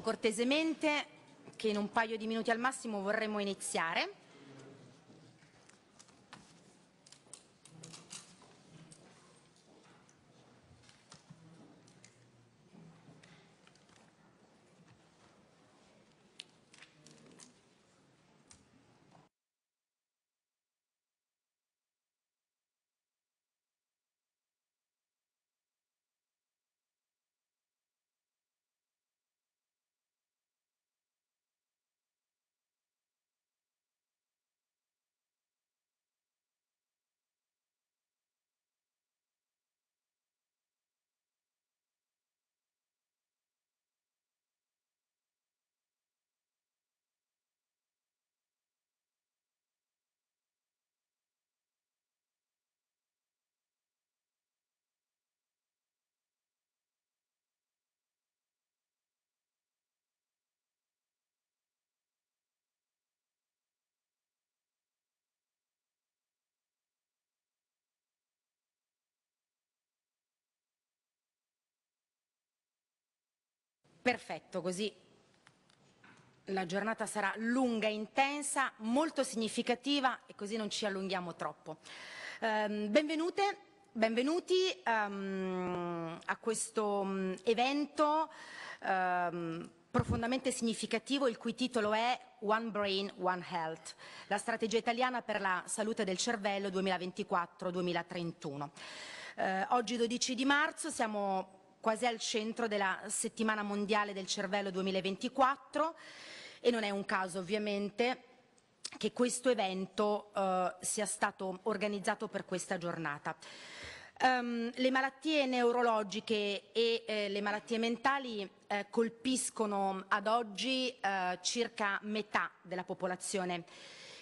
cortesemente che in un paio di minuti al massimo vorremmo iniziare. Perfetto, così la giornata sarà lunga, intensa, molto significativa e così non ci allunghiamo troppo. Eh, benvenute, benvenuti ehm, a questo mm, evento ehm, profondamente significativo il cui titolo è One Brain, One Health, la strategia italiana per la salute del cervello 2024-2031. Eh, oggi 12 di marzo siamo quasi al centro della settimana mondiale del cervello 2024 e non è un caso ovviamente che questo evento eh, sia stato organizzato per questa giornata. Um, le malattie neurologiche e eh, le malattie mentali eh, colpiscono ad oggi eh, circa metà della popolazione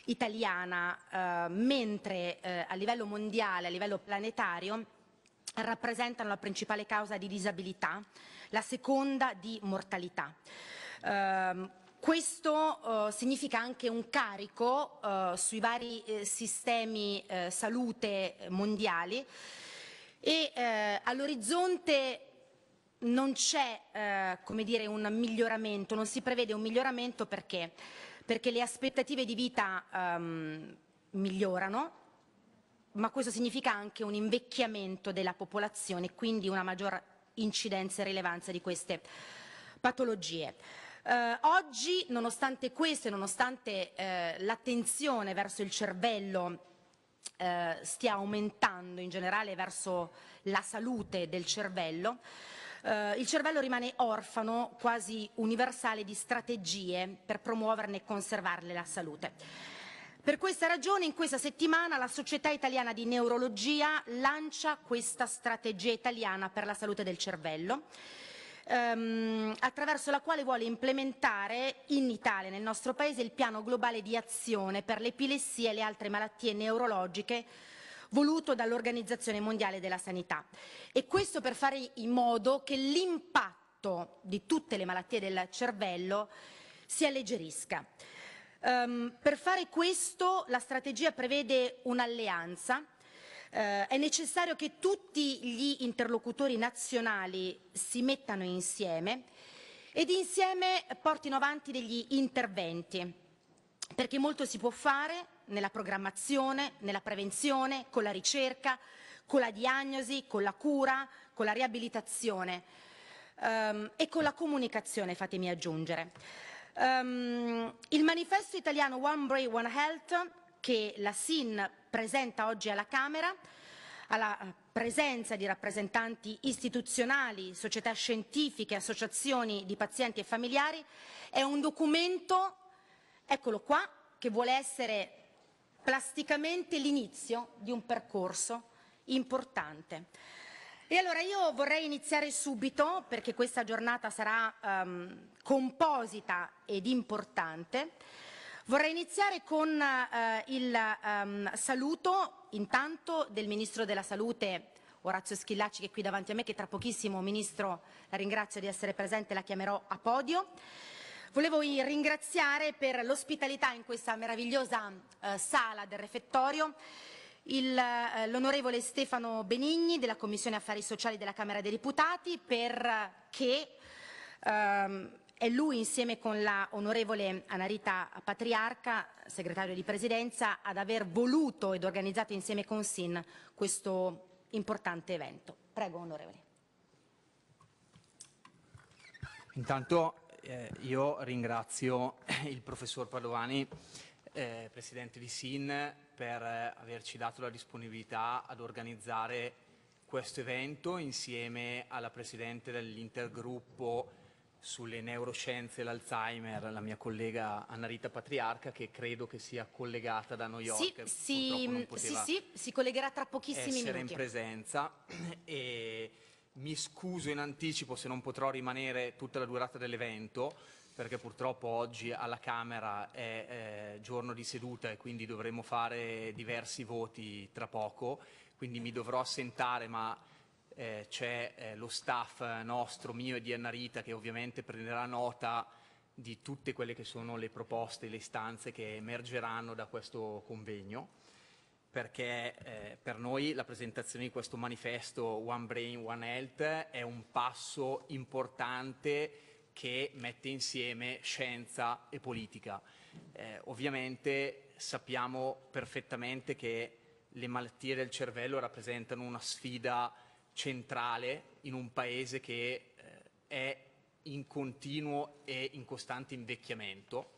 italiana, eh, mentre eh, a livello mondiale, a livello planetario, rappresentano la principale causa di disabilità, la seconda di mortalità. Eh, questo eh, significa anche un carico eh, sui vari eh, sistemi eh, salute mondiali e eh, all'orizzonte non c'è un miglioramento, non si prevede un miglioramento perché? Perché le aspettative di vita ehm, migliorano, ma questo significa anche un invecchiamento della popolazione, quindi una maggior incidenza e rilevanza di queste patologie. Eh, oggi, nonostante questo e nonostante eh, l'attenzione verso il cervello eh, stia aumentando in generale verso la salute del cervello, eh, il cervello rimane orfano quasi universale di strategie per promuoverne e conservarle la salute. Per questa ragione in questa settimana la Società Italiana di Neurologia lancia questa strategia italiana per la salute del cervello ehm, attraverso la quale vuole implementare in Italia, nel nostro paese, il piano globale di azione per l'epilessia e le altre malattie neurologiche voluto dall'Organizzazione Mondiale della Sanità. E questo per fare in modo che l'impatto di tutte le malattie del cervello si alleggerisca. Um, per fare questo la strategia prevede un'alleanza. Uh, è necessario che tutti gli interlocutori nazionali si mettano insieme ed insieme portino avanti degli interventi, perché molto si può fare nella programmazione, nella prevenzione, con la ricerca, con la diagnosi, con la cura, con la riabilitazione um, e con la comunicazione, fatemi aggiungere. Um, il manifesto italiano One Brain, One Health, che la SIN presenta oggi alla Camera, alla eh, presenza di rappresentanti istituzionali, società scientifiche, associazioni di pazienti e familiari, è un documento, eccolo qua, che vuole essere plasticamente l'inizio di un percorso importante. E allora io vorrei iniziare subito, perché questa giornata sarà um, composita ed importante, vorrei iniziare con uh, il um, saluto intanto del Ministro della Salute Orazio Schillacci che è qui davanti a me, che tra pochissimo, Ministro, la ringrazio di essere presente, la chiamerò a podio. Volevo ringraziare per l'ospitalità in questa meravigliosa uh, sala del refettorio eh, l'onorevole Stefano Benigni della Commissione Affari Sociali della Camera dei Deputati perché eh, ehm, è lui insieme con la onorevole Anarita Patriarca, segretario di presidenza, ad aver voluto ed organizzato insieme con SIN questo importante evento. Prego onorevole. Intanto eh, io ringrazio il professor Padovani, eh, presidente di SIN, per eh, averci dato la disponibilità ad organizzare questo evento insieme alla Presidente dell'intergruppo sulle neuroscienze e l'Alzheimer, la mia collega Annarita Patriarca, che credo che sia collegata da New York. Sì, sì, sì, sì, si collegherà tra pochissimi essere minuti. in presenza e mi scuso in anticipo se non potrò rimanere tutta la durata dell'evento, perché purtroppo oggi alla Camera è eh, giorno di seduta e quindi dovremo fare diversi voti tra poco, quindi mi dovrò assentare ma eh, c'è eh, lo staff nostro, mio e di Anna Rita che ovviamente prenderà nota di tutte quelle che sono le proposte, e le istanze che emergeranno da questo convegno, perché eh, per noi la presentazione di questo manifesto One Brain, One Health è un passo importante che mette insieme scienza e politica. Eh, ovviamente sappiamo perfettamente che le malattie del cervello rappresentano una sfida centrale in un paese che eh, è in continuo e in costante invecchiamento.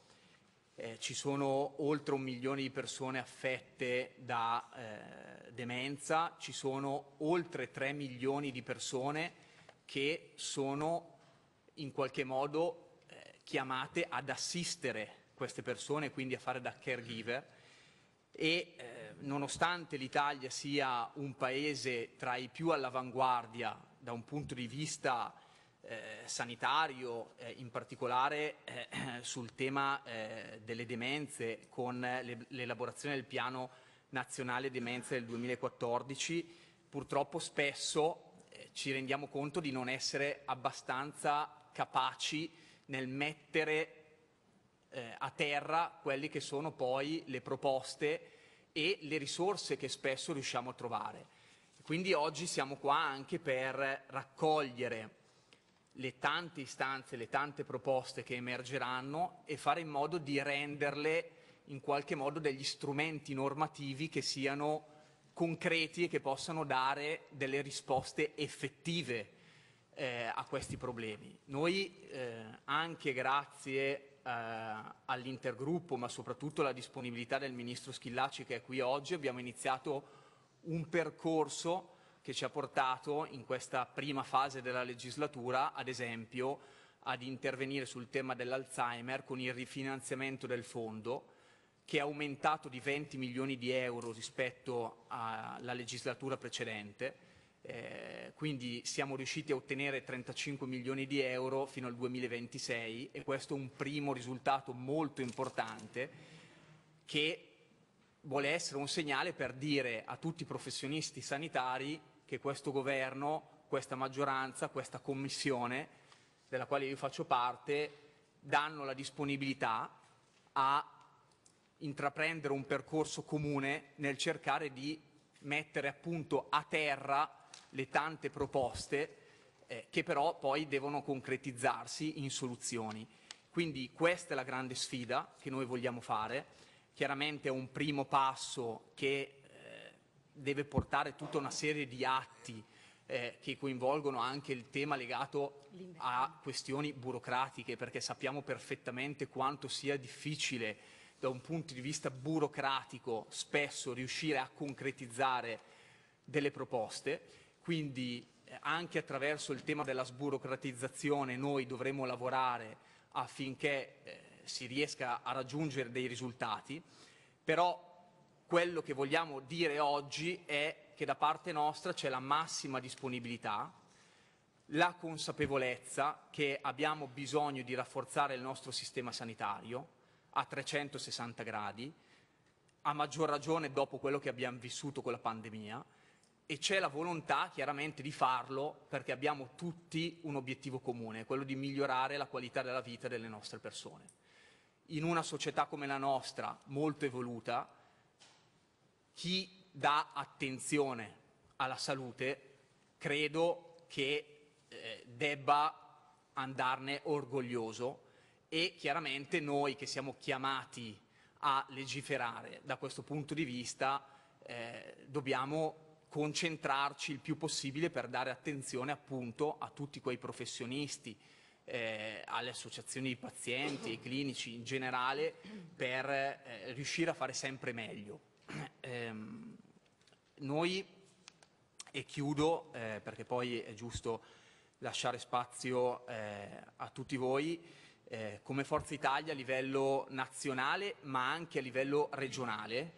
Eh, ci sono oltre un milione di persone affette da eh, demenza, ci sono oltre 3 milioni di persone che sono in qualche modo eh, chiamate ad assistere queste persone, quindi a fare da caregiver e eh, nonostante l'Italia sia un paese tra i più all'avanguardia da un punto di vista eh, sanitario, eh, in particolare eh, sul tema eh, delle demenze, con l'elaborazione del piano nazionale demenze del 2014, purtroppo spesso eh, ci rendiamo conto di non essere abbastanza capaci nel mettere eh, a terra quelle che sono poi le proposte e le risorse che spesso riusciamo a trovare. Quindi oggi siamo qua anche per raccogliere le tante istanze, le tante proposte che emergeranno e fare in modo di renderle in qualche modo degli strumenti normativi che siano concreti e che possano dare delle risposte effettive eh, a questi problemi. Noi eh, anche grazie eh, all'intergruppo ma soprattutto alla disponibilità del Ministro Schillaci che è qui oggi abbiamo iniziato un percorso che ci ha portato in questa prima fase della legislatura ad esempio ad intervenire sul tema dell'Alzheimer con il rifinanziamento del fondo che è aumentato di 20 milioni di euro rispetto alla legislatura precedente eh, quindi siamo riusciti a ottenere 35 milioni di euro fino al 2026 e questo è un primo risultato molto importante che vuole essere un segnale per dire a tutti i professionisti sanitari che questo governo, questa maggioranza, questa commissione della quale io faccio parte danno la disponibilità a intraprendere un percorso comune nel cercare di mettere appunto a terra le tante proposte eh, che però poi devono concretizzarsi in soluzioni. Quindi questa è la grande sfida che noi vogliamo fare, chiaramente è un primo passo che eh, deve portare tutta una serie di atti eh, che coinvolgono anche il tema legato a questioni burocratiche, perché sappiamo perfettamente quanto sia difficile da un punto di vista burocratico spesso riuscire a concretizzare delle proposte quindi eh, anche attraverso il tema della sburocratizzazione noi dovremo lavorare affinché eh, si riesca a raggiungere dei risultati, però quello che vogliamo dire oggi è che da parte nostra c'è la massima disponibilità, la consapevolezza che abbiamo bisogno di rafforzare il nostro sistema sanitario a 360 gradi, a maggior ragione dopo quello che abbiamo vissuto con la pandemia, e c'è la volontà chiaramente di farlo perché abbiamo tutti un obiettivo comune, quello di migliorare la qualità della vita delle nostre persone. In una società come la nostra, molto evoluta, chi dà attenzione alla salute credo che eh, debba andarne orgoglioso e chiaramente noi che siamo chiamati a legiferare da questo punto di vista eh, dobbiamo concentrarci il più possibile per dare attenzione appunto a tutti quei professionisti, eh, alle associazioni di pazienti, ai clinici in generale, per eh, riuscire a fare sempre meglio. Eh, noi, e chiudo eh, perché poi è giusto lasciare spazio eh, a tutti voi, eh, come Forza Italia a livello nazionale ma anche a livello regionale,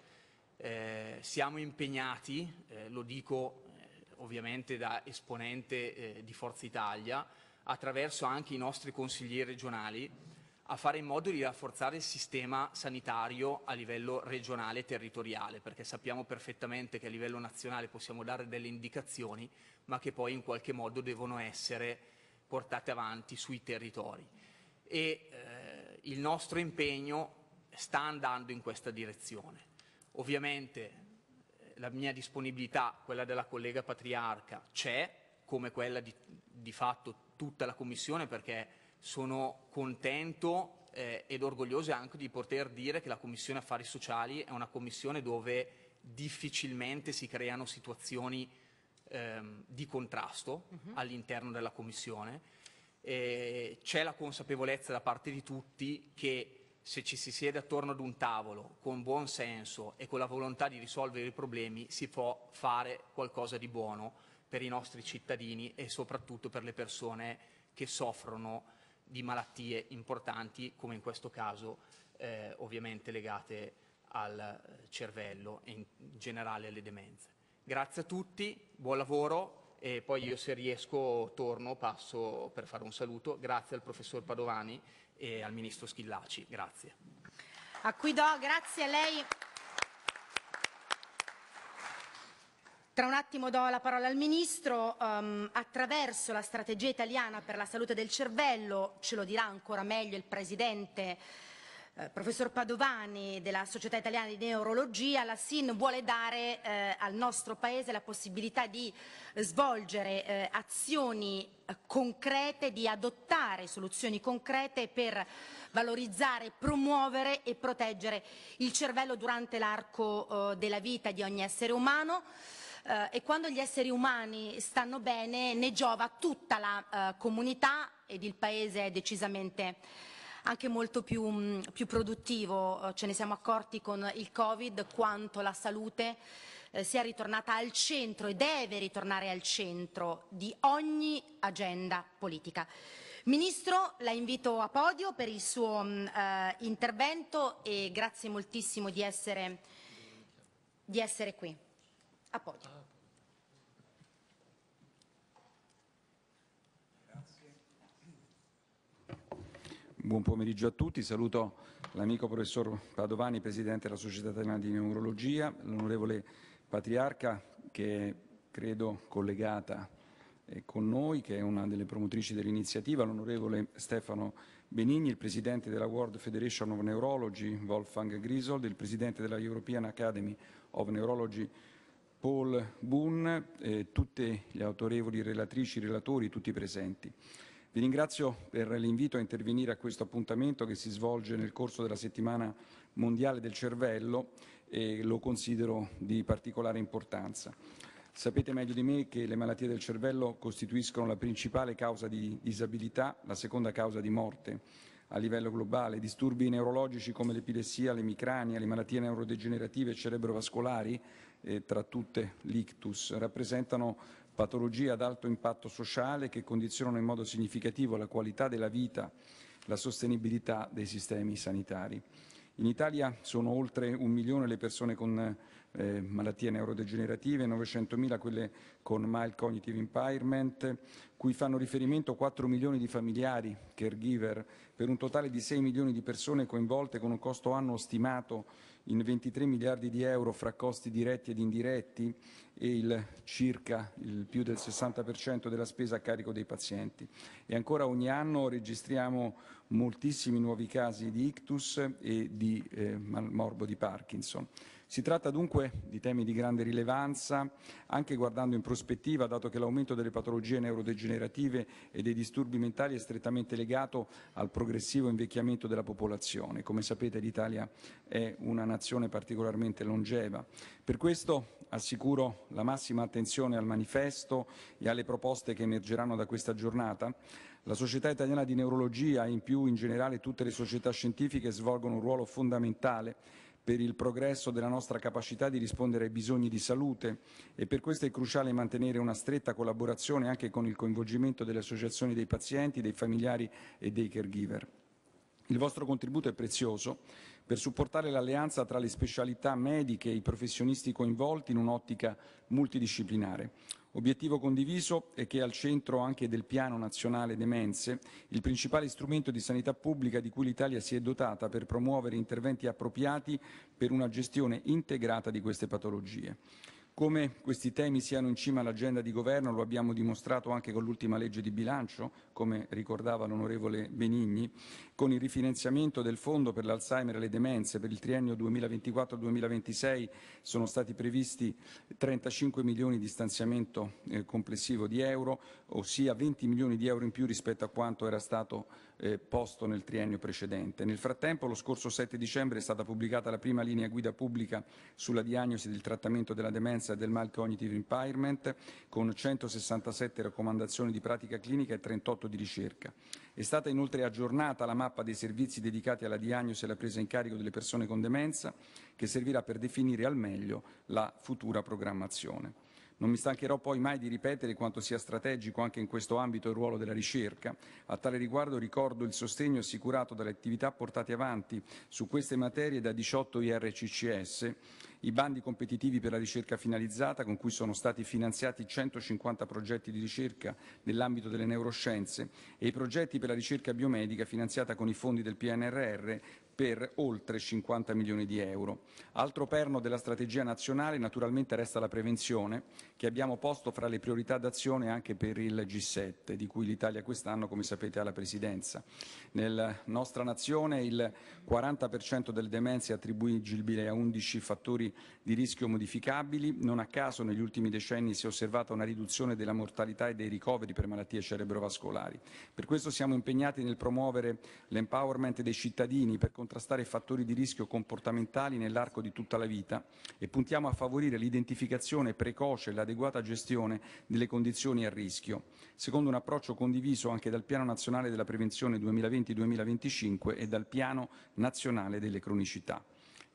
eh, siamo impegnati, eh, lo dico eh, ovviamente da esponente eh, di Forza Italia, attraverso anche i nostri consiglieri regionali, a fare in modo di rafforzare il sistema sanitario a livello regionale e territoriale, perché sappiamo perfettamente che a livello nazionale possiamo dare delle indicazioni, ma che poi in qualche modo devono essere portate avanti sui territori. E eh, il nostro impegno sta andando in questa direzione. Ovviamente eh, la mia disponibilità, quella della collega Patriarca, c'è, come quella di, di fatto tutta la Commissione, perché sono contento eh, ed orgoglioso anche di poter dire che la Commissione Affari Sociali è una commissione dove difficilmente si creano situazioni ehm, di contrasto uh mhm. -huh. all'interno della Commissione. Eh, c'è la consapevolezza da parte di tutti che se ci si siede attorno ad un tavolo con buon senso e con la volontà di risolvere i problemi, si può fare qualcosa di buono per i nostri cittadini e soprattutto per le persone che soffrono di malattie importanti, come in questo caso eh, ovviamente legate al cervello e in generale alle demenze. Grazie a tutti, buon lavoro e poi io se riesco torno, passo per fare un saluto. Grazie al professor Padovani e al Ministro Schillaci. Grazie. A cui do grazie a lei. Tra un attimo do la parola al Ministro, um, attraverso la strategia italiana per la salute del cervello, ce lo dirà ancora meglio il Presidente eh, professor Padovani della Società Italiana di Neurologia, la SIN vuole dare eh, al nostro Paese la possibilità di svolgere eh, azioni eh, concrete, di adottare soluzioni concrete per valorizzare, promuovere e proteggere il cervello durante l'arco eh, della vita di ogni essere umano. Uh, e quando gli esseri umani stanno bene ne giova tutta la uh, comunità ed il paese è decisamente anche molto più, mm, più produttivo, eh, ce ne siamo accorti con il Covid, quanto la salute eh, sia ritornata al centro e deve ritornare al centro di ogni agenda politica. Ministro, la invito a podio per il suo mm, eh, intervento e grazie moltissimo di essere, di essere qui. A podio. Buon pomeriggio a tutti, saluto l'amico professor Padovani, Presidente della Società Italiana di Neurologia, l'onorevole Patriarca che è, credo collegata eh, con noi, che è una delle promotrici dell'iniziativa, l'onorevole Stefano Benigni, il Presidente della World Federation of Neurology, Wolfgang Grisold, il Presidente della European Academy of Neurology, Paul Boone, eh, tutte le autorevoli relatrici, relatori, tutti presenti. Vi ringrazio per l'invito a intervenire a questo appuntamento che si svolge nel corso della settimana mondiale del cervello e lo considero di particolare importanza. Sapete meglio di me che le malattie del cervello costituiscono la principale causa di disabilità, la seconda causa di morte a livello globale. Disturbi neurologici come l'epilessia, l'emicrania, le malattie neurodegenerative e cerebrovascolari, eh, tra tutte l'ictus, rappresentano patologie ad alto impatto sociale che condizionano in modo significativo la qualità della vita, la sostenibilità dei sistemi sanitari. In Italia sono oltre un milione le persone con eh, malattie neurodegenerative, 900.000 quelle con mild cognitive impairment, cui fanno riferimento 4 milioni di familiari, caregiver, per un totale di 6 milioni di persone coinvolte con un costo annuo stimato in 23 miliardi di euro fra costi diretti ed indiretti e il circa il più del 60% della spesa a carico dei pazienti. E ancora ogni anno registriamo moltissimi nuovi casi di ictus e di eh, morbo di Parkinson. Si tratta dunque di temi di grande rilevanza, anche guardando in prospettiva, dato che l'aumento delle patologie neurodegenerative e dei disturbi mentali è strettamente legato al progressivo invecchiamento della popolazione. Come sapete l'Italia è una nazione particolarmente longeva. Per questo assicuro la massima attenzione al manifesto e alle proposte che emergeranno da questa giornata. La Società Italiana di Neurologia e in più in generale tutte le società scientifiche svolgono un ruolo fondamentale per il progresso della nostra capacità di rispondere ai bisogni di salute e per questo è cruciale mantenere una stretta collaborazione anche con il coinvolgimento delle associazioni dei pazienti, dei familiari e dei caregiver. Il vostro contributo è prezioso per supportare l'alleanza tra le specialità mediche e i professionisti coinvolti in un'ottica multidisciplinare. Obiettivo condiviso è che al centro anche del Piano Nazionale Demenze, il principale strumento di sanità pubblica di cui l'Italia si è dotata per promuovere interventi appropriati per una gestione integrata di queste patologie. Come questi temi siano in cima all'agenda di governo lo abbiamo dimostrato anche con l'ultima legge di bilancio, come ricordava l'onorevole Benigni, con il rifinanziamento del Fondo per l'Alzheimer e le demenze. Per il triennio 2024-2026 sono stati previsti 35 milioni di stanziamento eh, complessivo di euro, ossia 20 milioni di euro in più rispetto a quanto era stato eh, posto nel triennio precedente. Nel frattempo, lo scorso 7 dicembre è stata pubblicata la prima linea guida pubblica sulla diagnosi del trattamento della demenza e del mal cognitive impairment, con 167 raccomandazioni di pratica clinica e 38 di ricerca. È stata inoltre aggiornata la mappa dei servizi dedicati alla diagnosi e alla presa in carico delle persone con demenza, che servirà per definire al meglio la futura programmazione. Non mi stancherò poi mai di ripetere quanto sia strategico anche in questo ambito il ruolo della ricerca. A tale riguardo ricordo il sostegno assicurato dalle attività portate avanti su queste materie da 18 IRCCS, i bandi competitivi per la ricerca finalizzata con cui sono stati finanziati 150 progetti di ricerca nell'ambito delle neuroscienze e i progetti per la ricerca biomedica finanziata con i fondi del PNRR per oltre 50 milioni di euro. Altro perno della strategia nazionale naturalmente resta la prevenzione, che abbiamo posto fra le priorità d'azione anche per il G7, di cui l'Italia quest'anno, come sapete, ha la presidenza. Nella nostra nazione il 40% delle demenze è attribuibile a 11 fattori di rischio modificabili. Non a caso negli ultimi decenni si è osservata una riduzione della mortalità e dei ricoveri per malattie cerebrovascolari. Per questo siamo impegnati nel promuovere l'empowerment dei cittadini per contrastare fattori di rischio comportamentali nell'arco di tutta la vita e puntiamo a favorire l'identificazione precoce e l'adeguata gestione delle condizioni a rischio, secondo un approccio condiviso anche dal Piano Nazionale della Prevenzione 2020-2025 e dal Piano Nazionale delle Cronicità.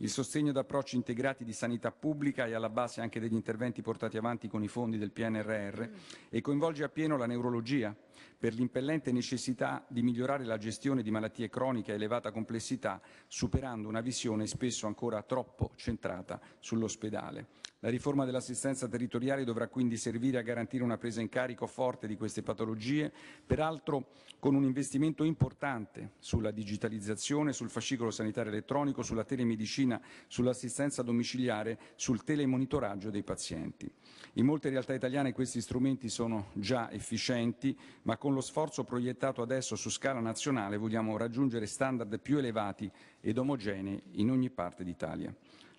Il sostegno ad approcci integrati di sanità pubblica è alla base anche degli interventi portati avanti con i fondi del PNRR mm. e coinvolge appieno la neurologia per l'impellente necessità di migliorare la gestione di malattie croniche a elevata complessità, superando una visione spesso ancora troppo centrata sull'ospedale. La riforma dell'assistenza territoriale dovrà quindi servire a garantire una presa in carico forte di queste patologie, peraltro con un investimento importante sulla digitalizzazione, sul fascicolo sanitario elettronico, sulla telemedicina, sull'assistenza domiciliare, sul telemonitoraggio dei pazienti. In molte realtà italiane questi strumenti sono già efficienti, ma con lo sforzo proiettato adesso su scala nazionale vogliamo raggiungere standard più elevati ed omogenei in ogni parte d'Italia.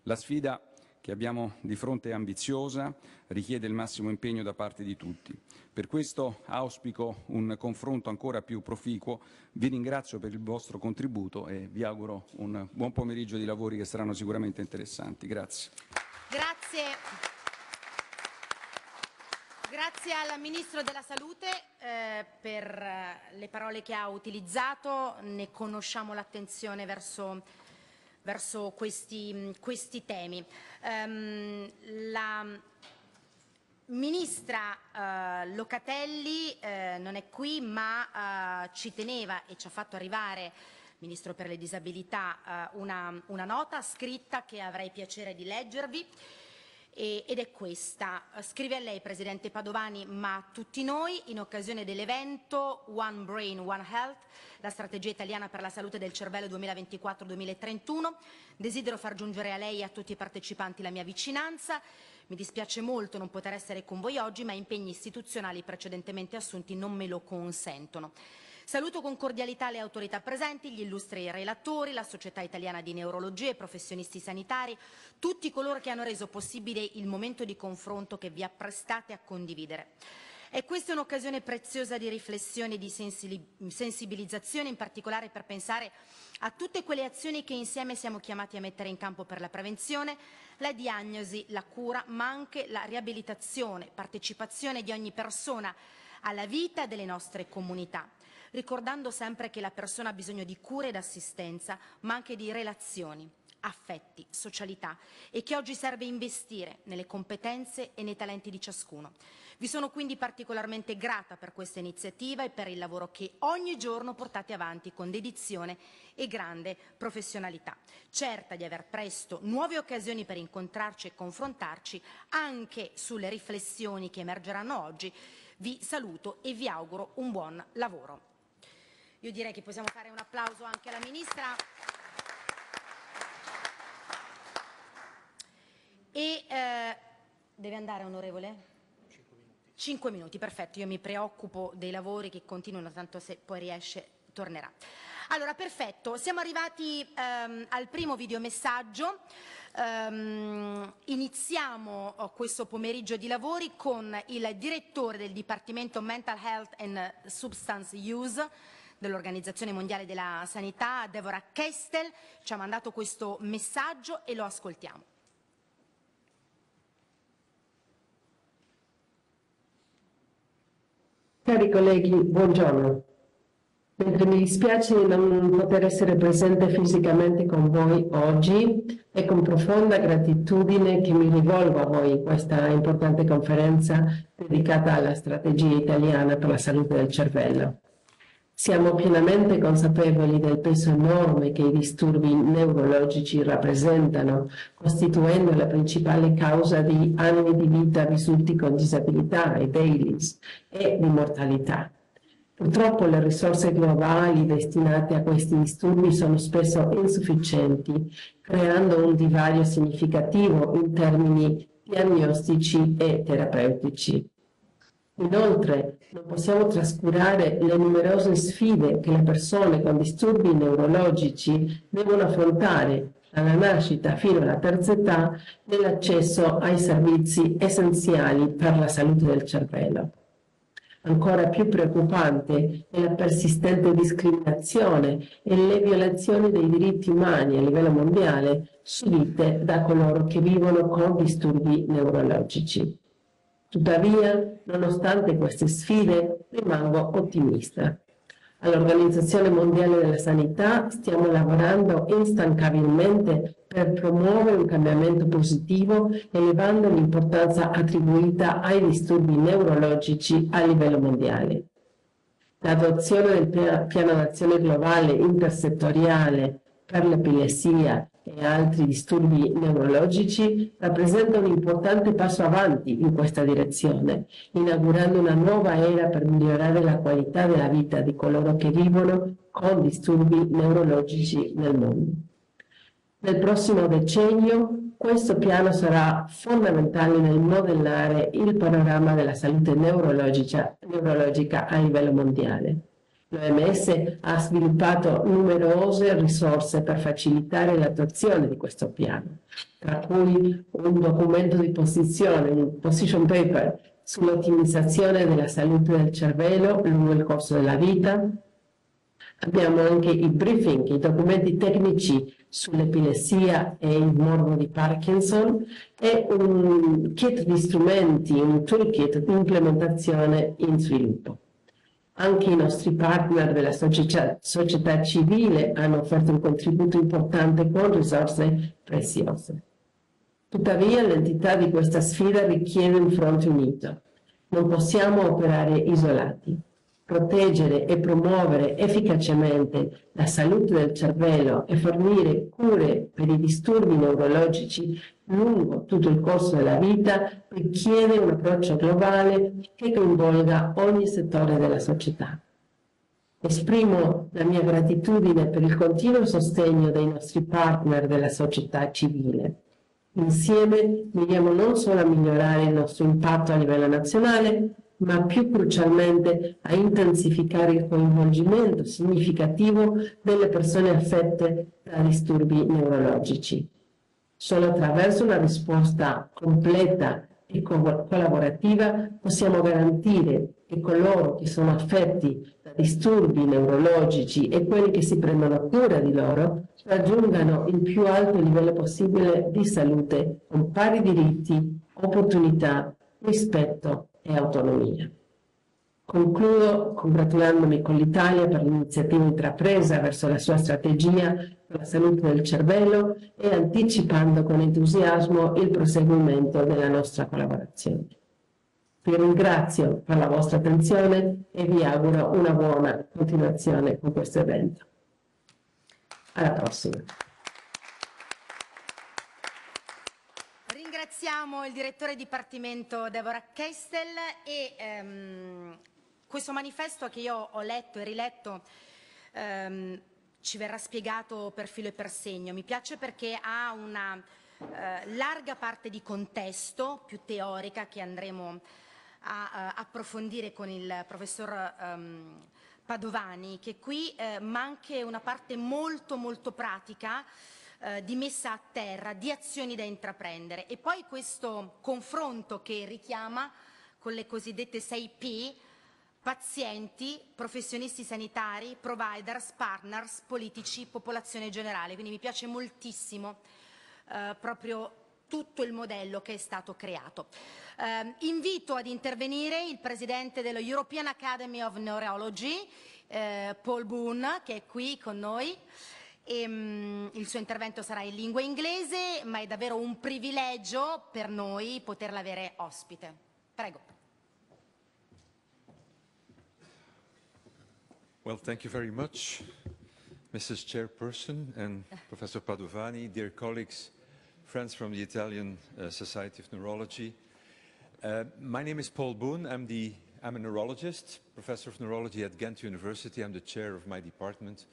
La sfida che abbiamo di fronte è ambiziosa, richiede il massimo impegno da parte di tutti. Per questo auspico un confronto ancora più proficuo, vi ringrazio per il vostro contributo e vi auguro un buon pomeriggio di lavori che saranno sicuramente interessanti. Grazie. Grazie. Grazie al Ministro della Salute eh, per le parole che ha utilizzato, ne conosciamo l'attenzione verso verso questi, mm, questi temi. Um, la Ministra eh, Locatelli eh, non è qui ma eh, ci teneva e ci ha fatto arrivare Ministro per le disabilità eh, una, una nota scritta che avrei piacere di leggervi e, ed è questa. Scrive a lei, Presidente Padovani, ma a tutti noi, in occasione dell'evento One Brain, One Health, la strategia italiana per la salute del cervello 2024-2031, desidero far giungere a lei e a tutti i partecipanti la mia vicinanza. Mi dispiace molto non poter essere con voi oggi, ma impegni istituzionali precedentemente assunti non me lo consentono. Saluto con cordialità le autorità presenti, gli illustri relatori, la Società Italiana di Neurologia, i professionisti sanitari, tutti coloro che hanno reso possibile il momento di confronto che vi apprestate a condividere. E questa è un'occasione preziosa di riflessione e di sensibilizzazione, in particolare per pensare a tutte quelle azioni che insieme siamo chiamati a mettere in campo per la prevenzione, la diagnosi, la cura, ma anche la riabilitazione, partecipazione di ogni persona alla vita delle nostre comunità ricordando sempre che la persona ha bisogno di cure ed assistenza, ma anche di relazioni, affetti, socialità e che oggi serve investire nelle competenze e nei talenti di ciascuno. Vi sono quindi particolarmente grata per questa iniziativa e per il lavoro che ogni giorno portate avanti con dedizione e grande professionalità, certa di aver presto nuove occasioni per incontrarci e confrontarci anche sulle riflessioni che emergeranno oggi. Vi saluto e vi auguro un buon lavoro. Io direi che possiamo fare un applauso anche alla Ministra. E eh, deve andare onorevole? Cinque minuti. Cinque minuti, perfetto. Io mi preoccupo dei lavori che continuano, tanto se poi riesce tornerà. Allora, perfetto. Siamo arrivati ehm, al primo videomessaggio. Um, iniziamo oh, questo pomeriggio di lavori con il direttore del Dipartimento Mental Health and Substance Use dell'Organizzazione Mondiale della Sanità, Deborah Kestel, ci ha mandato questo messaggio e lo ascoltiamo. Cari colleghi, buongiorno. Mentre mi dispiace non poter essere presente fisicamente con voi oggi, è con profonda gratitudine che mi rivolgo a voi in questa importante conferenza dedicata alla strategia italiana per la salute del cervello. Siamo pienamente consapevoli del peso enorme che i disturbi neurologici rappresentano, costituendo la principale causa di anni di vita vissuti con disabilità e delis e di mortalità. Purtroppo le risorse globali destinate a questi disturbi sono spesso insufficienti, creando un divario significativo in termini diagnostici e terapeutici. Inoltre, non possiamo trascurare le numerose sfide che le persone con disturbi neurologici devono affrontare dalla nascita fino alla terza età nell'accesso ai servizi essenziali per la salute del cervello. Ancora più preoccupante è la persistente discriminazione e le violazioni dei diritti umani a livello mondiale subite da coloro che vivono con disturbi neurologici. Tuttavia, nonostante queste sfide, rimango ottimista. All'Organizzazione Mondiale della Sanità stiamo lavorando instancabilmente per promuovere un cambiamento positivo elevando l'importanza attribuita ai disturbi neurologici a livello mondiale. L'adozione del piano d'azione globale intersettoriale per l'epilessia e altri disturbi neurologici rappresenta un importante passo avanti in questa direzione, inaugurando una nuova era per migliorare la qualità della vita di coloro che vivono con disturbi neurologici nel mondo. Nel prossimo decennio questo piano sarà fondamentale nel modellare il panorama della salute neurologica, neurologica a livello mondiale. L'OMS ha sviluppato numerose risorse per facilitare l'attuazione di questo piano, tra cui un documento di posizione, un position paper sull'ottimizzazione della salute del cervello lungo il corso della vita. Abbiamo anche i briefing, i documenti tecnici sull'epilessia e il morbo di Parkinson e un kit di strumenti, un toolkit di implementazione in sviluppo. Anche i nostri partner della società, società civile hanno offerto un contributo importante con risorse preziose. Tuttavia l'entità di questa sfida richiede un fronte unito. Non possiamo operare isolati proteggere e promuovere efficacemente la salute del cervello e fornire cure per i disturbi neurologici lungo tutto il corso della vita richiede un approccio globale che coinvolga ogni settore della società. Esprimo la mia gratitudine per il continuo sostegno dei nostri partner della società civile. Insieme miriamo non solo a migliorare il nostro impatto a livello nazionale, ma più crucialmente a intensificare il coinvolgimento significativo delle persone affette da disturbi neurologici. Solo attraverso una risposta completa e collaborativa possiamo garantire che coloro che sono affetti da disturbi neurologici e quelli che si prendono cura di loro raggiungano il più alto livello possibile di salute con pari diritti, opportunità, rispetto e autonomia. Concludo congratulandomi con l'Italia per l'iniziativa intrapresa verso la sua strategia per la salute del cervello e anticipando con entusiasmo il proseguimento della nostra collaborazione. Vi ringrazio per la vostra attenzione e vi auguro una buona continuazione con questo evento. Alla prossima! Ringraziamo il direttore dipartimento Deborah Kestel e ehm, questo manifesto che io ho letto e riletto ehm, ci verrà spiegato per filo e per segno. Mi piace perché ha una eh, larga parte di contesto, più teorica, che andremo a, a eh, approfondire con il professor ehm, Padovani, che qui, eh, ma anche una parte molto molto pratica eh, di messa a terra, di azioni da intraprendere. E poi questo confronto che richiama con le cosiddette 6P, pazienti, professionisti sanitari, providers, partners, politici, popolazione generale. Quindi mi piace moltissimo eh, proprio tutto il modello che è stato creato. Eh, invito ad intervenire il presidente dello European Academy of Neurology, eh, Paul Boone, che è qui con noi. E, um, il suo intervento sarà in lingua inglese, ma è davvero un privilegio per noi poterla avere ospite. Prego. Well, thank you very much, Mrs. Chairperson and Professor Padovani, dear colleagues, friends from the Italian uh, Society of Neurology. Uh, my name is Paul Boone. I'm, the, I'm a neurologist, professor of neurology at Ghent University. I'm the chair of my department,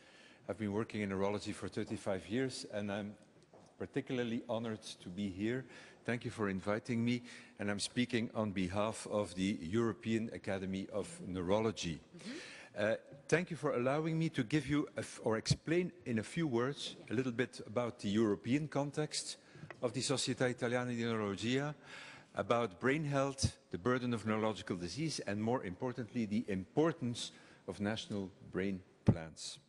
I've been working in neurology for 35 years, and I'm particularly honored to be here. Thank you for inviting me, and I'm speaking on behalf of the European Academy of Neurology. Mm -hmm. Uh, thank you for allowing me to give you or explain in a few words a little bit about the European context of the Società Italiana di Neurologia, about brain health, the burden of neurological disease, and more importantly, the importance of national brain plans.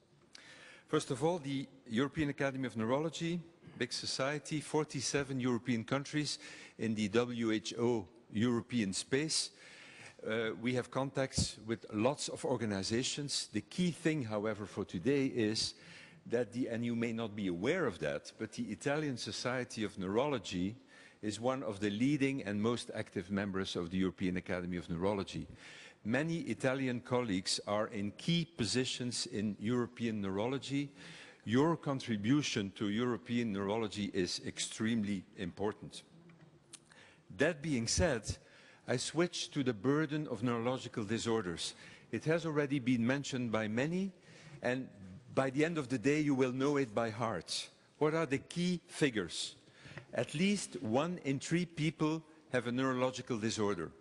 First of all, the European Academy of Neurology, big society, 47 European countries in the WHO European space. Uh, we have contacts with lots of organizations. The key thing, however, for today is that the, and you may not be aware of that, but the Italian Society of Neurology is one of the leading and most active members of the European Academy of Neurology many Italian colleagues are in key positions in European neurology. Your contribution to European neurology is extremely important. That being said, I switch to the burden of neurological disorders. It has already been mentioned by many, and by the end of the day, you will know it by heart. What are the key figures? At least one in three people have a neurological disorder.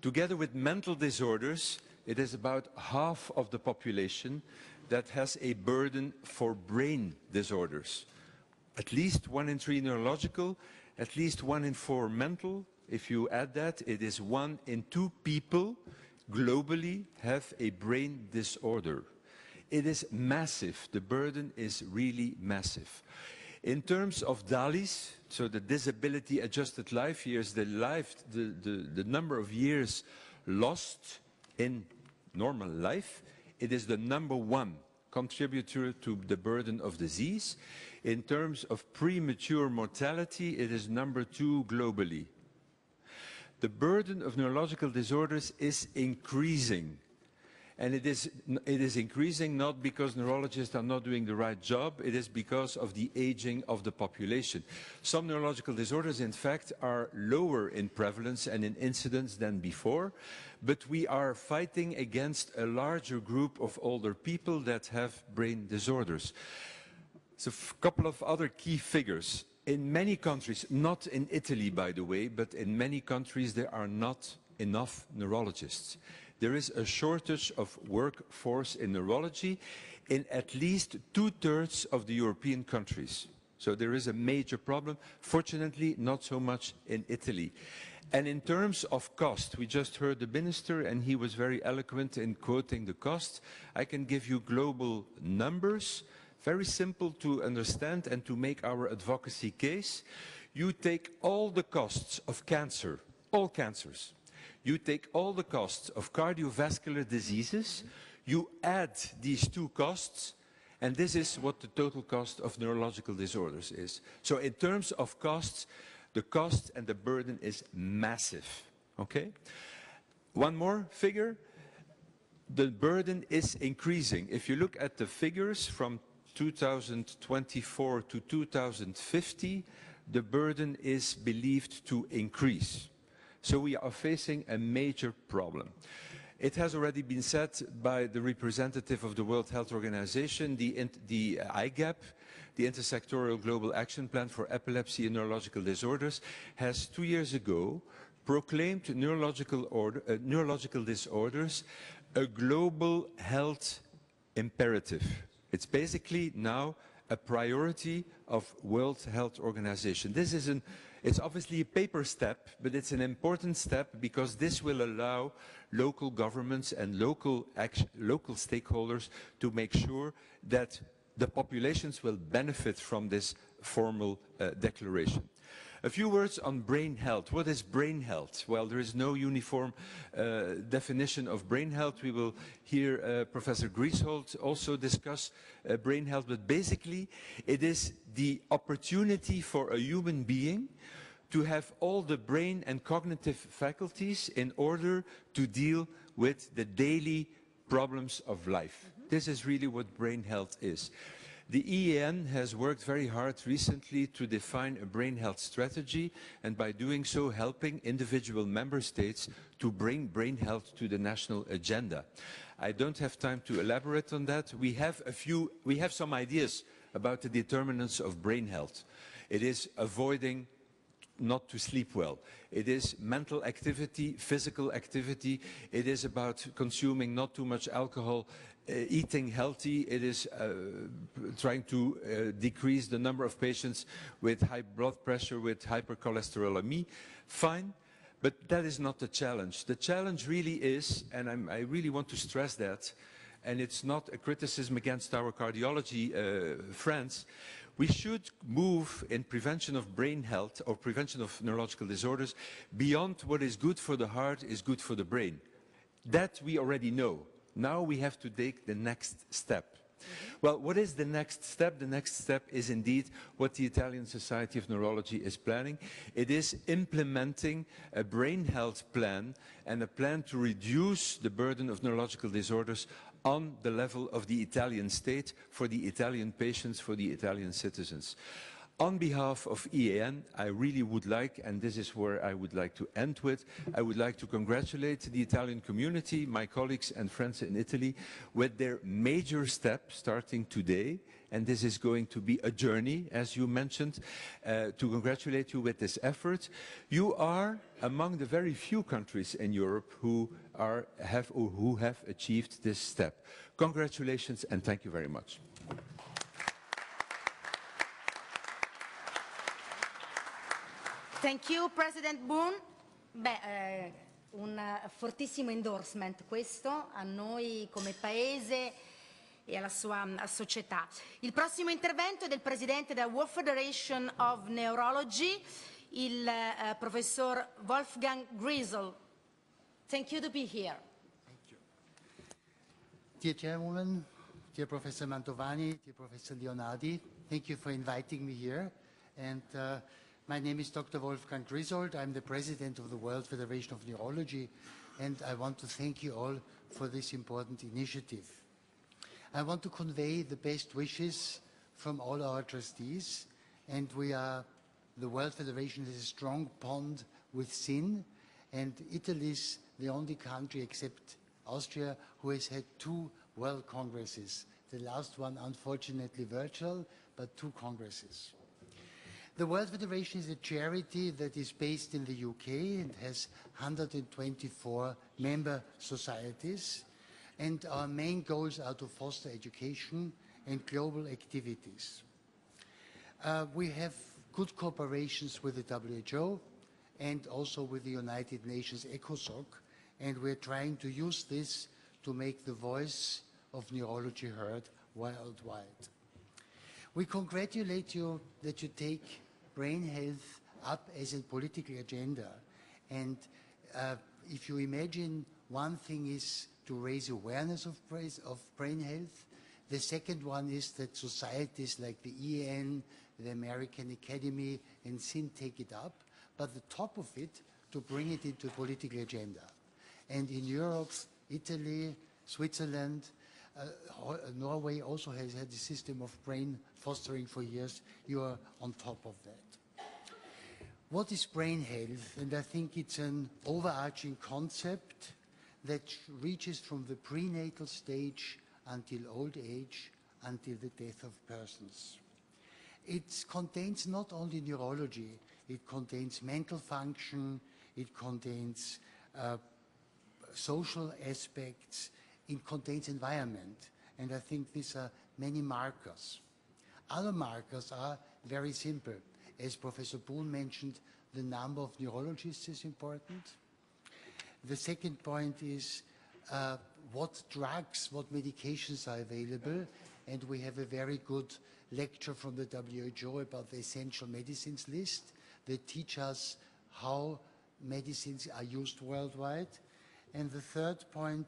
Together with mental disorders, it is about half of the population that has a burden for brain disorders. At least one in three neurological, at least one in four mental. If you add that, it is one in two people globally have a brain disorder. It is massive. The burden is really massive. In terms of DALIs, so the disability adjusted life years, the life, the, the, the number of years lost in normal life, it is the number one contributor to the burden of disease. In terms of premature mortality, it is number two globally. The burden of neurological disorders is increasing and it is, it is increasing not because neurologists are not doing the right job, it is because of the aging of the population. Some neurological disorders, in fact, are lower in prevalence and in incidence than before, but we are fighting against a larger group of older people that have brain disorders. So a couple of other key figures. In many countries, not in Italy, by the way, but in many countries, there are not enough neurologists there is a shortage of workforce in neurology in at least two-thirds of the European countries. So there is a major problem. Fortunately, not so much in Italy. And in terms of cost, we just heard the minister and he was very eloquent in quoting the cost. I can give you global numbers, very simple to understand and to make our advocacy case. You take all the costs of cancer, all cancers, you take all the costs of cardiovascular diseases, you add these two costs, and this is what the total cost of neurological disorders is. So in terms of costs, the cost and the burden is massive, okay? One more figure. The burden is increasing. If you look at the figures from 2024 to 2050, the burden is believed to increase. So we are facing a major problem. It has already been said by the representative of the World Health Organization, the, the IGAP, the Intersectorial Global Action Plan for Epilepsy and Neurological Disorders, has two years ago proclaimed neurological, order, uh, neurological disorders a global health imperative. It's basically now a priority of World Health Organization. This is an it's obviously a paper step, but it's an important step because this will allow local governments and local, local stakeholders to make sure that the populations will benefit from this formal uh, declaration. A few words on brain health. What is brain health? Well, there is no uniform uh, definition of brain health. We will hear uh, Professor Griesholt also discuss uh, brain health, but basically it is the opportunity for a human being to have all the brain and cognitive faculties in order to deal with the daily problems of life. Mm -hmm. This is really what brain health is. The EAN has worked very hard recently to define a brain health strategy and by doing so helping individual member states to bring brain health to the national agenda. I don't have time to elaborate on that. We have a few, we have some ideas about the determinants of brain health. It is avoiding not to sleep well. It is mental activity, physical activity. It is about consuming not too much alcohol uh, eating healthy, it is uh, trying to uh, decrease the number of patients with high blood pressure, with hypercholesterolemia, fine. But that is not the challenge. The challenge really is, and I'm, i really want to stress that, and it's not a criticism against our cardiology uh, friends, we should move in prevention of brain health or prevention of neurological disorders beyond what is good for the heart is good for the brain. That we already know. Now we have to take the next step. Well, what is the next step? The next step is indeed what the Italian Society of Neurology is planning. It is implementing a brain health plan and a plan to reduce the burden of neurological disorders on the level of the Italian state for the Italian patients, for the Italian citizens. On behalf of EAN, I really would like, and this is where I would like to end with, I would like to congratulate the Italian community, my colleagues and friends in Italy, with their major step starting today and this is going to be a journey, as you mentioned, uh, to congratulate you with this effort. You are among the very few countries in Europe who are, have or who have achieved this step. Congratulations and thank you very much. Thank you, President Boone. Beh, eh, un fortissimo endorsement questo a noi come Paese e alla sua società. Il prossimo intervento è del Presidente della World Federation of Neurology, il eh, Professor Wolfgang Griesel. Thank you to be here. Thank you. Dear Chairwoman, dear Professor Mantovani, dear Professor Leonardi, thank you for inviting me here. And, uh, My name is Dr. Wolfgang Grisold. I'm the president of the World Federation of Neurology, and I want to thank you all for this important initiative. I want to convey the best wishes from all our trustees, and we are, the World Federation is a strong bond with SIN, and Italy is the only country except Austria who has had two World Congresses. The last one, unfortunately, virtual, but two Congresses. The World Federation is a charity that is based in the UK and has 124 member societies. And our main goals are to foster education and global activities. Uh, we have good cooperations with the WHO and also with the United Nations ECOSOC. And we're trying to use this to make the voice of neurology heard worldwide. We congratulate you that you take brain health up as a political agenda. And uh, if you imagine one thing is to raise awareness of, of brain health, the second one is that societies like the EN, the American Academy, and SIN take it up, but the top of it to bring it into political agenda. And in Europe, Italy, Switzerland, uh, uh, Norway also has had a system of brain fostering for years. You are on top of that. What is brain health? And I think it's an overarching concept that reaches from the prenatal stage until old age, until the death of persons. It contains not only neurology, it contains mental function, it contains uh, social aspects, in contained environment. And I think these are many markers. Other markers are very simple. As Professor Boone mentioned, the number of neurologists is important. The second point is uh, what drugs, what medications are available. And we have a very good lecture from the WHO about the essential medicines list that teach us how medicines are used worldwide. And the third point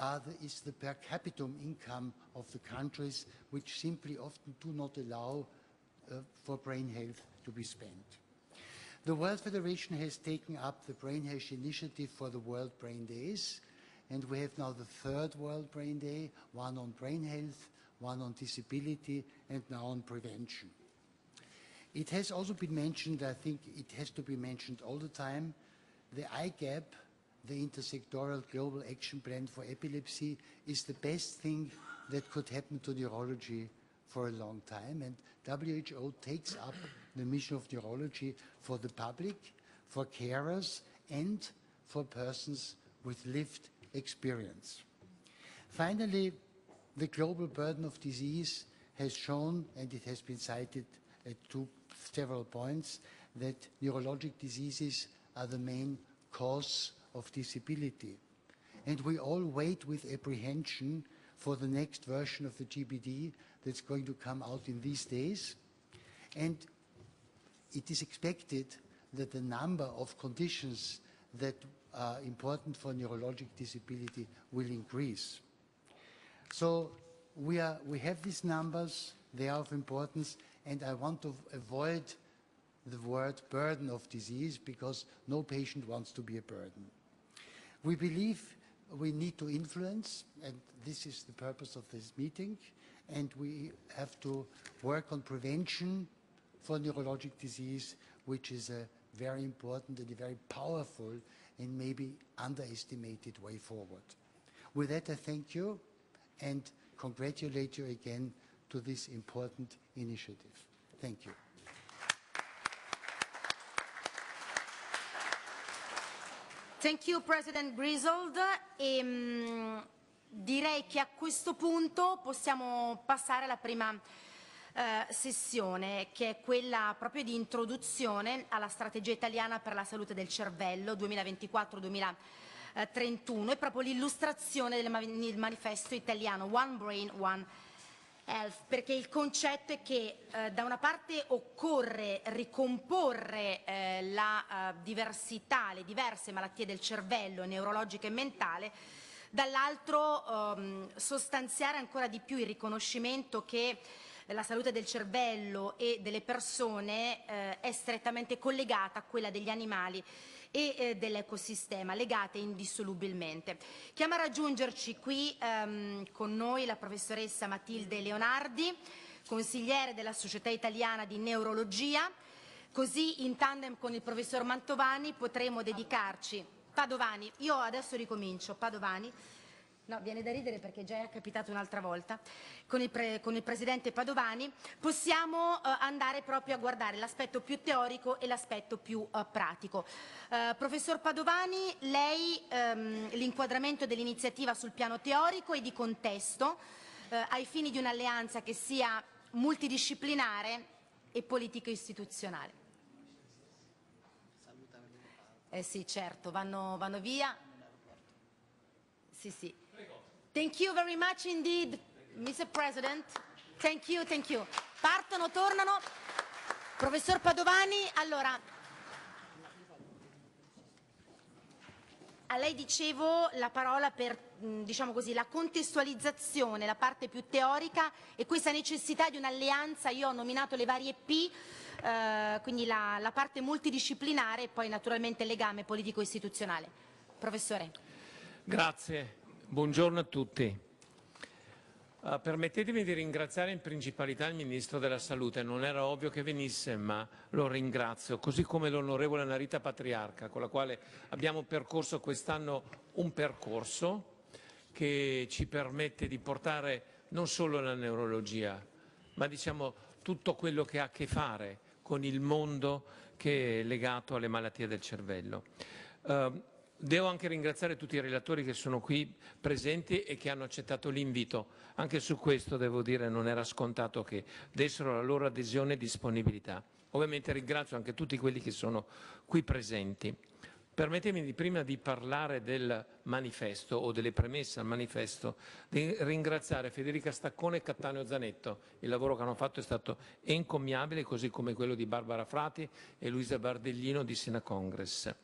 other is the per capita income of the countries, which simply often do not allow uh, for brain health to be spent. The World Federation has taken up the Brain Health Initiative for the World Brain Days, and we have now the third World Brain Day, one on brain health, one on disability, and now on prevention. It has also been mentioned, I think it has to be mentioned all the time, the eye gap the Intersectoral Global Action Plan for Epilepsy is the best thing that could happen to neurology for a long time. And WHO takes up the mission of neurology for the public, for carers, and for persons with lived experience. Finally, the global burden of disease has shown, and it has been cited at two, several points, that neurologic diseases are the main cause of disability. And we all wait with apprehension for the next version of the GBD that's going to come out in these days. And it is expected that the number of conditions that are important for neurologic disability will increase. So we, are, we have these numbers, they are of importance, and I want to avoid the word burden of disease because no patient wants to be a burden. We believe we need to influence, and this is the purpose of this meeting, and we have to work on prevention for neurologic disease, which is a very important and a very powerful and maybe underestimated way forward. With that, I thank you and congratulate you again to this important initiative. Thank you. Thank you President Grisold. E, ehm, mh, direi che a questo punto possiamo passare alla prima eh, sessione che è quella proprio di introduzione alla strategia italiana per la salute del cervello 2024-2031 e proprio l'illustrazione del manifesto italiano One Brain, One Health eh, perché il concetto è che eh, da una parte occorre ricomporre eh, la eh, diversità, le diverse malattie del cervello, neurologica e mentale, dall'altro ehm, sostanziare ancora di più il riconoscimento che la salute del cervello e delle persone eh, è strettamente collegata a quella degli animali e eh, dell'ecosistema legate indissolubilmente. Chiama a raggiungerci qui ehm, con noi la professoressa Matilde Leonardi, consigliere della Società Italiana di Neurologia, così in tandem con il professor Mantovani potremo dedicarci Padovani, io adesso ricomincio, Padovani, No, viene da ridere perché già è capitato un'altra volta con il, pre, con il, presidente Padovani, possiamo eh, andare proprio a guardare l'aspetto più teorico e l'aspetto più eh, pratico. Eh, professor Padovani, lei ehm, l'inquadramento dell'iniziativa sul piano teorico e di contesto eh, ai fini di un'alleanza che sia multidisciplinare e politico istituzionale. Eh sì, certo, vanno, vanno via. Sì, sì. Thank you very much indeed, Mr. President. Thank you, thank you. Partono, tornano. Professor Padovani, allora, a lei dicevo la parola per mm, diciamo così, la contestualizzazione, la parte più teorica e questa necessità di un'alleanza, io ho nominato le varie P, eh, quindi la, la parte multidisciplinare e poi naturalmente il legame politico-istituzionale. Professore. Grazie. Buongiorno a tutti. Uh, permettetemi di ringraziare in principalità il Ministro della Salute, non era ovvio che venisse ma lo ringrazio, così come l'onorevole Narita Patriarca con la quale abbiamo percorso quest'anno un percorso che ci permette di portare non solo la neurologia ma diciamo tutto quello che ha a che fare con il mondo che è legato alle malattie del cervello. Uh, Devo anche ringraziare tutti i relatori che sono qui presenti e che hanno accettato l'invito. Anche su questo devo dire non era scontato che dessero la loro adesione e disponibilità. Ovviamente ringrazio anche tutti quelli che sono qui presenti. Permettetemi di, prima di parlare del manifesto o delle premesse al manifesto di ringraziare Federica Staccone e Cattaneo Zanetto. Il lavoro che hanno fatto è stato encomiabile così come quello di Barbara Frati e Luisa Bardellino di Sina Congress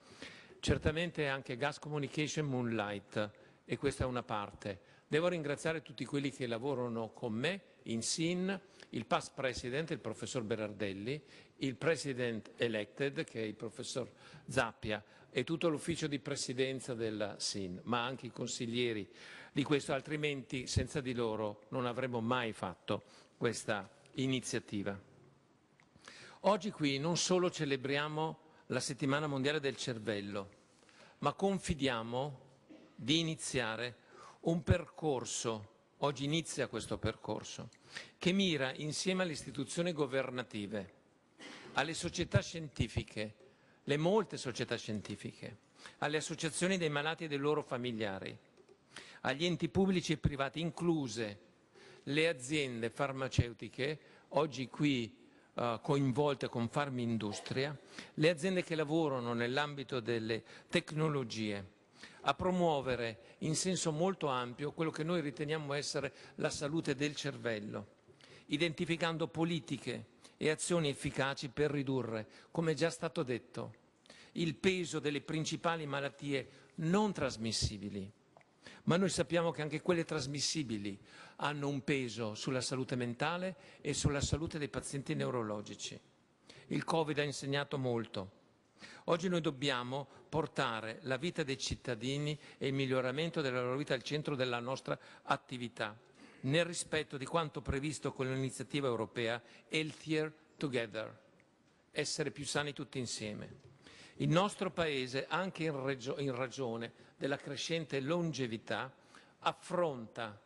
certamente anche Gas Communication Moonlight e questa è una parte. Devo ringraziare tutti quelli che lavorano con me in SIN, il past president, il professor Berardelli, il president elected, che è il professor Zappia, e tutto l'ufficio di presidenza della SIN, ma anche i consiglieri di questo, altrimenti senza di loro non avremmo mai fatto questa iniziativa. Oggi qui non solo celebriamo la settimana mondiale del cervello, ma confidiamo di iniziare un percorso, oggi inizia questo percorso, che mira insieme alle istituzioni governative, alle società scientifiche, le molte società scientifiche, alle associazioni dei malati e dei loro familiari, agli enti pubblici e privati, incluse le aziende farmaceutiche, oggi qui eh, coinvolte con Industria, le aziende che lavorano nell'ambito delle tecnologie, a promuovere in senso molto ampio quello che noi riteniamo essere la salute del cervello, identificando politiche e azioni efficaci per ridurre, come già stato detto, il peso delle principali malattie non trasmissibili. Ma noi sappiamo che anche quelle trasmissibili hanno un peso sulla salute mentale e sulla salute dei pazienti neurologici. Il Covid ha insegnato molto. Oggi noi dobbiamo portare la vita dei cittadini e il miglioramento della loro vita al centro della nostra attività, nel rispetto di quanto previsto con l'iniziativa europea Healthier Together, essere più sani tutti insieme. Il nostro Paese, anche in, in ragione della crescente longevità, affronta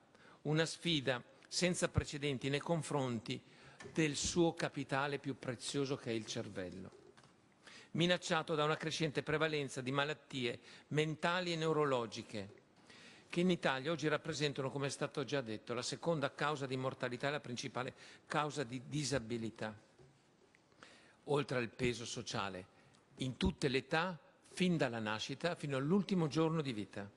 una sfida senza precedenti nei confronti del suo capitale più prezioso che è il cervello, minacciato da una crescente prevalenza di malattie mentali e neurologiche, che in Italia oggi rappresentano, come è stato già detto, la seconda causa di mortalità e la principale causa di disabilità, oltre al peso sociale, in tutte le età, fin dalla nascita fino all'ultimo giorno di vita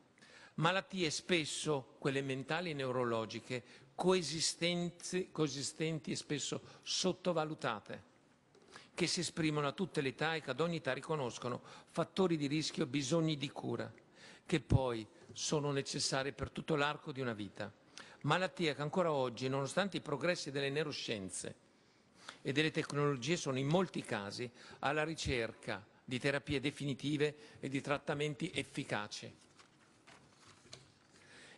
malattie spesso, quelle mentali e neurologiche, coesistenti, coesistenti e spesso sottovalutate, che si esprimono a tutte le età e che ad ogni età riconoscono fattori di rischio, bisogni di cura, che poi sono necessari per tutto l'arco di una vita. Malattie che ancora oggi, nonostante i progressi delle neuroscienze e delle tecnologie, sono in molti casi alla ricerca di terapie definitive e di trattamenti efficaci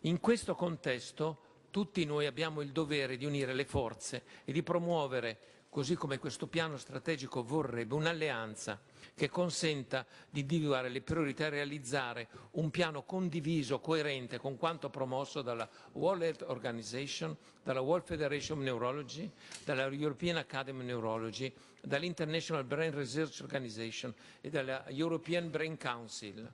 in questo contesto tutti noi abbiamo il dovere di unire le forze e di promuovere, così come questo piano strategico vorrebbe, un'alleanza che consenta di individuare le priorità e realizzare un piano condiviso, coerente con quanto promosso dalla World Health Organization, dalla World Federation of Neurology, dalla European Academy of Neurology, dall'International Brain Research Organization e dalla European Brain Council.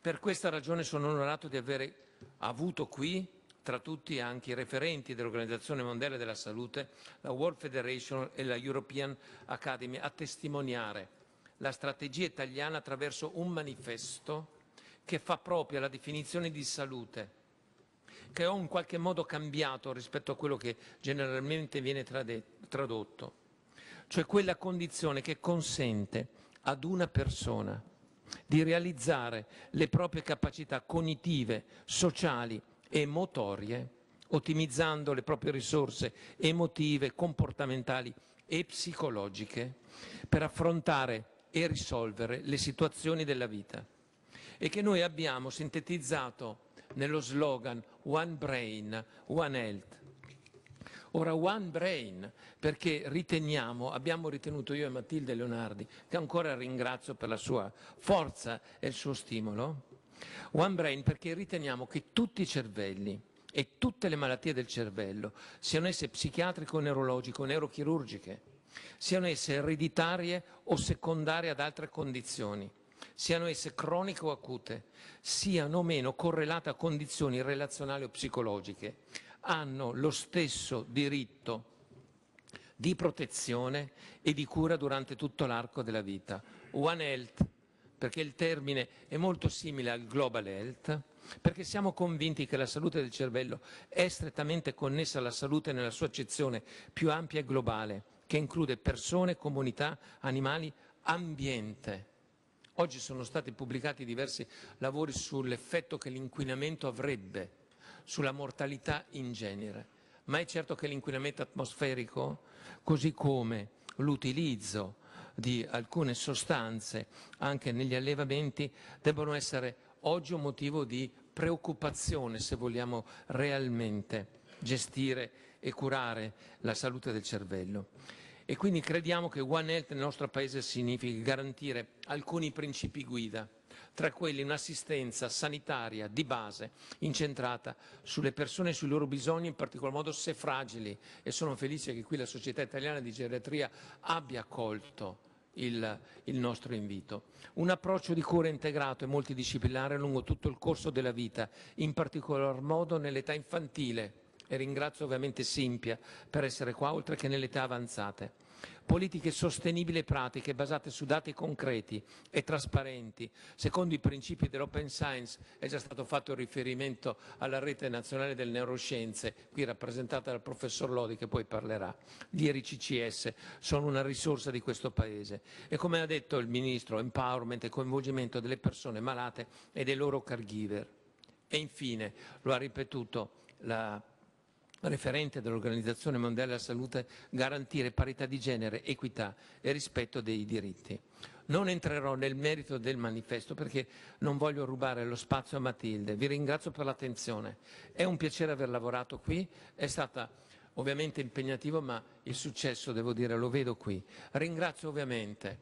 Per questa ragione sono onorato di avere ha avuto qui tra tutti anche i referenti dell'Organizzazione Mondiale della Salute, la World Federation e la European Academy a testimoniare la strategia italiana attraverso un manifesto che fa propria la definizione di salute, che ho in qualche modo cambiato rispetto a quello che generalmente viene tradotto, cioè quella condizione che consente ad una persona di realizzare le proprie capacità cognitive, sociali e motorie, ottimizzando le proprie risorse emotive, comportamentali e psicologiche per affrontare e risolvere le situazioni della vita e che noi abbiamo sintetizzato nello slogan One Brain, One Health, Ora One Brain, perché riteniamo, abbiamo ritenuto io e Matilde Leonardi, che ancora ringrazio per la sua forza e il suo stimolo, One Brain perché riteniamo che tutti i cervelli e tutte le malattie del cervello, siano esse psichiatriche o neurologiche o neurochirurgiche, siano esse ereditarie o secondarie ad altre condizioni, siano esse croniche o acute, siano meno correlate a condizioni relazionali o psicologiche hanno lo stesso diritto di protezione e di cura durante tutto l'arco della vita. One Health, perché il termine è molto simile al Global Health, perché siamo convinti che la salute del cervello è strettamente connessa alla salute nella sua accezione più ampia e globale, che include persone, comunità, animali, ambiente. Oggi sono stati pubblicati diversi lavori sull'effetto che l'inquinamento avrebbe sulla mortalità in genere, ma è certo che l'inquinamento atmosferico, così come l'utilizzo di alcune sostanze anche negli allevamenti, debbono essere oggi un motivo di preoccupazione se vogliamo realmente gestire e curare la salute del cervello. E quindi crediamo che One Health nel nostro Paese significhi garantire alcuni principi guida tra quelli un'assistenza sanitaria di base incentrata sulle persone e sui loro bisogni, in particolar modo se fragili, e sono felice che qui la Società Italiana di Geriatria abbia accolto il, il, nostro invito. Un approccio di cura integrato e multidisciplinare lungo tutto il corso della vita, in particolar modo nell'età infantile, e ringrazio ovviamente Simpia per essere qua, oltre che nell'età età avanzate. Politiche sostenibili e pratiche basate su dati concreti e trasparenti, secondo i principi dell'open science, è già stato fatto riferimento alla rete nazionale delle neuroscienze, qui rappresentata dal professor Lodi che poi parlerà. Gli RCCS sono una risorsa di questo Paese e come ha detto il Ministro, empowerment e coinvolgimento delle persone malate e dei loro caregiver. E infine, lo ha ripetuto la referente dell'Organizzazione Mondiale della Salute, garantire parità di genere, equità e rispetto dei diritti. Non entrerò nel merito del manifesto perché non voglio rubare lo spazio a Matilde. Vi ringrazio per l'attenzione. È un piacere aver lavorato qui. È stata ovviamente impegnativo, ma il successo, devo dire, lo vedo qui. Ringrazio ovviamente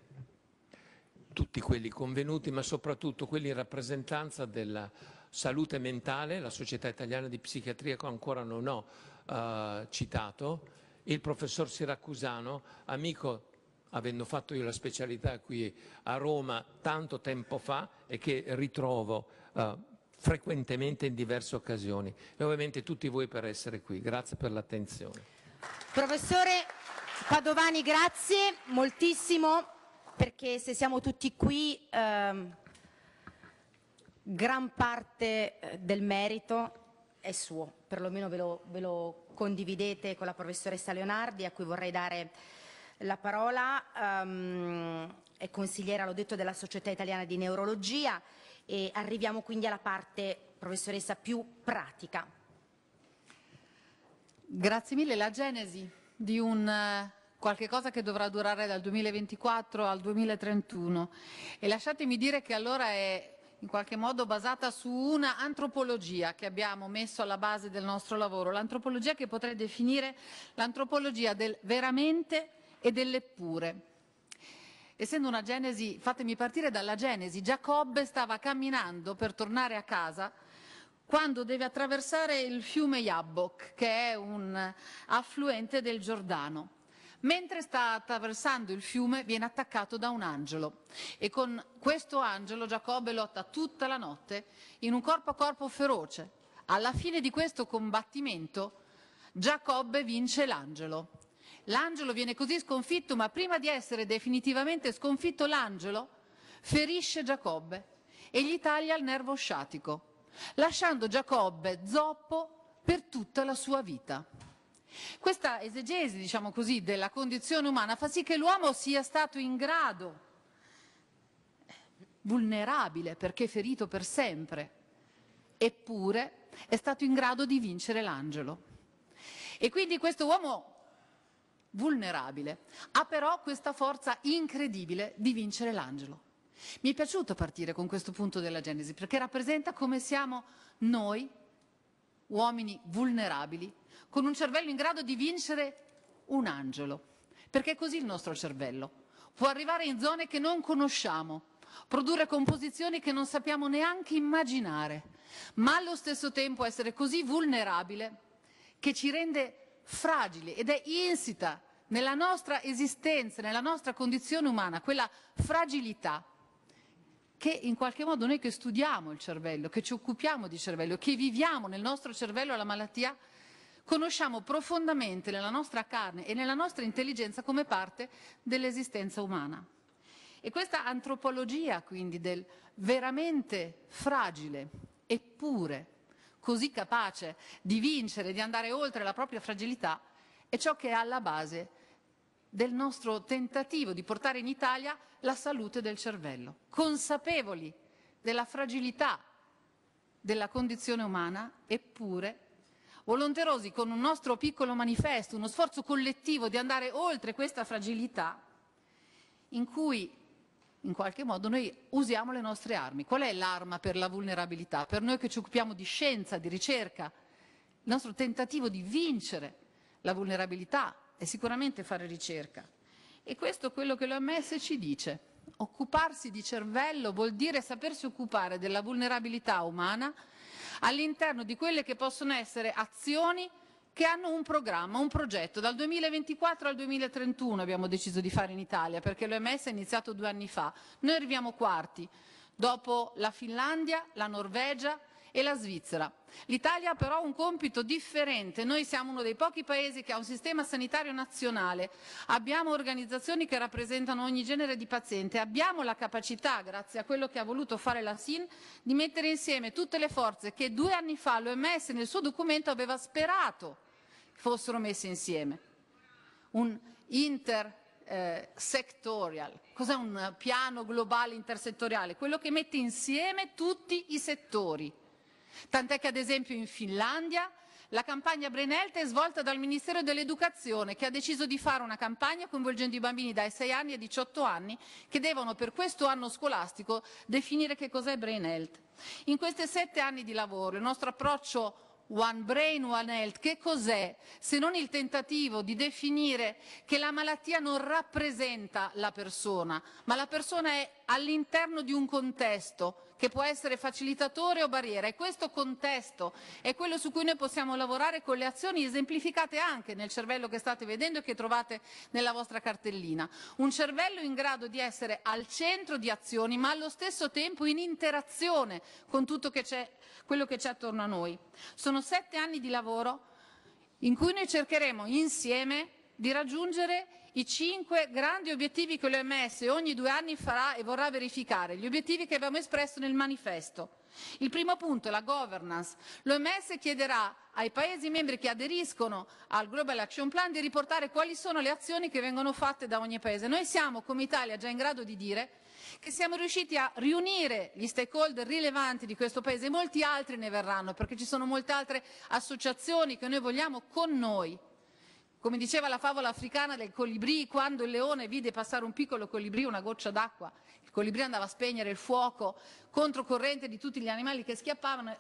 tutti quelli convenuti, ma soprattutto quelli in rappresentanza della salute mentale, la Società Italiana di Psichiatria che ancora non ho eh, citato, il professor Siracusano, amico avendo fatto io la specialità qui a Roma tanto tempo fa e che ritrovo eh, frequentemente in diverse occasioni. E ovviamente tutti voi per essere qui. Grazie per l'attenzione. Professore Padovani, grazie moltissimo perché se siamo tutti qui... Ehm gran parte eh, del merito è suo, perlomeno ve lo, ve lo condividete con la professoressa Leonardi a cui vorrei dare la parola, um, è consigliera, l'ho detto, della Società Italiana di Neurologia e arriviamo quindi alla parte, professoressa, più pratica. Grazie mille, la genesi di un eh, qualche cosa che dovrà durare dal 2024 al 2031 e lasciatemi dire che allora è in qualche modo basata su una antropologia che abbiamo messo alla base del nostro lavoro, l'antropologia che potrei definire l'antropologia del veramente e dell'eppure. Essendo una genesi, fatemi partire dalla genesi, Giacobbe stava camminando per tornare a casa quando deve attraversare il fiume Yabbok, che è un affluente del Giordano. Mentre sta attraversando il fiume viene attaccato da un angelo e con questo angelo Giacobbe lotta tutta la notte in un corpo a corpo feroce. Alla fine di questo combattimento Giacobbe vince l'angelo. L'angelo viene così sconfitto, ma prima di essere definitivamente sconfitto l'angelo ferisce Giacobbe e gli taglia il nervo sciatico, lasciando Giacobbe zoppo per tutta la sua vita. Questa esegesi, diciamo così, della condizione umana fa sì che l'uomo sia stato in grado, vulnerabile perché ferito per sempre, eppure è stato in grado di vincere l'angelo. E quindi questo uomo vulnerabile ha però questa forza incredibile di vincere l'angelo. Mi è piaciuto partire con questo punto della Genesi perché rappresenta come siamo noi, uomini vulnerabili, con un cervello in grado di vincere un angelo, perché così il nostro cervello può arrivare in zone che non conosciamo, produrre composizioni che non sappiamo neanche immaginare, ma allo stesso tempo essere così vulnerabile che ci rende fragili ed è insita nella nostra esistenza, nella nostra condizione umana, quella fragilità che in qualche modo noi che studiamo il cervello, che ci occupiamo di cervello, che viviamo nel nostro cervello la malattia, conosciamo profondamente nella nostra carne e nella nostra intelligenza come parte dell'esistenza umana. E questa antropologia quindi del veramente fragile, eppure così capace di vincere, di andare oltre la propria fragilità, è ciò che è alla base del nostro tentativo di portare in Italia la salute del cervello, consapevoli della fragilità della condizione umana, eppure volonterosi con un nostro piccolo manifesto, uno sforzo collettivo di andare oltre questa fragilità in cui in qualche modo noi usiamo le nostre armi. Qual è l'arma per la vulnerabilità? Per noi che ci occupiamo di scienza, di ricerca, il nostro tentativo di vincere la vulnerabilità è sicuramente fare ricerca. E questo è quello che l'OMS ci dice. Occuparsi di cervello vuol dire sapersi occupare della vulnerabilità umana all'interno di quelle che possono essere azioni che hanno un programma, un progetto. Dal 2024 al 2031 abbiamo deciso di fare in Italia, perché l'OMS è iniziato due anni fa. Noi arriviamo quarti, dopo la Finlandia, la Norvegia, e la Svizzera. L'Italia ha però un compito differente, noi siamo uno dei pochi paesi che ha un sistema sanitario nazionale, abbiamo organizzazioni che rappresentano ogni genere di paziente, abbiamo la capacità, grazie a quello che ha voluto fare la SIN, di mettere insieme tutte le forze che due anni fa l'OMS nel suo documento aveva sperato fossero messe insieme. Un inter eh, sectorial, cos'è un piano globale intersettoriale? Quello che mette insieme tutti i settori Tant'è che ad esempio in Finlandia la campagna Brenelte è svolta dal Ministero dell'Educazione che ha deciso di fare una campagna coinvolgendo i bambini dai 6 anni ai 18 anni che devono per questo anno scolastico definire che cos'è Brain Health. In questi sette anni di lavoro il nostro approccio One Brain, One Health, che cos'è se non il tentativo di definire che la malattia non rappresenta la persona, ma la persona è all'interno di un contesto che può essere facilitatore o barriera. E questo contesto è quello su cui noi possiamo lavorare con le azioni esemplificate anche nel cervello che state vedendo e che trovate nella vostra cartellina. Un cervello in grado di essere al centro di azioni, ma allo stesso tempo in interazione con tutto che quello che c'è attorno a noi. Sono sette anni di lavoro in cui noi cercheremo insieme di raggiungere i cinque grandi obiettivi che l'OMS ogni due anni farà e vorrà verificare, gli obiettivi che abbiamo espresso nel manifesto. Il primo punto è la governance. L'OMS chiederà ai Paesi membri che aderiscono al Global Action Plan di riportare quali sono le azioni che vengono fatte da ogni Paese. Noi siamo, come Italia, già in grado di dire che siamo riusciti a riunire gli stakeholder rilevanti di questo Paese e molti altri ne verranno, perché ci sono molte altre associazioni che noi vogliamo con noi. Come diceva la favola africana del colibrì, quando il leone vide passare un piccolo colibrì, una goccia d'acqua, il colibrì andava a spegnere il fuoco controcorrente di tutti gli animali che scappavano,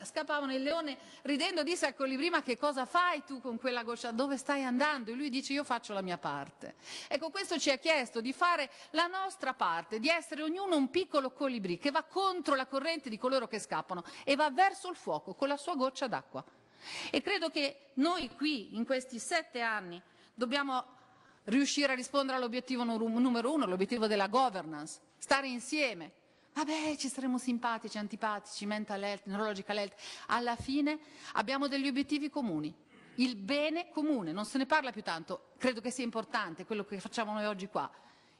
e il leone ridendo disse al colibrì ma che cosa fai tu con quella goccia, dove stai andando? E lui dice io faccio la mia parte. Ecco, questo ci ha chiesto di fare la nostra parte, di essere ognuno un piccolo colibrì che va contro la corrente di coloro che scappano e va verso il fuoco con la sua goccia d'acqua. E credo che noi qui, in questi sette anni, Dobbiamo riuscire a rispondere all'obiettivo numero uno, l'obiettivo della governance, stare insieme. Vabbè, ci saremo simpatici, antipatici, mental health, neurological health. Alla fine abbiamo degli obiettivi comuni. Il bene comune, non se ne parla più tanto, credo che sia importante quello che facciamo noi oggi qua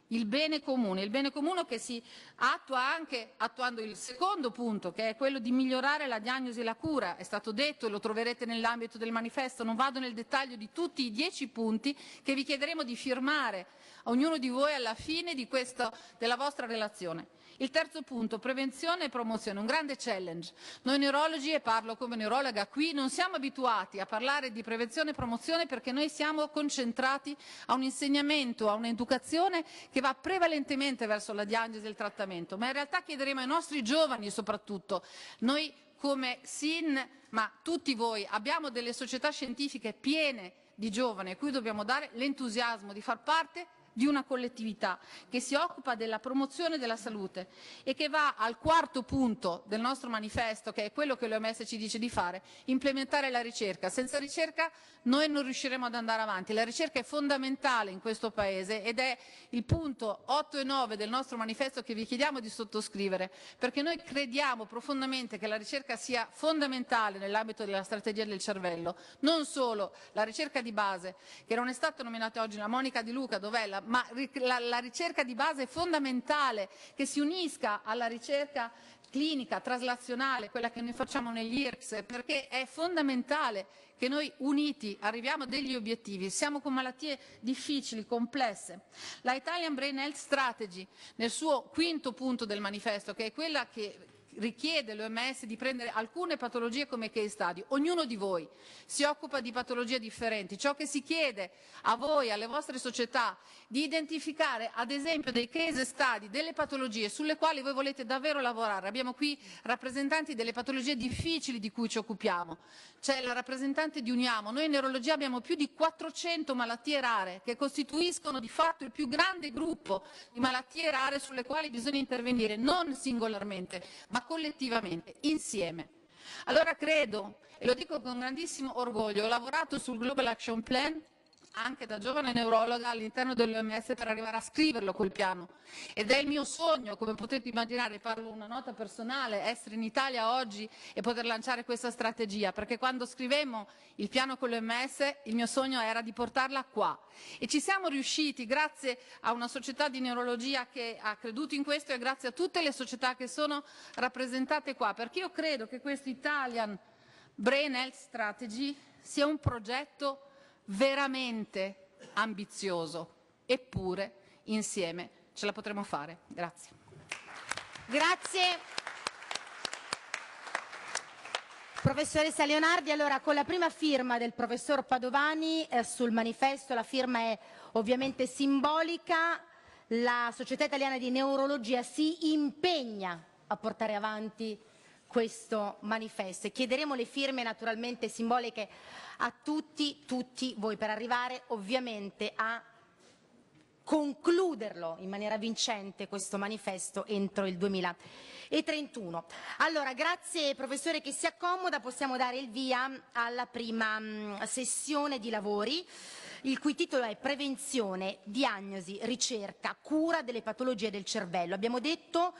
il bene comune, il bene comune che si attua anche attuando il secondo punto, che è quello di migliorare la diagnosi e la cura, è stato detto e lo troverete nell'ambito del manifesto, non vado nel dettaglio di tutti i dieci punti che vi chiederemo di firmare a ognuno di voi alla fine questa, della vostra relazione. Il terzo punto, prevenzione e promozione, un grande challenge. Noi neurologi, e parlo come neurologa qui, non siamo abituati a parlare di prevenzione e promozione perché noi siamo concentrati a un insegnamento, a un'educazione che va prevalentemente verso la diagnosi e il trattamento, ma in realtà chiederemo ai nostri giovani soprattutto. Noi come SIN, ma tutti voi, abbiamo delle società scientifiche piene di giovani a cui dobbiamo dare l'entusiasmo di far parte di una collettività che si occupa della promozione della salute e che va al quarto punto del nostro manifesto, che è quello che l'OMS ci dice di fare, implementare la ricerca. Senza ricerca noi non riusciremo ad andare avanti. La ricerca è fondamentale in questo Paese ed è il punto 8 e 9 del nostro manifesto che vi chiediamo di sottoscrivere, perché noi crediamo profondamente che la ricerca sia fondamentale nell'ambito della strategia del cervello, non solo la ricerca di base, che non è stata nominata oggi, la Monica Di Luca, dov'è la ma la, la ricerca di base è fondamentale che si unisca alla ricerca clinica, traslazionale, quella che noi facciamo negli IRCS, perché è fondamentale che noi uniti arriviamo a degli obiettivi. Siamo con malattie difficili, complesse. La Italian Brain Health Strategy, nel suo quinto punto del manifesto, che è quella che richiede l'OMS di prendere alcune patologie come case study. Ognuno di voi si occupa di patologie differenti. Ciò che si chiede a voi, alle vostre società di identificare ad esempio dei case study, delle patologie sulle quali voi volete davvero lavorare. Abbiamo qui rappresentanti delle patologie difficili di cui ci occupiamo. C'è la rappresentante di Uniamo. Noi in neurologia abbiamo più di 400 malattie rare che costituiscono di fatto il più grande gruppo di malattie rare sulle quali bisogna intervenire non singolarmente ma collettivamente, insieme. Allora credo, e lo dico con grandissimo orgoglio, ho lavorato sul Global Action Plan anche da giovane neurologa all'interno dell'OMS per arrivare a scriverlo quel piano. Ed è il mio sogno, come potete immaginare, farlo una nota personale, essere in Italia oggi e poter lanciare questa strategia, perché quando scrivemmo il piano con l'OMS il mio sogno era di portarla qua. E ci siamo riusciti grazie a una società di neurologia che ha creduto in questo e grazie a tutte le società che sono rappresentate qua, perché io credo che questo Italian Brain Health Strategy sia un progetto veramente ambizioso, eppure insieme ce la potremo fare. Grazie. Grazie. Professoressa Leonardi, allora con la prima firma del professor Padovani eh, sul manifesto, la firma è ovviamente simbolica, la Società Italiana di Neurologia si impegna a portare avanti questo manifesto e chiederemo le firme naturalmente simboliche a tutti, tutti voi per arrivare ovviamente a concluderlo in maniera vincente questo manifesto entro il 2031. Allora, grazie professore che si accomoda, possiamo dare il via alla prima mm, sessione di lavori il cui titolo è Prevenzione, diagnosi, ricerca, cura delle patologie del cervello. Abbiamo detto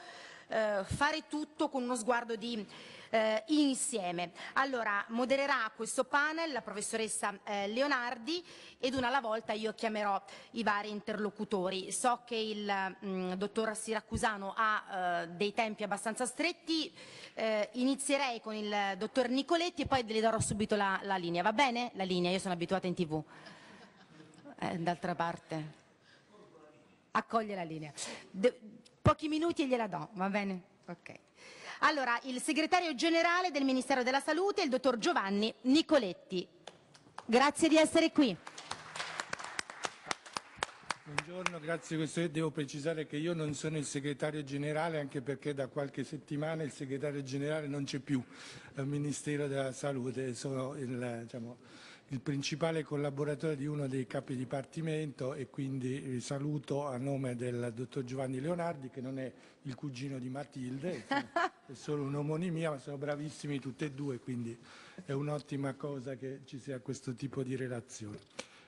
eh, fare tutto con uno sguardo di eh, insieme. Allora, modererà questo panel la professoressa eh, Leonardi ed una alla volta io chiamerò i vari interlocutori. So che il mh, mm, dottor Siracusano ha eh, dei tempi abbastanza stretti, eh, inizierei con il dottor Nicoletti e poi le darò subito la, la linea, va bene? La linea, io sono abituata in tv. Eh, d'altra parte. Accoglie la linea. De Pochi minuti e gliela do, va bene? Ok. Allora, il segretario generale del Ministero della Salute, il dottor Giovanni Nicoletti. Grazie di essere qui. Buongiorno, grazie Devo precisare che io non sono il segretario generale, anche perché da qualche settimana il segretario generale non c'è più al Ministero della Salute, sono il, diciamo, il principale collaboratore di uno dei capi dipartimento e quindi vi eh, saluto a nome del dottor Giovanni Leonardi che non è il cugino di Matilde, è solo un'omonimia, ma sono bravissimi tutti e due, quindi è un'ottima cosa che ci sia questo tipo di relazione.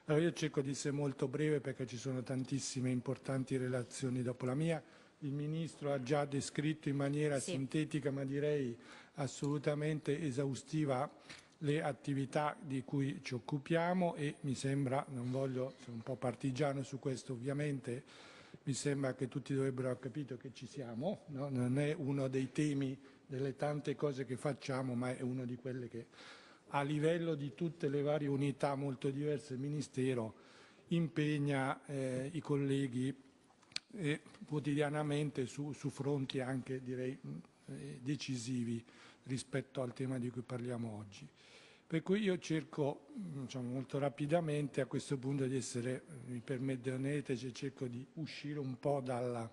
Allora io cerco di essere molto breve perché ci sono tantissime importanti relazioni dopo la mia. Il Ministro ha già descritto in maniera sì. sintetica, ma direi assolutamente esaustiva, le attività di cui ci occupiamo e mi sembra, non voglio, sono un po' partigiano su questo ovviamente, mi sembra che tutti dovrebbero aver capito che ci siamo, no? non è uno dei temi delle tante cose che facciamo, ma è uno di quelle che a livello di tutte le varie unità molto diverse del Ministero impegna eh, i colleghi eh, quotidianamente su, su, fronti anche direi eh, decisivi rispetto al tema di cui parliamo oggi. Per cui io cerco diciamo, molto rapidamente a questo punto di essere, mi permetterete, cioè cerco di uscire un po' dalla,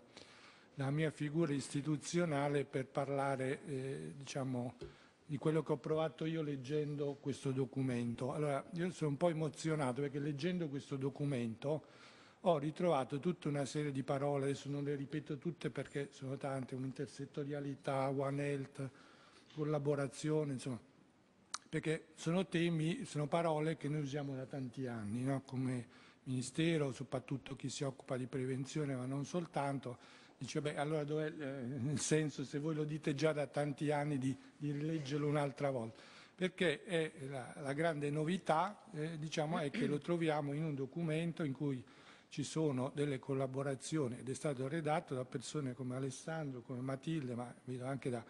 dalla mia figura istituzionale per parlare eh, diciamo, di quello che ho provato io leggendo questo documento. Allora, io sono un po' emozionato perché leggendo questo documento ho ritrovato tutta una serie di parole, adesso non le ripeto tutte perché sono tante, un'intersettorialità, One Health, collaborazione, insomma, perché sono temi, sono parole che noi usiamo da tanti anni, no? come Ministero, soprattutto chi si occupa di prevenzione, ma non soltanto, dice, beh, allora dov'è eh, il senso se voi lo dite già da tanti anni di, di rileggerlo un'altra volta? Perché è la, la grande novità eh, diciamo, è che lo troviamo in un documento in cui ci sono delle collaborazioni ed è stato redatto da persone come Alessandro, come Matilde, ma vedo anche da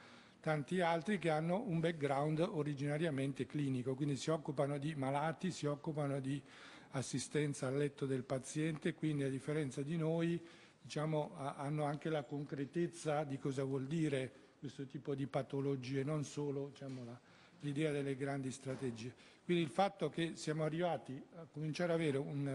tanti altri che hanno un background originariamente clinico, quindi si occupano di malati, si occupano di assistenza al letto del paziente, quindi a differenza di noi diciamo, hanno anche la concretezza di cosa vuol dire questo tipo di patologie, non solo diciamo, l'idea delle grandi strategie. Quindi il fatto che siamo arrivati a cominciare ad avere un,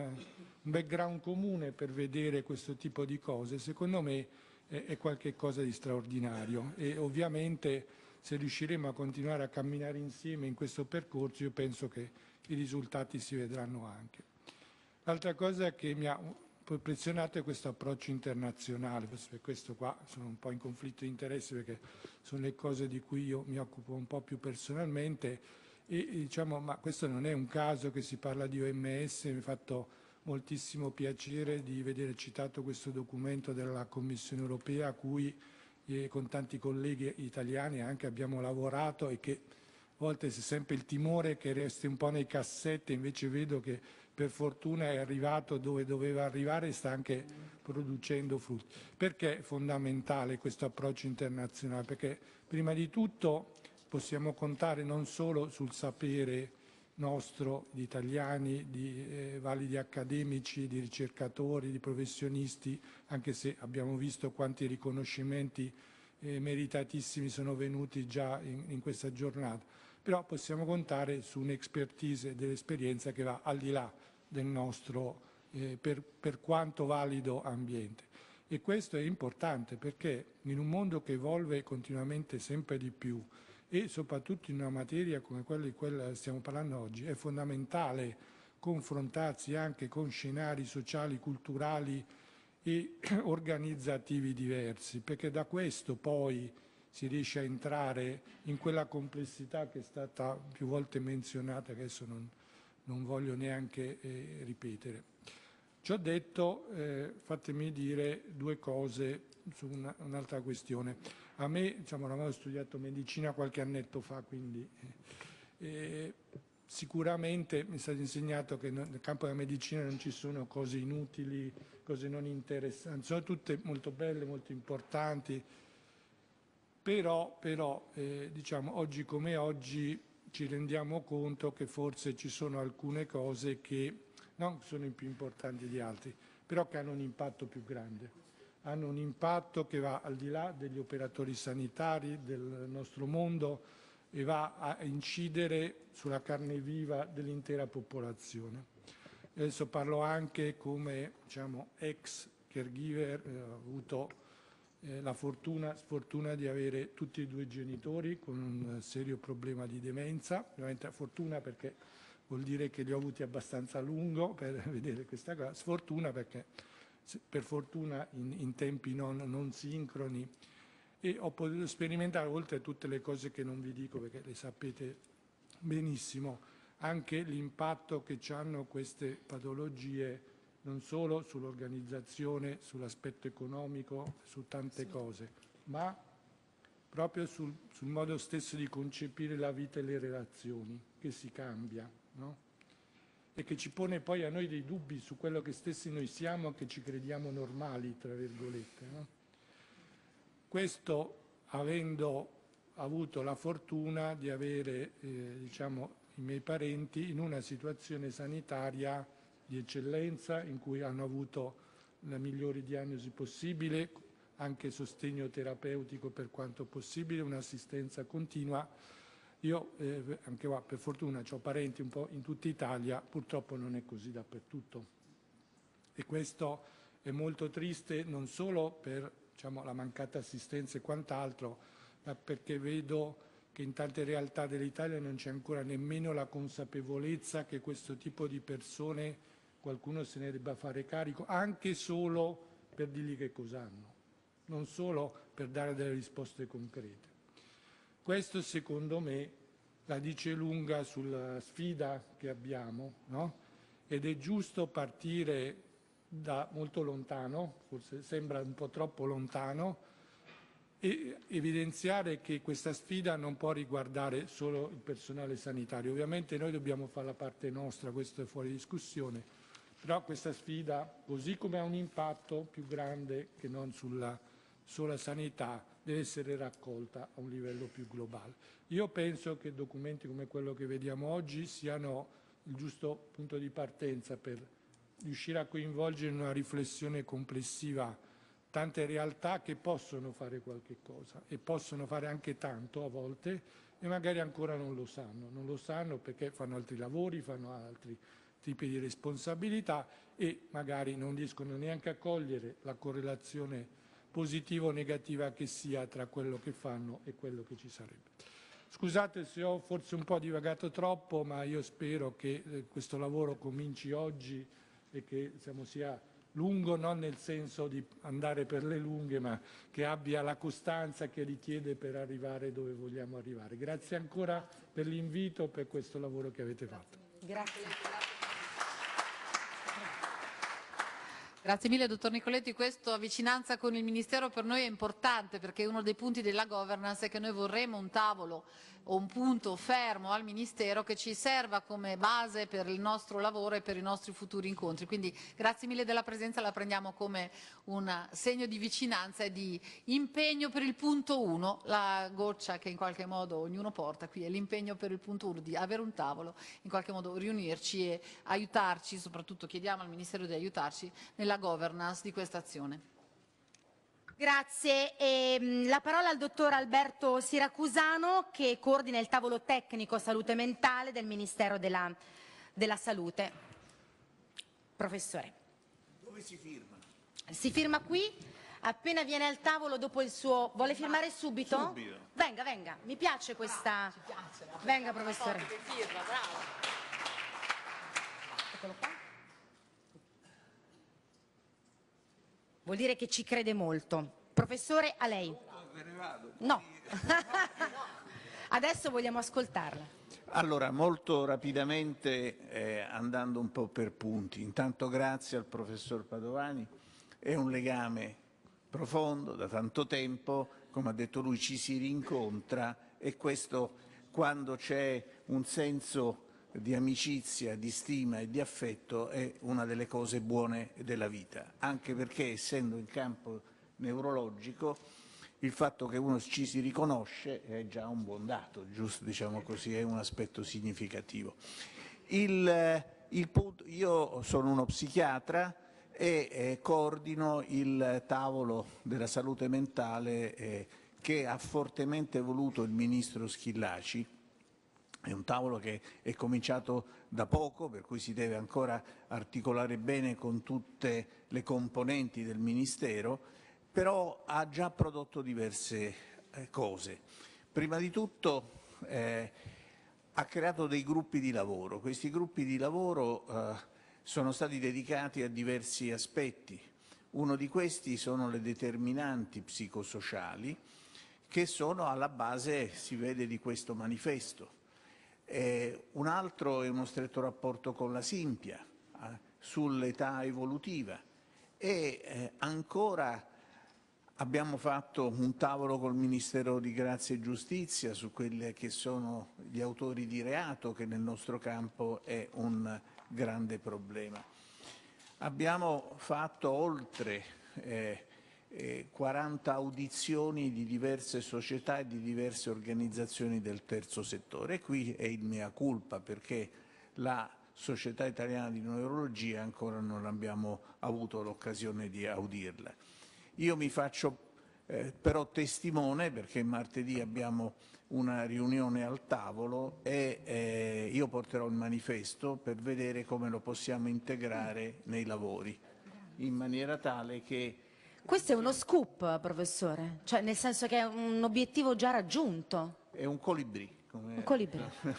un background comune per vedere questo tipo di cose, secondo me è, è qualcosa di straordinario e ovviamente se riusciremo a continuare a camminare insieme in questo percorso io penso che i risultati si vedranno anche. L'altra cosa che mi ha impressionato è questo approccio internazionale, per questo qua sono un po' in conflitto di interesse perché sono le cose di cui io mi occupo un po' più personalmente e diciamo ma questo non è un caso che si parla di OMS, mi fatto moltissimo piacere di vedere citato questo documento della Commissione europea a cui eh, con tanti colleghi italiani anche abbiamo lavorato e che a volte c'è sempre il timore che resti un po' nei cassetti, invece vedo che per fortuna è arrivato dove doveva arrivare e sta anche producendo frutti. Perché è fondamentale questo approccio internazionale? Perché prima di tutto possiamo contare non solo sul sapere nostro, di italiani, di eh, validi accademici, di ricercatori, di professionisti, anche se abbiamo visto quanti riconoscimenti eh, meritatissimi sono venuti già in, in, questa giornata. Però possiamo contare su un'expertise dell'esperienza che va al di là del nostro, eh, per, per quanto valido, ambiente. E questo è importante perché in un mondo che evolve continuamente sempre di più, e soprattutto in una materia come quella di cui stiamo parlando oggi è fondamentale confrontarsi anche con scenari sociali, culturali e organizzativi diversi, perché da questo poi si riesce a entrare in quella complessità che è stata più volte menzionata, che adesso non, non voglio neanche eh, ripetere. Ciò detto, eh, fatemi dire due cose su un'altra un questione. A me, diciamo, non ho studiato medicina qualche annetto fa, quindi eh, sicuramente mi è stato insegnato che nel campo della medicina non ci sono cose inutili, cose non interessanti, sono tutte molto belle, molto importanti, però, però eh, diciamo, oggi come oggi ci rendiamo conto che forse ci sono alcune cose che non sono più importanti di altre, però che hanno un impatto più grande hanno un impatto che va al di là degli operatori sanitari del nostro mondo e va a incidere sulla carne viva dell'intera popolazione. Adesso parlo anche come diciamo, ex caregiver, eh, ho avuto eh, la fortuna, sfortuna di avere tutti e due i genitori con un eh, serio problema di demenza, ovviamente fortuna perché vuol dire che li ho avuti abbastanza a lungo per vedere questa cosa, sfortuna perché per fortuna in, in tempi non, non, sincroni, e ho potuto sperimentare, oltre a tutte le cose che non vi dico perché le sapete benissimo, anche l'impatto che hanno queste patologie non solo sull'organizzazione, sull'aspetto economico, su tante sì. cose, ma proprio sul, sul, modo stesso di concepire la vita e le relazioni, che si cambia. No? e che ci pone poi a noi dei dubbi su quello che stessi noi siamo, e che ci crediamo normali, tra virgolette. No? Questo avendo avuto la fortuna di avere eh, diciamo, i miei parenti in una situazione sanitaria di eccellenza in cui hanno avuto la migliore diagnosi possibile, anche sostegno terapeutico per quanto possibile, un'assistenza continua io, eh, anche qua, per fortuna, ho parenti un po' in tutta Italia, purtroppo non è così dappertutto. E questo è molto triste non solo per diciamo, la mancata assistenza e quant'altro, ma perché vedo che in tante realtà dell'Italia non c'è ancora nemmeno la consapevolezza che questo tipo di persone qualcuno se ne debba fare carico, anche solo per dirgli che cos'hanno, non solo per dare delle risposte concrete. Questo secondo me la dice lunga sulla sfida che abbiamo no? ed è giusto partire da molto lontano, forse sembra un po' troppo lontano, e evidenziare che questa sfida non può riguardare solo il personale sanitario. Ovviamente noi dobbiamo fare la parte nostra, questo è fuori discussione, però questa sfida, così come ha un impatto più grande che non sulla sola sanità, deve essere raccolta a un livello più globale. Io penso che documenti come quello che vediamo oggi siano il giusto punto di partenza per riuscire a coinvolgere in una riflessione complessiva tante realtà che possono fare qualche cosa e possono fare anche tanto a volte e magari ancora non lo sanno, non lo sanno perché fanno altri lavori, fanno altri tipi di responsabilità e magari non riescono neanche a cogliere la correlazione positiva o negativa che sia tra quello che fanno e quello che ci sarebbe. Scusate se ho forse un po' divagato troppo, ma io spero che eh, questo lavoro cominci oggi e che diciamo, sia lungo non nel senso di andare per le lunghe, ma che abbia la costanza che richiede per arrivare dove vogliamo arrivare. Grazie ancora per l'invito, e per questo lavoro che avete fatto. Grazie. Grazie mille dottor Nicoletti, questa vicinanza con il Ministero per noi è importante perché uno dei punti della governance è che noi vorremmo un tavolo un punto fermo al Ministero che ci serva come base per il nostro lavoro e per i nostri futuri incontri. Quindi grazie mille della presenza, la prendiamo come un segno di vicinanza e di impegno per il punto 1, la goccia che in qualche modo ognuno porta qui è l'impegno per il punto 1 di avere un tavolo, in qualche modo riunirci e aiutarci, soprattutto chiediamo al Ministero di aiutarci nella governance di questa azione. Grazie. E ehm, la parola al dottor Alberto Siracusano che coordina il tavolo tecnico salute mentale del Ministero della, della Salute. Professore. Dove si firma? Si firma qui, appena viene al tavolo dopo il suo... Vuole firmare subito? Subito. Venga, venga, mi piace questa... Bravo, ah, piace, venga professore. Bravo. Eccolo qua. vuol dire che ci crede molto. Professore, a lei. No. Adesso vogliamo ascoltarla. Allora, molto rapidamente, eh, andando un po' per punti, intanto grazie al professor Padovani, è un legame profondo da tanto tempo, come ha detto lui ci si rincontra e questo quando c'è un senso di amicizia, di stima e di affetto è una delle cose buone della vita, anche perché essendo in campo neurologico il fatto che uno ci si riconosce è già un buon dato, giusto diciamo così, è un aspetto significativo. Il, il io sono uno psichiatra e eh, coordino il tavolo della salute mentale eh, che ha fortemente voluto il ministro Schillaci è un tavolo che è cominciato da poco, per cui si deve ancora articolare bene con tutte le componenti del Ministero, però ha già prodotto diverse eh, cose. Prima di tutto eh, ha creato dei gruppi di lavoro. Questi gruppi di lavoro eh, sono stati dedicati a diversi aspetti. Uno di questi sono le determinanti psicosociali che sono alla base, si vede, di questo manifesto eh, un altro è uno stretto rapporto con la Simpia eh, sull'età evolutiva e eh, ancora abbiamo fatto un tavolo col Ministero di Grazia e Giustizia su quelli che sono gli autori di reato che nel nostro campo è un grande problema. Abbiamo fatto oltre eh, 40 audizioni di diverse società e di diverse organizzazioni del terzo settore. E qui è il mea culpa perché la Società Italiana di Neurologia ancora non abbiamo avuto l'occasione di audirla. Io mi faccio eh, però testimone perché martedì abbiamo una riunione al tavolo e eh, io porterò il manifesto per vedere come lo possiamo integrare nei lavori in maniera tale che questo è uno scoop, professore, cioè nel senso che è un obiettivo già raggiunto. È un colibrì. Come... Un colibrì.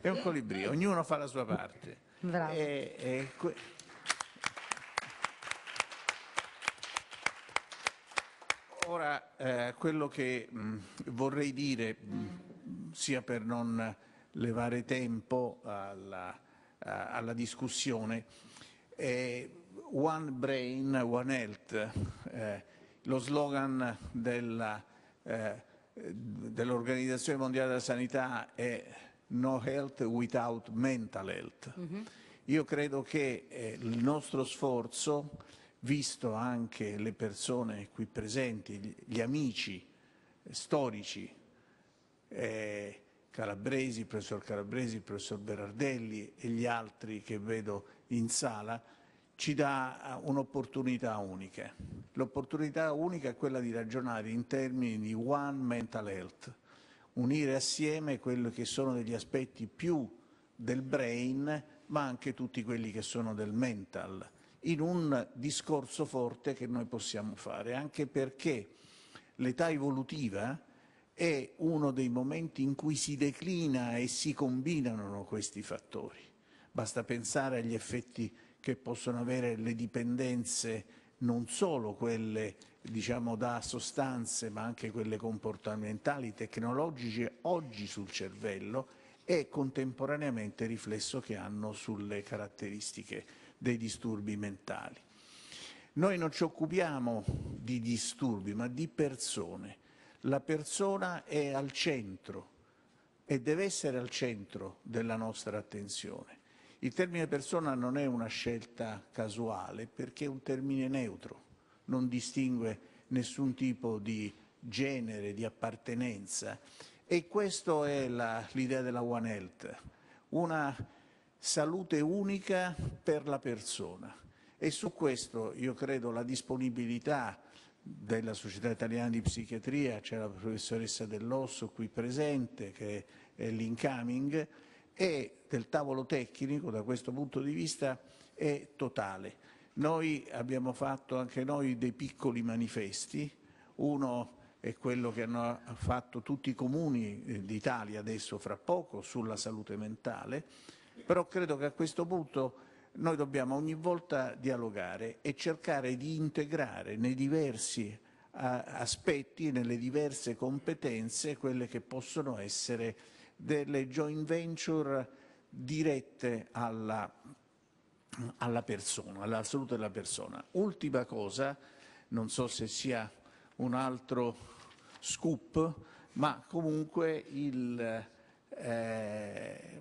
è un colibrì, ognuno fa la sua parte. Bravo. E, e que... Ora, eh, quello che mh, mm, vorrei dire, mh, mm, sia per non levare tempo alla, alla discussione, eh, One Brain, One Health, eh, lo slogan della, eh, dell'Organizzazione Mondiale della Sanità è No Health Without Mental Health. Mm-hmm. Io credo che eh, il nostro sforzo, visto anche le persone qui presenti, gli, gli amici eh, storici, eh, Calabresi, il professor Calabresi, il professor Berardelli e gli altri che vedo in sala, ci dà eh, un'opportunità unica. L'opportunità unica è quella di ragionare in termini di One Mental Health, unire assieme quelli che sono degli aspetti più del brain, ma anche tutti quelli che sono del mental, in un discorso forte che noi possiamo fare, anche perché l'età evolutiva è uno dei momenti in cui si declina e si combinano questi fattori. Basta pensare agli effetti che possono avere le dipendenze non solo quelle diciamo, da sostanze ma anche quelle comportamentali, tecnologiche oggi sul cervello e contemporaneamente riflesso che hanno sulle caratteristiche dei disturbi mentali. Noi non ci occupiamo di disturbi ma di persone. La persona è al centro e deve essere al centro della nostra attenzione. Il termine persona non è una scelta casuale perché è un termine neutro, non distingue nessun tipo di genere, di appartenenza. E questa è l'idea della One Health, una salute unica per la persona. E su questo io credo la disponibilità della Società Italiana di Psichiatria, c'è la professoressa Dell'Osso qui presente che è l'incoming, e del tavolo tecnico da questo punto di vista è totale. Noi abbiamo fatto anche noi dei piccoli manifesti, uno è quello che hanno fatto tutti i comuni eh, d'Italia adesso fra poco sulla salute mentale, però credo che a questo punto noi dobbiamo ogni volta dialogare e cercare di integrare nei diversi eh, aspetti, nelle diverse competenze, quelle che possono essere delle joint venture dirette alla, alla persona, alla salute della persona. Ultima cosa, non so se sia un altro scoop, ma comunque il, eh,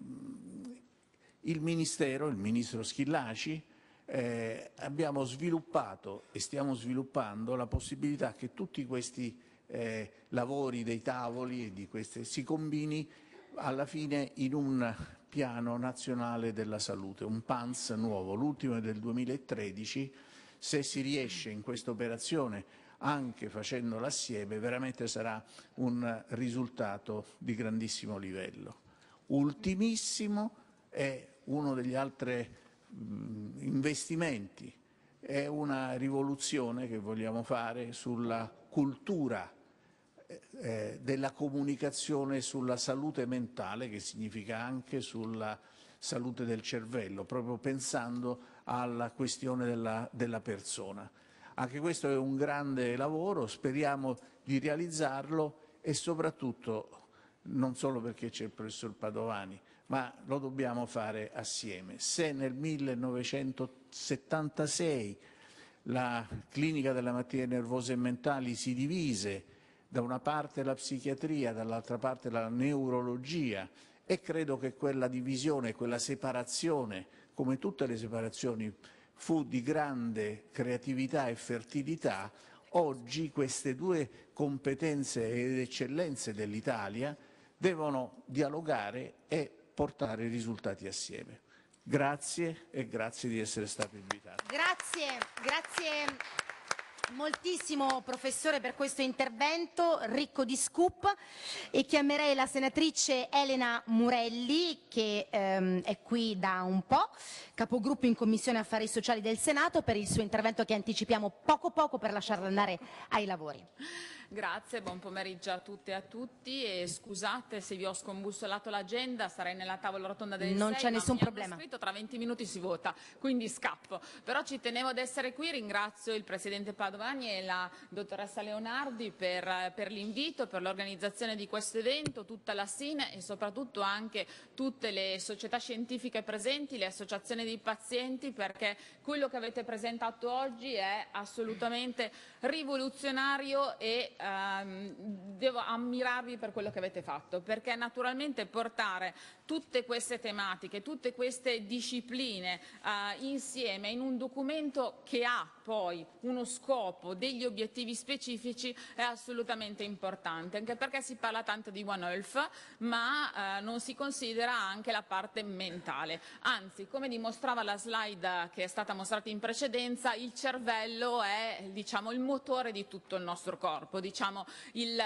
il Ministero, il Ministro Schillaci, eh, abbiamo sviluppato e stiamo sviluppando la possibilità che tutti questi eh, lavori dei tavoli e di queste si combini alla fine in un piano nazionale della salute, un PANS nuovo, l'ultimo è del 2013, se si riesce in questa operazione anche facendola assieme veramente sarà un risultato di grandissimo livello. Ultimissimo è uno degli altri mm, investimenti, è una rivoluzione che vogliamo fare sulla cultura eh, della comunicazione sulla salute mentale, che significa anche sulla salute del cervello, proprio pensando alla questione della, della persona. Anche questo è un grande lavoro, speriamo di realizzarlo e soprattutto non solo perché c'è il professor Padovani, ma lo dobbiamo fare assieme. Se nel 1976 la clinica della malattie nervose e mentali si divise da una parte la psichiatria, dall'altra parte la neurologia e credo che quella divisione, quella separazione, come tutte le separazioni, fu di grande creatività e fertilità. Oggi queste due competenze ed eccellenze dell'Italia devono dialogare e portare risultati assieme. Grazie e grazie di essere stato invitato. Grazie, grazie moltissimo professore per questo intervento ricco di scoop e chiamerei la senatrice Elena Murelli che ehm, è qui da un po', capogruppo in Commissione Affari Sociali del Senato per il suo intervento che anticipiamo poco poco per lasciarla andare ai lavori. Grazie, buon pomeriggio a tutte e a tutti e scusate se vi ho scombussolato l'agenda, sarei nella tavola rotonda delle Non c'è nessun problema. Scritto, tra 20 minuti si vota, quindi scappo. Però ci tenevo ad essere qui, ringrazio il Presidente Padovani e la dottoressa Leonardi per, per l'invito, per l'organizzazione di questo evento, tutta la SIN e soprattutto anche tutte le società scientifiche presenti, le associazioni dei pazienti, perché quello che avete presentato oggi è assolutamente rivoluzionario e ehm, devo ammirarvi per quello che avete fatto, perché naturalmente portare tutte queste tematiche, tutte queste discipline eh, insieme in un documento che ha poi uno scopo, degli obiettivi specifici è assolutamente importante, anche perché si parla tanto di One Health, ma eh, non si considera anche la parte mentale. Anzi, come dimostrava la slide che è stata mostrata in precedenza, il cervello è diciamo, il motore di tutto il nostro corpo, diciamo, il,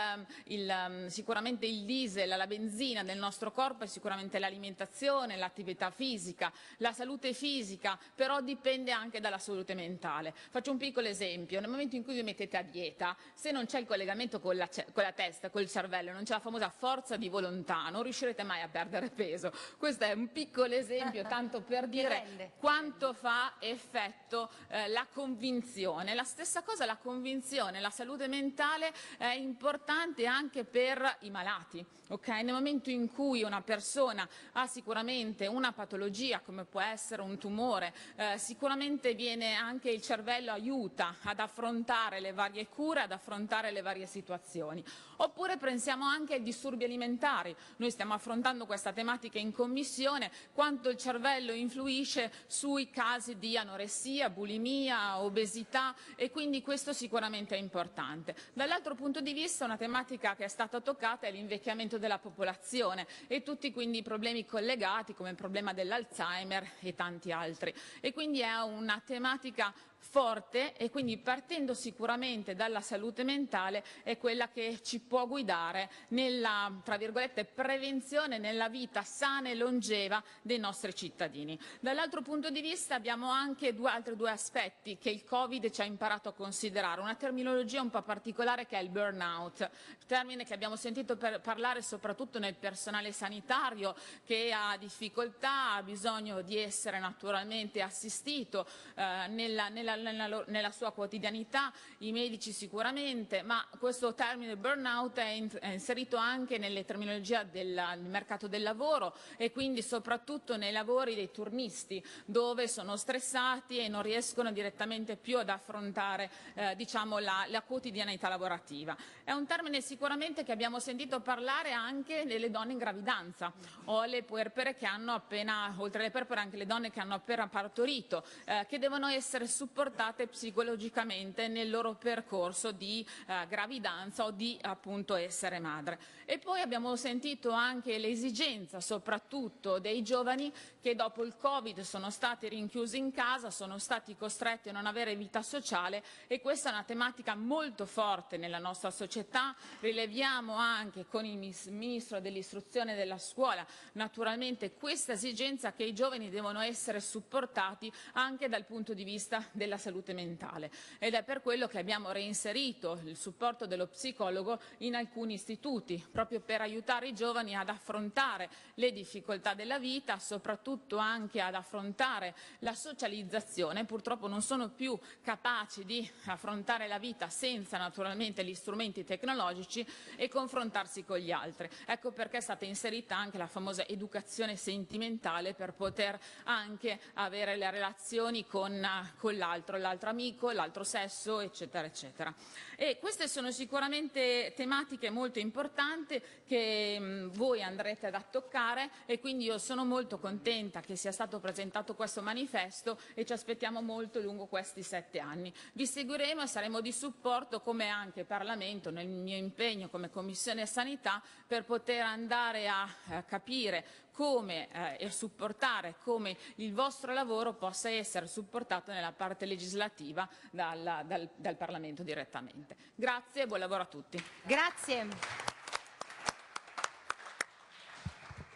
il, sicuramente il diesel, la benzina del nostro corpo è sicuramente sicuramente l'alimentazione, l'attività fisica, la salute fisica, però dipende anche dalla salute mentale. Faccio un piccolo esempio, nel momento in cui vi mettete a dieta, se non c'è il collegamento con la, con la testa, col cervello, non c'è la famosa forza di volontà, non riuscirete mai a perdere peso. Questo è un piccolo esempio, tanto per dire quanto fa effetto eh, la convinzione. La stessa cosa la convinzione, la salute mentale è importante anche per i malati, okay? Nel momento in cui una persona persona ha sicuramente una patologia come può essere un tumore, eh, sicuramente viene anche il cervello aiuta ad affrontare le varie cure, ad affrontare le varie situazioni. Oppure pensiamo anche ai disturbi alimentari. Noi stiamo affrontando questa tematica in commissione, quanto il cervello influisce sui casi di anoressia, bulimia, obesità e quindi questo sicuramente è importante. Dall'altro punto di vista una tematica che è stata toccata è l'invecchiamento della popolazione e tutti quindi i problemi collegati come il problema dell'Alzheimer e tanti altri. E quindi è una tematica forte e quindi partendo sicuramente dalla salute mentale è quella che ci può guidare nella, tra virgolette, prevenzione nella vita sana e longeva dei nostri cittadini. Dall'altro punto di vista abbiamo anche due, altri due aspetti che il Covid ci ha imparato a considerare, una terminologia un po' particolare che è il burnout, termine che abbiamo sentito parlare soprattutto nel personale sanitario che ha difficoltà, ha bisogno di essere naturalmente assistito eh, nella, nella nella, nella, nella, sua quotidianità, i medici sicuramente, ma questo termine burnout è, in, è inserito anche nelle terminologie della, del mercato del lavoro e quindi soprattutto nei lavori dei turnisti, dove sono stressati e non riescono direttamente più ad affrontare eh, diciamo, la, la quotidianità lavorativa. È un termine sicuramente che abbiamo sentito parlare anche nelle donne in gravidanza o le puerpere che hanno appena, oltre alle puerpere anche le donne che hanno appena partorito, eh, che devono essere supportate supportate psicologicamente nel loro percorso di eh, gravidanza o di appunto essere madre. E poi abbiamo sentito anche l'esigenza soprattutto dei giovani che dopo il Covid sono stati rinchiusi in casa, sono stati costretti a non avere vita sociale e questa è una tematica molto forte nella nostra società. Rileviamo anche con il Ministro dell'Istruzione e della Scuola naturalmente questa esigenza che i giovani devono essere supportati anche dal punto di vista della la salute mentale ed è per quello che abbiamo reinserito il supporto dello psicologo in alcuni istituti, proprio per aiutare i giovani ad affrontare le difficoltà della vita, soprattutto anche ad affrontare la socializzazione. Purtroppo non sono più capaci di affrontare la vita senza naturalmente gli strumenti tecnologici e confrontarsi con gli altri. Ecco perché è stata inserita anche la famosa educazione sentimentale per poter anche avere le relazioni con, eh, con l'altro l'altro, l'altro amico, l'altro sesso, eccetera, eccetera. E queste sono sicuramente tematiche molto importanti che mh, mm, voi andrete ad toccare e quindi io sono molto contenta che sia stato presentato questo manifesto e ci aspettiamo molto lungo questi sette anni. Vi seguiremo e saremo di supporto come anche Parlamento nel mio impegno come Commissione Sanità per poter andare a eh, capire come eh, supportare, come il vostro lavoro possa essere supportato nella parte legislativa dalla, dal, dal Parlamento direttamente. Grazie e buon lavoro a tutti. Grazie.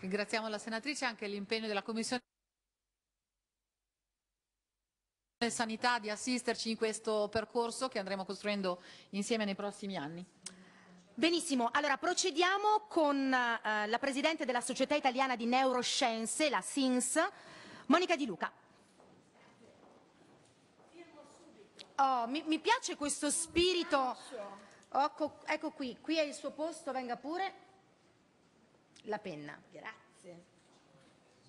Ringraziamo la senatrice anche l'impegno della Commissione sanità di assisterci in questo percorso che andremo costruendo insieme nei prossimi anni. Benissimo, allora procediamo con eh, la Presidente della Società Italiana di Neuroscienze, la SINS, Monica Di Luca. Oh, mi, mi, piace questo spirito. Oh, ecco qui, qui è il suo posto, venga pure la penna. Grazie.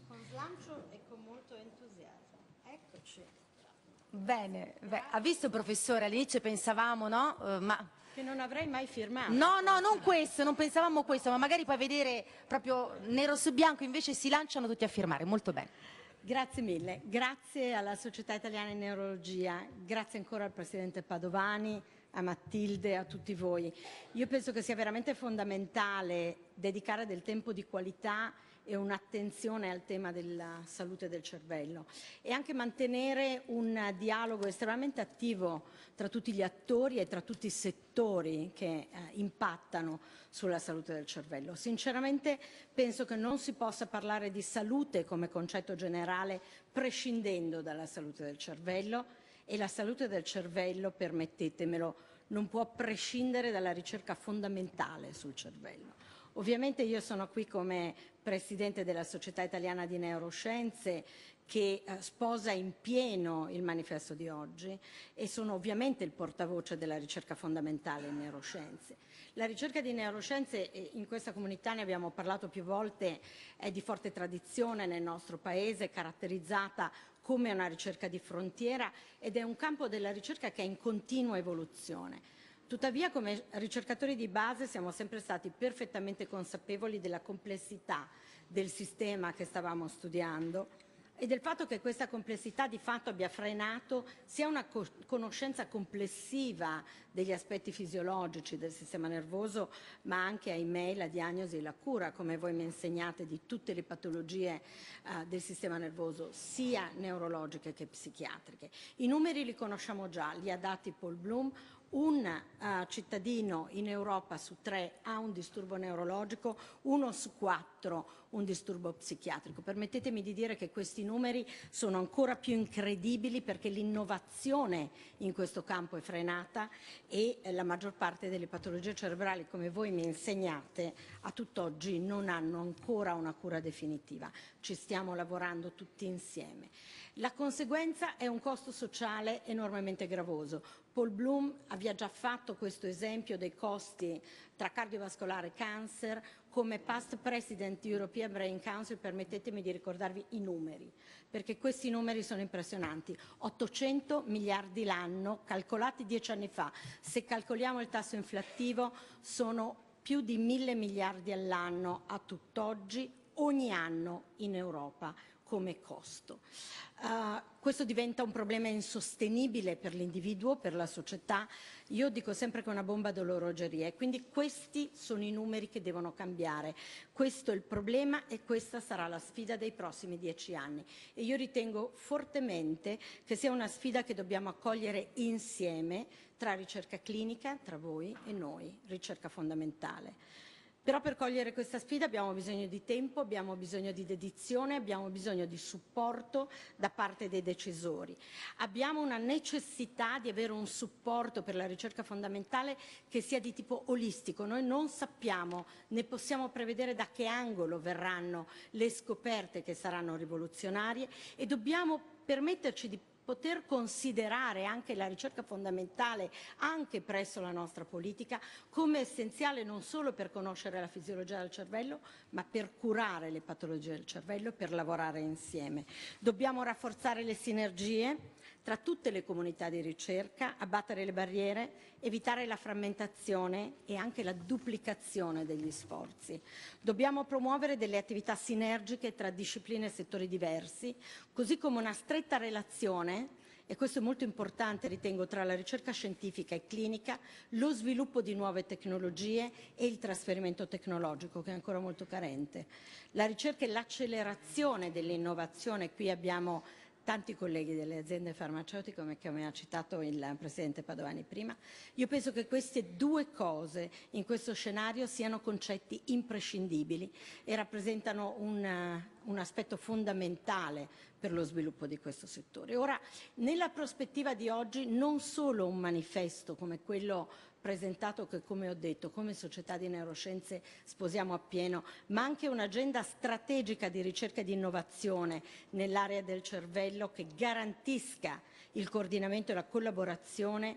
Con slancio e con molto entusiasmo. Eccoci. Bene, beh, ha visto professore, all'inizio pensavamo, no? Uh, ma che non avrei mai firmato. No, no, non questo, non pensavamo questo, ma magari puoi vedere proprio nero su bianco, invece si lanciano tutti a firmare, molto bene. Grazie mille, grazie alla Società Italiana di Neurologia, grazie ancora al Presidente Padovani, a Matilde, a tutti voi. Io penso che sia veramente fondamentale dedicare del tempo di qualità e un'attenzione al tema della salute del cervello e anche mantenere un dialogo estremamente attivo tra tutti gli attori e tra tutti i settori che eh, impattano sulla salute del cervello. Sinceramente penso che non si possa parlare di salute come concetto generale prescindendo dalla salute del cervello e la salute del cervello, permettetemelo, non può prescindere dalla ricerca fondamentale sul cervello. Ovviamente io sono qui come presidente della Società Italiana di Neuroscienze, che eh, sposa in pieno il manifesto di oggi e sono ovviamente il portavoce della ricerca fondamentale in neuroscienze. La ricerca di neuroscienze eh, in questa comunità, ne abbiamo parlato più volte, è di forte tradizione nel nostro paese, caratterizzata come una ricerca di frontiera ed è un campo della ricerca che è in continua evoluzione. Tuttavia, come ricercatori di base siamo sempre stati perfettamente consapevoli della complessità del sistema che stavamo studiando e del fatto che questa complessità di fatto abbia frenato sia una conoscenza complessiva degli aspetti fisiologici del sistema nervoso, ma anche, ahimè, la diagnosi e la cura, come voi mi insegnate, di tutte le patologie eh, del sistema nervoso, sia neurologiche che psichiatriche. I numeri li conosciamo già, li ha dati Paul Bloom, un uh, cittadino in Europa su tre ha un disturbo neurologico, uno su quattro, un disturbo psichiatrico. Permettetemi di dire che questi numeri sono ancora più incredibili perché l'innovazione in questo campo è frenata e eh, la maggior parte delle patologie cerebrali, come voi mi insegnate, a tutt'oggi non hanno ancora una cura definitiva. Ci stiamo lavorando tutti insieme. La conseguenza è un costo sociale enormemente gravoso. Paul Bloom aveva già fatto questo esempio dei costi tra cardiovascolare e cancer, come past president European Brain Council permettetemi di ricordarvi i numeri, perché questi numeri sono impressionanti. 800 miliardi l'anno, calcolati dieci anni fa, se calcoliamo il tasso inflattivo sono più di mille miliardi all'anno a tutt'oggi, ogni anno in Europa come costo. Uh, questo diventa un problema insostenibile per l'individuo, per la società. Io dico sempre che è una bomba d'orologeria e quindi questi sono i numeri che devono cambiare. Questo è il problema e questa sarà la sfida dei prossimi dieci anni. E io ritengo fortemente che sia una sfida che dobbiamo accogliere insieme tra ricerca clinica, tra voi e noi, ricerca fondamentale. Però per cogliere questa sfida abbiamo bisogno di tempo, abbiamo bisogno di dedizione, abbiamo bisogno di supporto da parte dei decisori. Abbiamo una necessità di avere un supporto per la ricerca fondamentale che sia di tipo olistico. Noi non sappiamo né possiamo prevedere da che angolo verranno le scoperte che saranno rivoluzionarie e dobbiamo permetterci di poter considerare anche la ricerca fondamentale anche presso la nostra politica come essenziale non solo per conoscere la fisiologia del cervello, ma per curare le patologie del cervello, per lavorare insieme. Dobbiamo rafforzare le sinergie tra tutte le comunità di ricerca, abbattere le barriere, evitare la frammentazione e anche la duplicazione degli sforzi. Dobbiamo promuovere delle attività sinergiche tra discipline e settori diversi, così come una stretta relazione e questo è molto importante, ritengo, tra la ricerca scientifica e clinica, lo sviluppo di nuove tecnologie e il trasferimento tecnologico, che è ancora molto carente. La ricerca e l'accelerazione dell'innovazione, qui abbiamo tanti colleghi delle aziende farmaceutiche come, come ha citato il Presidente Padovani prima, io penso che queste due cose in questo scenario siano concetti imprescindibili e rappresentano un, un aspetto fondamentale per lo sviluppo di questo settore. Ora, nella prospettiva di oggi non solo un manifesto come quello presentato che, come ho detto, come società di neuroscienze sposiamo appieno, ma anche un'agenda strategica di ricerca e di innovazione nell'area del cervello che garantisca il coordinamento e la collaborazione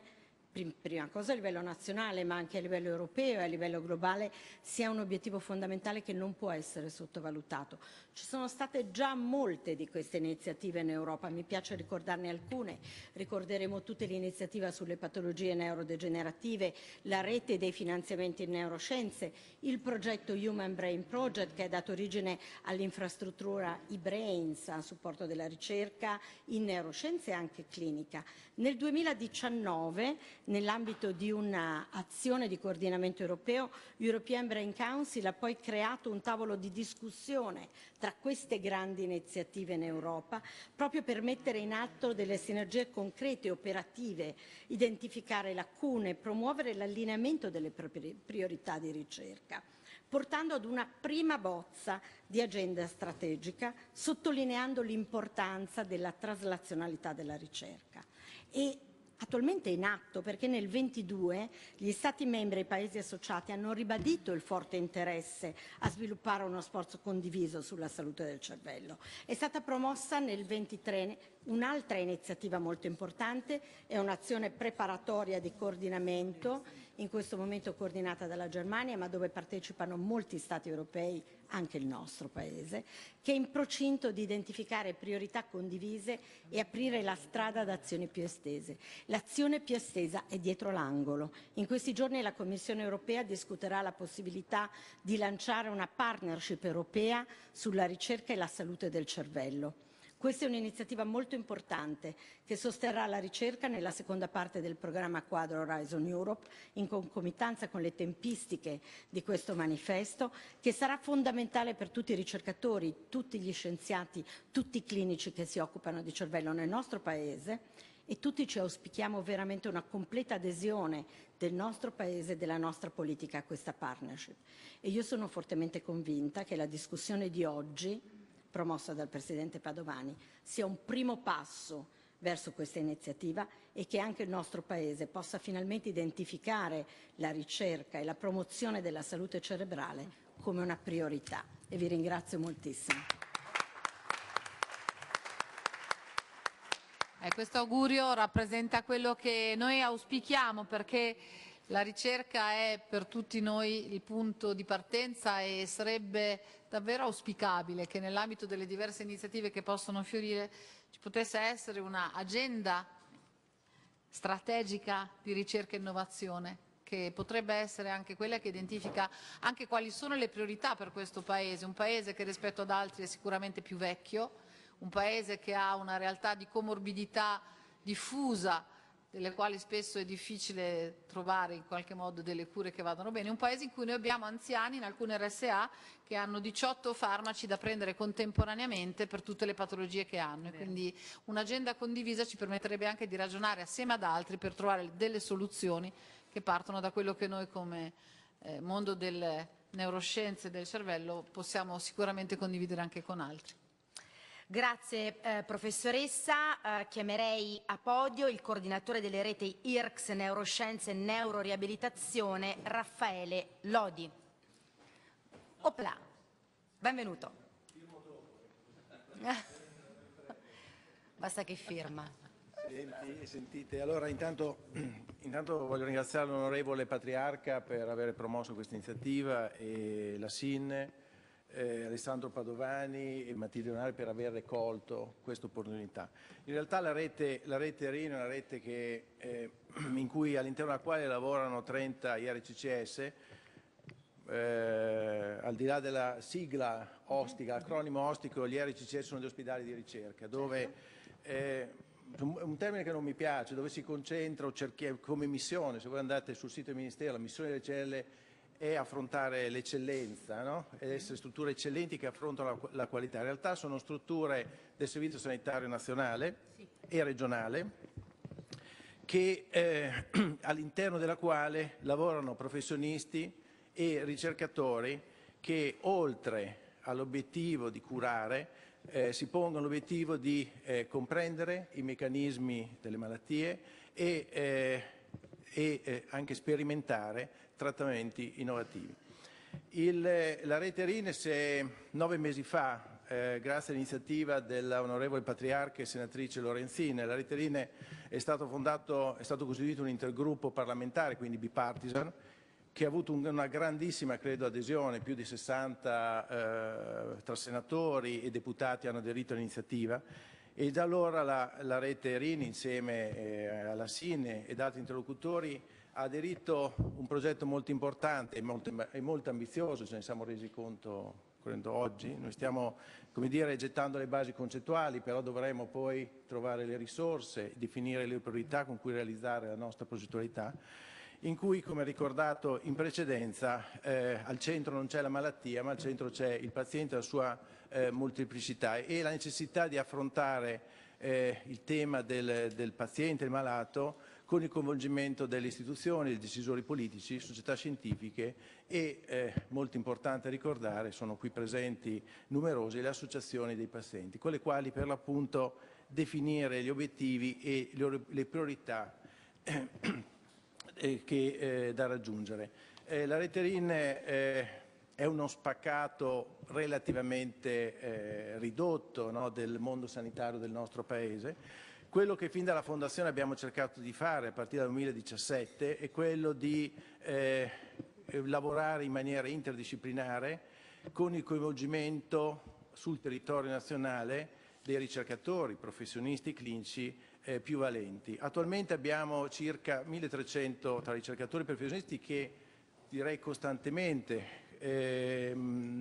prima cosa a livello nazionale ma anche a livello europeo e a livello globale sia un obiettivo fondamentale che non può essere sottovalutato. Ci sono state già molte di queste iniziative in Europa, mi piace ricordarne alcune, ricorderemo tutte l'iniziativa sulle patologie neurodegenerative, la rete dei finanziamenti in neuroscienze, il progetto Human Brain Project che ha dato origine all'infrastruttura e-brains a supporto della ricerca in neuroscienze e anche clinica. Nel 2019 Nell'ambito di un'azione di coordinamento europeo, European Brain Council ha poi creato un tavolo di discussione tra queste grandi iniziative in Europa, proprio per mettere in atto delle sinergie concrete e operative, identificare lacune, promuovere l'allineamento delle proprie priorità di ricerca portando ad una prima bozza di agenda strategica, sottolineando l'importanza della traslazionalità della ricerca e attualmente in atto perché nel 2022 gli Stati membri e i Paesi associati hanno ribadito il forte interesse a sviluppare uno sforzo condiviso sulla salute del cervello. È stata promossa nel 2023 un'altra iniziativa molto importante, è un'azione preparatoria di coordinamento, in questo momento coordinata dalla Germania, ma dove partecipano molti Stati europei anche il nostro Paese, che è in procinto di identificare priorità condivise e aprire la strada ad azioni più estese. L'azione più estesa è dietro l'angolo. In questi giorni la Commissione europea discuterà la possibilità di lanciare una partnership europea sulla ricerca e la salute del cervello. Questa è un'iniziativa molto importante che sosterrà la ricerca nella seconda parte del programma quadro Horizon Europe in concomitanza con le tempistiche di questo manifesto che sarà fondamentale per tutti i ricercatori, tutti gli scienziati, tutti i clinici che si occupano di cervello nel nostro Paese e tutti ci auspichiamo veramente una completa adesione del nostro Paese e della nostra politica a questa partnership. E io sono fortemente convinta che la discussione di oggi promossa dal Presidente Padovani, sia un primo passo verso questa iniziativa e che anche il nostro Paese possa finalmente identificare la ricerca e la promozione della salute cerebrale come una priorità. E vi ringrazio moltissimo. Eh, questo augurio rappresenta quello che noi auspichiamo perché la ricerca è per tutti noi il punto di partenza e sarebbe davvero auspicabile che nell'ambito delle diverse iniziative che possono fiorire ci potesse essere un'agenda strategica di ricerca e innovazione che potrebbe essere anche quella che identifica anche quali sono le priorità per questo Paese, un Paese che rispetto ad altri è sicuramente più vecchio, un Paese che ha una realtà di comorbidità diffusa delle quali spesso è difficile trovare in qualche modo delle cure che vadano bene, un paese in cui noi abbiamo anziani in alcune RSA che hanno 18 farmaci da prendere contemporaneamente per tutte le patologie che hanno e quindi un'agenda condivisa ci permetterebbe anche di ragionare assieme ad altri per trovare delle soluzioni che partono da quello che noi come eh, mondo delle neuroscienze del cervello possiamo sicuramente condividere anche con altri. Grazie eh, professoressa, eh, chiamerei a podio il coordinatore delle reti IRCS Neuroscienze e Neuroriabilitazione Raffaele Lodi. Opla, benvenuto. Basta che firma. Senti, sentite, allora intanto, intanto voglio ringraziare l'onorevole Patriarca per aver promosso questa iniziativa e la SIN eh, Alessandro Padovani e Mattia Leonari per aver colto questa opportunità. In realtà la rete, la rete Rino è una rete che, eh, cui, all'interno della quale lavorano 30 IRCCS, eh, al di là della sigla ostica, acronimo ostico, gli IRCCS sono gli ospedali di ricerca, dove eh, un termine che non mi piace, dove si concentra o cerchia, come missione, se voi andate sul sito del Ministero, la missione delle celle è affrontare l'eccellenza, no? ed essere strutture eccellenti che affrontano la, la, qualità. In realtà sono strutture del Servizio Sanitario Nazionale sì. e regionale che, eh, all'interno della quale lavorano professionisti e ricercatori che oltre all'obiettivo di curare eh, si pongono l'obiettivo di eh, comprendere i meccanismi delle malattie e, eh, e eh, anche sperimentare trattamenti innovativi. Il, la rete Rines nove mesi fa, eh, grazie all'iniziativa dell'onorevole patriarca e senatrice Lorenzine, la rete Rine è stato, fondato, è stato costituito un intergruppo parlamentare, quindi bipartisan, che ha avuto una grandissima, credo, adesione, più di 60 eh, tra senatori e deputati hanno aderito all'iniziativa e da allora la, la rete Rini insieme eh, alla Sine ed altri interlocutori ha aderito un progetto molto importante e molto, e molto ambizioso, ce ne siamo resi conto credo oggi, noi stiamo come dire, gettando le basi concettuali, però dovremo poi trovare le risorse, definire le priorità con cui realizzare la nostra progettualità, in cui, come ricordato in precedenza, eh, al centro non c'è la malattia, ma al centro c'è il paziente e la sua eh, molteplicità e la necessità di affrontare eh, il tema del, del paziente, il malato, con il coinvolgimento delle istituzioni, dei decisori politici, società scientifiche e, eh, molto importante ricordare, sono qui presenti numerose le associazioni dei pazienti, con le quali per l'appunto definire gli obiettivi e le, le priorità eh, che, eh, da raggiungere. Eh, la rete RIN eh, è uno spaccato relativamente eh, ridotto no, del mondo sanitario del nostro Paese, quello che fin dalla Fondazione abbiamo cercato di fare a partire dal 2017 è quello di eh, eh, lavorare in maniera interdisciplinare con il coinvolgimento sul territorio nazionale dei ricercatori, professionisti, clinici eh, più valenti. Attualmente abbiamo circa 1300 tra ricercatori e professionisti che direi costantemente eh,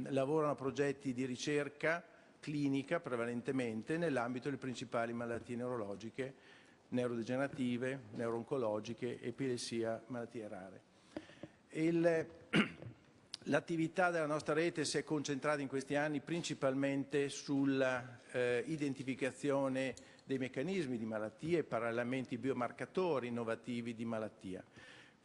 lavorano a progetti di ricerca, clinica prevalentemente nell'ambito delle principali malattie neurologiche, neurodegenerative, neurooncologiche, oncologiche epilessia, malattie rare. Il, L'attività della nostra rete si è concentrata in questi anni principalmente sull'identificazione eh, dei meccanismi di malattia e parallelamente i biomarcatori innovativi di malattia.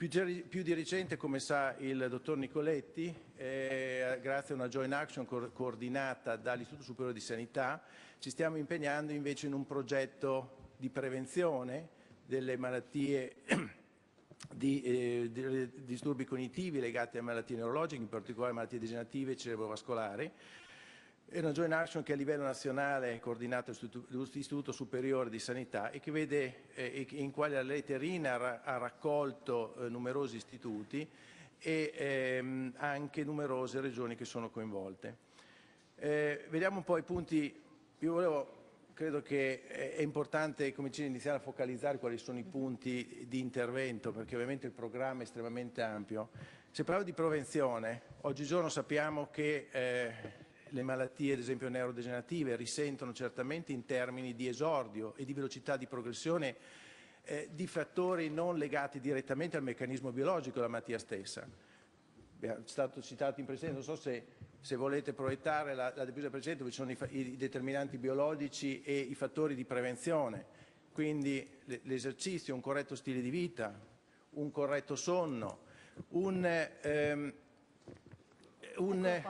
Più di, più di recente, come sa il dottor Nicoletti, eh, grazie a una joint action co coordinata dall'Istituto Superiore di Sanità, ci stiamo impegnando invece in un progetto di prevenzione delle malattie di, eh, di disturbi cognitivi legati a malattie neurologiche, in particolare malattie degenerative e cerebrovascolari, è una joint action che a livello nazionale è coordinata dall'Istituto Superiore di Sanità e che vede, eh, in quale la letterina ra ha raccolto eh, numerosi istituti e ehm, anche numerose regioni che sono coinvolte. Eh, vediamo un po' i punti, io volevo, credo che è importante come dice, iniziare a focalizzare quali sono i punti di intervento perché ovviamente il programma è estremamente ampio. Se parliamo di prevenzione, oggigiorno sappiamo che eh, le malattie, ad esempio neurodegenerative, risentono certamente in termini di esordio e di velocità di progressione eh, di fattori non legati direttamente al meccanismo biologico della malattia stessa. È stato citato in precedenza, non so se, se volete proiettare la, la deputata precedente, dove ci sono i, i determinanti biologici e i fattori di prevenzione. Quindi l'esercizio, un corretto stile di vita, un corretto sonno, un, ehm, un,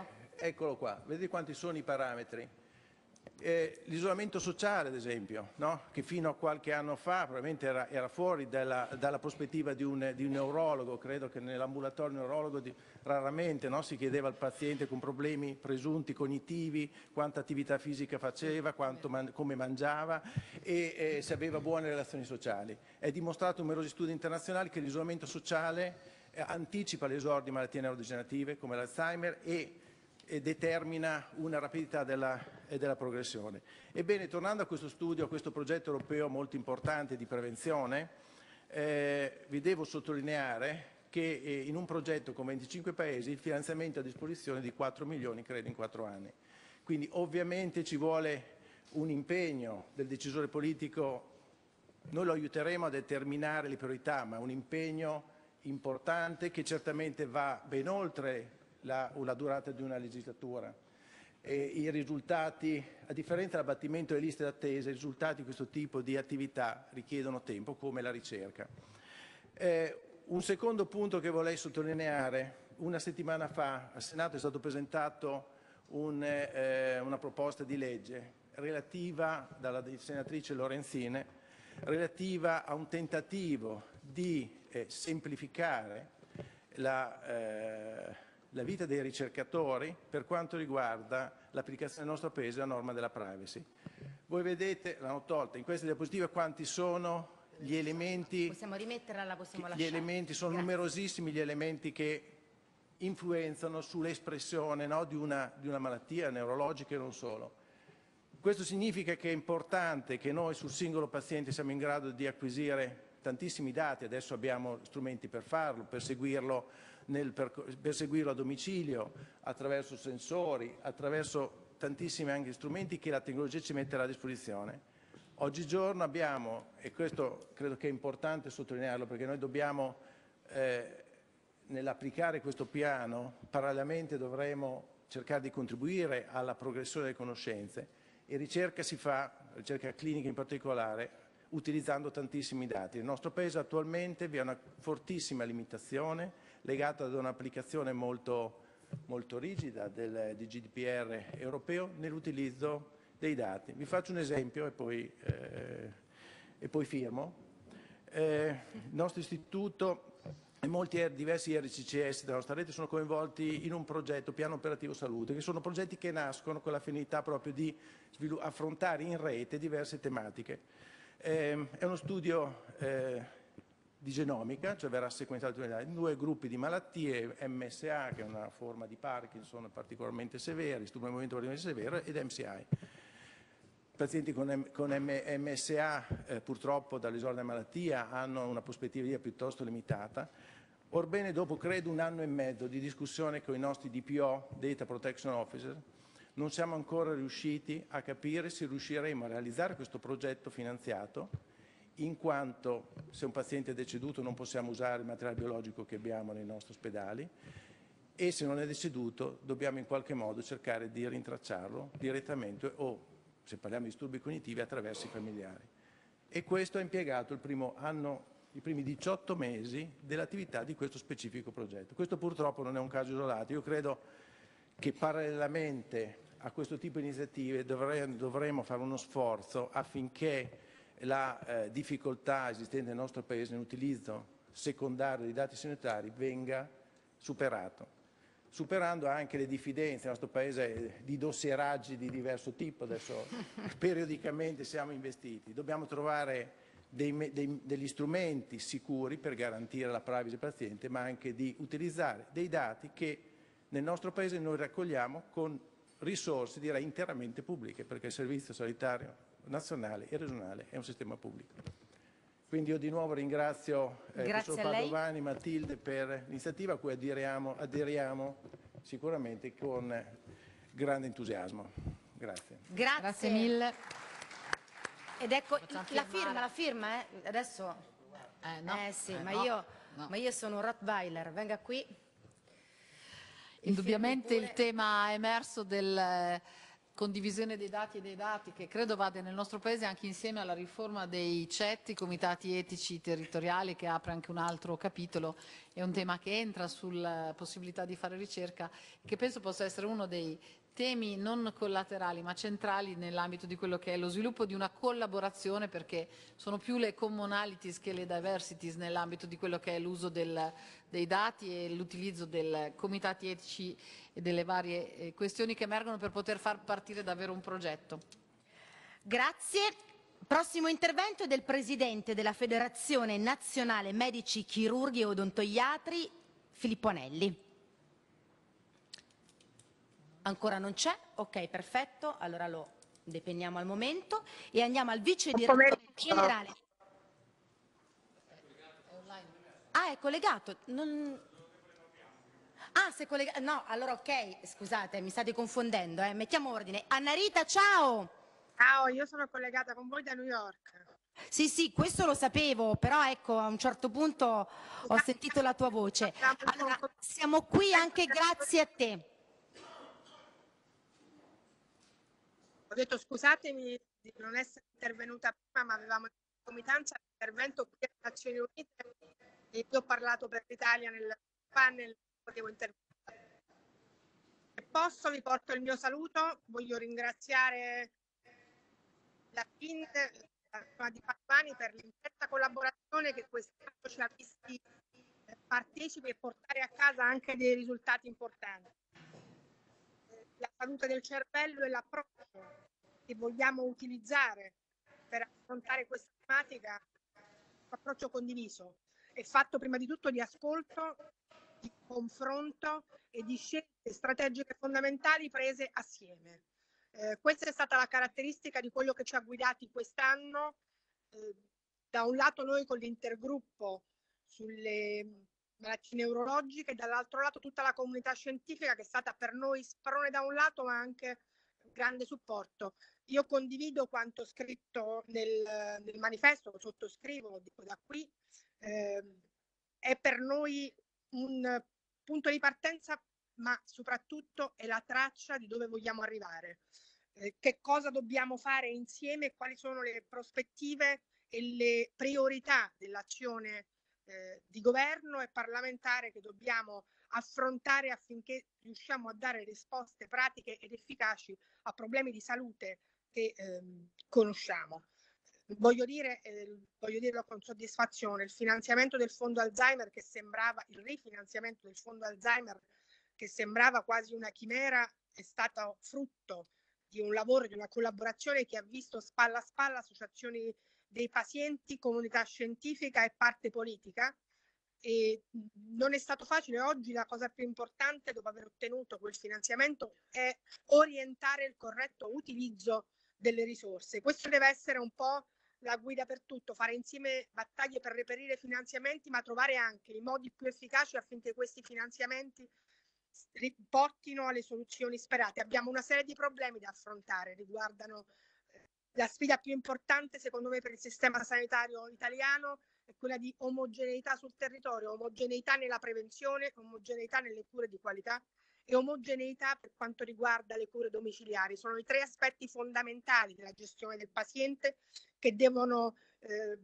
eccolo qua, vedete quanti sono i parametri. Eh, l'isolamento sociale, ad esempio, no? che fino a qualche anno fa probabilmente era, era fuori dalla, dalla prospettiva di un, di un, neurologo, credo che nell'ambulatorio neurologo di, raramente no? si chiedeva al paziente con problemi presunti cognitivi quanta attività fisica faceva, man, come mangiava e eh, se aveva buone relazioni sociali. È dimostrato in numerosi studi internazionali che l'isolamento sociale eh, anticipa l'esordio di malattie neurodegenerative come l'Alzheimer e e determina una rapidità della, della, progressione. Ebbene, tornando a questo studio, a questo progetto europeo molto importante di prevenzione, eh, vi devo sottolineare che eh, in un progetto con 25 paesi il finanziamento è a disposizione di 4 milioni, credo, in 4 anni. Quindi ovviamente ci vuole un impegno del decisore politico, noi lo aiuteremo a determinare le priorità, ma un impegno importante che certamente va ben oltre la, la durata di una legislatura. E I risultati, a differenza dell'abbattimento delle liste d'attesa, i risultati di questo tipo di attività richiedono tempo, come la ricerca. Eh, un secondo punto che vorrei sottolineare, una settimana fa al Senato è stato presentato un, eh, una proposta di legge relativa dalla senatrice Lorenzine relativa a un tentativo di eh, semplificare la, eh, la vita dei ricercatori per quanto riguarda l'applicazione del nostro paese alla norma della privacy. Voi vedete, l'hanno tolta, in questa diapositiva quanti sono gli elementi... Possiamo rimetterla, possiamo lasciare. Gli elementi, sono Grazie. numerosissimi gli elementi che influenzano sull'espressione no, di, di, una, malattia neurologica e non solo. Questo significa che è importante che noi sul singolo paziente siamo in grado di acquisire tantissimi dati, adesso abbiamo strumenti per farlo, per seguirlo nel perseguirlo a domicilio, attraverso sensori, attraverso tantissimi anche strumenti che la tecnologia ci metterà a disposizione. Oggigiorno abbiamo, e questo credo che è importante sottolinearlo perché noi dobbiamo, eh, nell'applicare questo piano, parallelamente dovremo cercare di contribuire alla progressione delle conoscenze e ricerca si fa, ricerca clinica in particolare, utilizzando tantissimi dati. Nel nostro Paese attualmente vi è una fortissima limitazione legata ad un'applicazione molto, molto, rigida del, di GDPR europeo nell'utilizzo dei dati. Vi faccio un esempio e poi, eh, e poi firmo. Eh, il nostro istituto e molti er, diversi RCCS della nostra rete sono coinvolti in un progetto, Piano Operativo Salute, che sono progetti che nascono con l'affinità proprio di affrontare in rete diverse tematiche. Eh, è uno studio eh, di genomica, cioè verrà sequenziato in due gruppi di malattie, MSA che è una forma di Parkinson particolarmente severa, disturbo del movimento particolarmente severo, ed MCI. Pazienti con, con MSA eh, purtroppo dall'esordio della malattia hanno una prospettiva piuttosto limitata, Orbene, dopo credo un anno e mezzo di discussione con i nostri DPO, Data Protection Officer, non siamo ancora riusciti a capire se riusciremo a realizzare questo progetto finanziato in quanto se un paziente è deceduto non possiamo usare il materiale biologico che abbiamo nei nostri ospedali e se non è deceduto dobbiamo in qualche modo cercare di rintracciarlo direttamente o, se parliamo di disturbi cognitivi, attraverso i familiari. E questo ha impiegato anno, i primi 18 mesi dell'attività di questo specifico progetto. Questo purtroppo non è un caso isolato. Io credo che parallelamente a questo tipo di iniziative dovremmo fare uno sforzo affinché la eh, difficoltà esistente nel nostro Paese nell'utilizzo secondario dei dati sanitari venga superato superando anche le diffidenze il nostro paese di dossieraggi di diverso tipo, adesso periodicamente siamo investiti. Dobbiamo trovare dei, dei, degli strumenti sicuri per garantire la privacy del paziente, ma anche di utilizzare dei dati che nel nostro paese noi raccogliamo con risorse direi interamente pubbliche, perché il servizio sanitario nazionale e regionale è un sistema pubblico. Quindi io di nuovo ringrazio eh, Grazie professor Padovani, Matilde per l'iniziativa a cui aderiamo, aderiamo sicuramente con grande entusiasmo. Grazie. Grazie, Grazie mille. Ed ecco la firma, la firma, eh. adesso... Eh, no, eh sì, eh, ma, no, io, no. ma io sono un Rottweiler, venga qui. Indubbiamente il tema emerso del condivisione dei dati e dei dati che credo vada nel nostro paese anche insieme alla riforma dei CET, i comitati etici territoriali che apre anche un altro capitolo, è un tema che entra sulla possibilità di fare ricerca che penso possa essere uno dei, temi non collaterali ma centrali nell'ambito di quello che è lo sviluppo di una collaborazione perché sono più le commonalities che le diversities nell'ambito di quello che è l'uso dei dati e l'utilizzo dei comitati etici e delle varie eh, questioni che emergono per poter far partire davvero un progetto. Grazie. Prossimo intervento è del Presidente della Federazione Nazionale Medici Chirurghi e Odontoiatri, Filippo Anelli. Ancora non c'è? Ok, perfetto, allora lo depenniamo al momento e andiamo al vice direttore generale. Ah, è collegato. Non... Ah, se collega... No, allora ok, scusate, mi state confondendo, eh. mettiamo ordine. Annarita, ciao! Ciao, io sono collegata con voi da New York. Sì, sì, questo lo sapevo, però ecco, a un certo punto ho sentito la tua voce. Allora, siamo qui anche grazie a te. Ho detto scusatemi di non essere intervenuta prima, ma avevamo in comitanza l'intervento qui alle Nazioni Unite e io ho parlato per l'Italia nel panel, potevo intervenire. Se posso vi porto il mio saluto, voglio ringraziare la PIN di Padovani per l'intensa collaborazione che quest'anno ci ha visti eh, partecipi e portare a casa anche dei risultati importanti. La salute del cervello e l'approccio che vogliamo utilizzare per affrontare questa tematica, un approccio condiviso è fatto prima di tutto di ascolto, di confronto e di scelte strategiche fondamentali prese assieme. Eh, questa è stata la caratteristica di quello che ci ha guidati quest'anno. Eh, da un lato noi con l'intergruppo sulle malattie neurologiche, dall'altro lato tutta la comunità scientifica che è stata per noi sprone da un lato ma anche grande supporto. Io condivido quanto scritto nel, nel manifesto, lo sottoscrivo, lo dico da qui, eh, è per noi un punto di partenza, ma soprattutto è la traccia di dove vogliamo arrivare, eh, che cosa dobbiamo fare insieme, quali sono le prospettive e le priorità dell'azione eh, di governo e parlamentare che dobbiamo affrontare affinché riusciamo a dare risposte pratiche ed efficaci a problemi di salute che ehm, conosciamo. Voglio, dire, eh, voglio dirlo con soddisfazione, il finanziamento del fondo Alzheimer che sembrava, il rifinanziamento del fondo Alzheimer che sembrava quasi una chimera è stato frutto di un lavoro, di una collaborazione che ha visto spalla a spalla associazioni dei pazienti, comunità scientifica e parte politica e non è stato facile. Oggi la cosa più importante dopo aver ottenuto quel finanziamento è orientare il corretto utilizzo delle risorse. Questo deve essere un po' la guida per tutto, fare insieme battaglie per reperire finanziamenti, ma trovare anche i modi più efficaci affinché questi finanziamenti portino alle soluzioni sperate. Abbiamo una serie di problemi da affrontare, riguardano eh, la sfida più importante secondo me per il sistema sanitario italiano, è quella di omogeneità sul territorio, omogeneità nella prevenzione, omogeneità nelle cure di qualità e omogeneità per quanto riguarda le cure domiciliari. Sono i tre aspetti fondamentali della gestione del paziente che devono eh,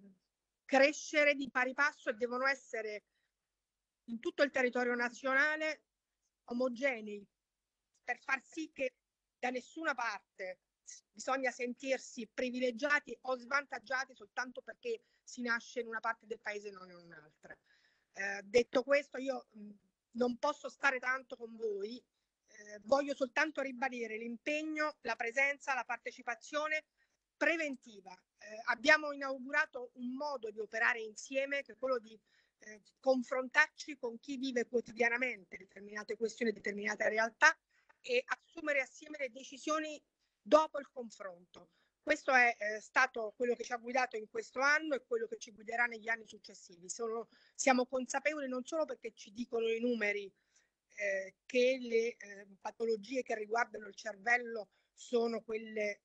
crescere di pari passo e devono essere in tutto il territorio nazionale omogenei per far sì che da nessuna parte bisogna sentirsi privilegiati o svantaggiati soltanto perché si nasce in una parte del paese e non in un'altra. Eh, detto questo, io non posso stare tanto con voi, eh, voglio soltanto ribadire l'impegno, la presenza, la partecipazione preventiva. Eh, abbiamo inaugurato un modo di operare insieme che è quello di eh, confrontarci con chi vive quotidianamente determinate questioni, determinate realtà e assumere assieme le decisioni dopo il confronto. Questo è eh, stato quello che ci ha guidato in questo anno e quello che ci guiderà negli anni successivi. Sono, siamo consapevoli non solo perché ci dicono i numeri eh, che le eh, patologie che riguardano il cervello sono quelle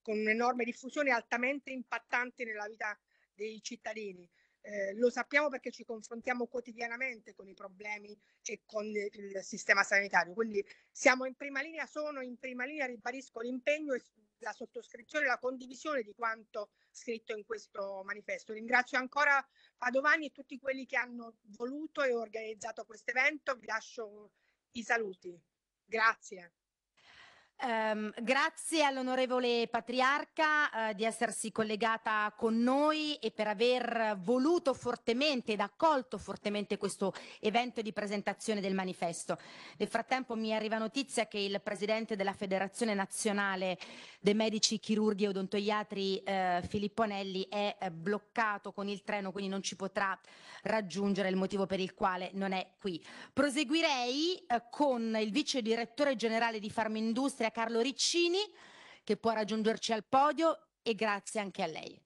con un'enorme diffusione altamente impattanti nella vita dei cittadini. Eh, lo sappiamo perché ci confrontiamo quotidianamente con i problemi e con il sistema sanitario, quindi siamo in prima linea, sono in prima linea, ribadisco l'impegno e la sottoscrizione e la condivisione di quanto scritto in questo manifesto. Ringrazio ancora Padovani e tutti quelli che hanno voluto e organizzato questo evento. Vi lascio i saluti. Grazie. Um, grazie all'onorevole Patriarca uh, di essersi collegata con noi e per aver voluto fortemente ed accolto fortemente questo evento di presentazione del manifesto. Nel frattempo mi arriva notizia che il presidente della Federazione Nazionale dei Medici Chirurghi e Odontoiatri uh, eh, Filippo Nelli è uh, bloccato con il treno quindi non ci potrà raggiungere il motivo per il quale non è qui. Proseguirei con il vice direttore generale di Farmindustria grazie a Carlo Riccini che può raggiungerci al podio e grazie anche a lei.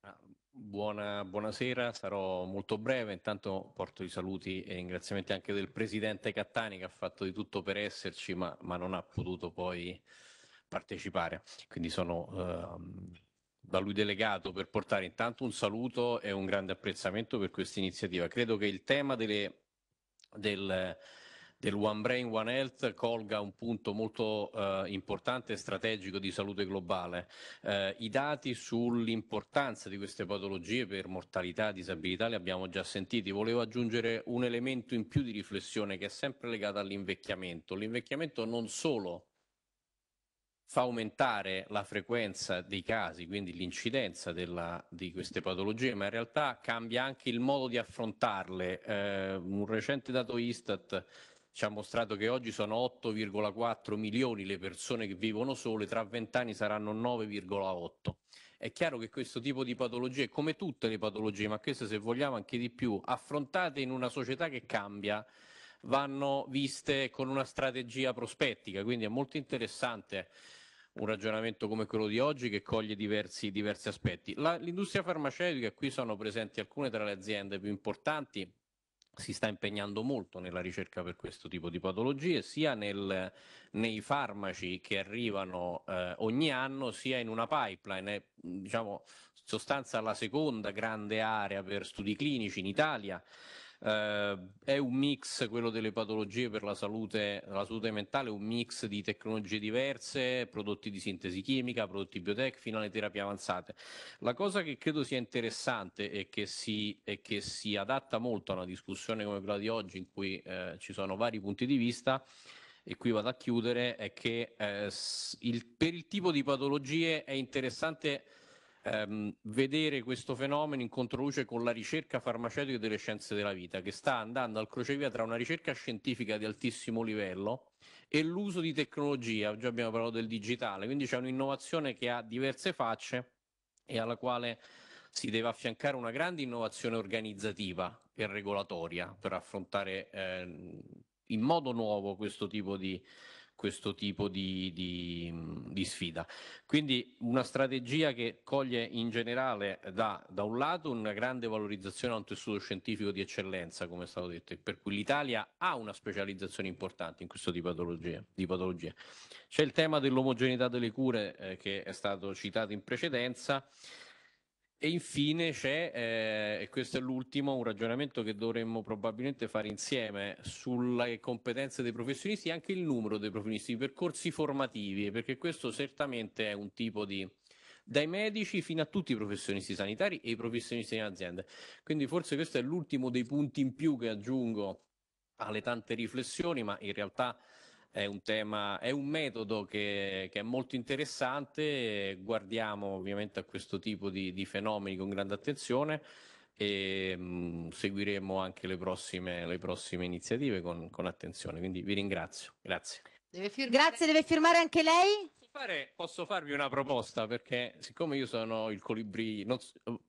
Ah, buona, buonasera, sarò molto breve, intanto porto i saluti e ringraziamenti anche del Presidente Cattani che ha fatto di tutto per esserci ma, ma non ha potuto poi partecipare, quindi sono eh, da lui delegato per portare intanto un saluto e un grande apprezzamento per questa iniziativa. Credo che il tema delle, del, del One Brain, One Health colga un punto molto eh, importante e strategico di salute globale. Eh, I dati sull'importanza di queste patologie per mortalità e disabilità li abbiamo già sentiti. Volevo aggiungere un elemento in più di riflessione che è sempre legato all'invecchiamento. L'invecchiamento non solo fa aumentare la frequenza dei casi, quindi l'incidenza della, di queste patologie, ma in realtà cambia anche il modo di affrontarle. Eh, un recente dato Istat ci ha mostrato che oggi sono 8,4 milioni le persone che vivono sole, tra vent'anni saranno 9,8. È chiaro che questo tipo di patologie, come tutte le patologie, ma queste se vogliamo anche di più, affrontate in una società che cambia, vanno viste con una strategia prospettica, quindi è molto interessante un ragionamento come quello di oggi che coglie diversi, diversi aspetti. l'industria farmaceutica, qui sono presenti alcune tra le aziende più importanti, si sta impegnando molto nella ricerca per questo tipo di patologie, sia nel, nei farmaci che arrivano eh, ogni anno, sia in una pipeline, è diciamo, in sostanza la seconda grande area per studi clinici in Italia eh, è un mix quello delle patologie per la salute, la salute mentale, un mix di tecnologie diverse, prodotti di sintesi chimica, prodotti biotech, fino alle terapie avanzate. La cosa che credo sia interessante e che si, e che si adatta molto a una discussione come quella di oggi in cui eh, ci sono vari punti di vista, e qui vado a chiudere, è che eh, il, per il tipo di patologie è interessante ehm, vedere questo fenomeno in controluce con la ricerca farmaceutica delle scienze della vita, che sta andando al crocevia tra una ricerca scientifica di altissimo livello e l'uso di tecnologia, già abbiamo parlato del digitale, quindi c'è un'innovazione che ha diverse facce e alla quale si deve affiancare una grande innovazione organizzativa e regolatoria per affrontare eh, in modo nuovo questo tipo di, questo tipo di, di, di sfida. Quindi una strategia che coglie in generale da, da un lato una grande valorizzazione a un tessuto scientifico di eccellenza, come è stato detto, e per cui l'Italia ha una specializzazione importante in questo tipo di patologie. C'è il tema dell'omogeneità delle cure eh, che è stato citato in precedenza. E infine c'è, eh, e questo è l'ultimo, un ragionamento che dovremmo probabilmente fare insieme sulle competenze dei professionisti e anche il numero dei professionisti, i percorsi formativi, perché questo certamente è un tipo di dai medici fino a tutti i professionisti sanitari e i professionisti in aziende. Quindi forse questo è l'ultimo dei punti in più che aggiungo alle tante riflessioni, ma in realtà è un tema, è un metodo che, che è molto interessante, guardiamo ovviamente a questo tipo di, di fenomeni con grande attenzione e mh, mm, seguiremo anche le prossime, le prossime iniziative con, con attenzione. Quindi vi ringrazio. Grazie. Deve firmare... Grazie, deve firmare anche lei? fare, posso farvi una proposta perché siccome io sono il colibrì, non,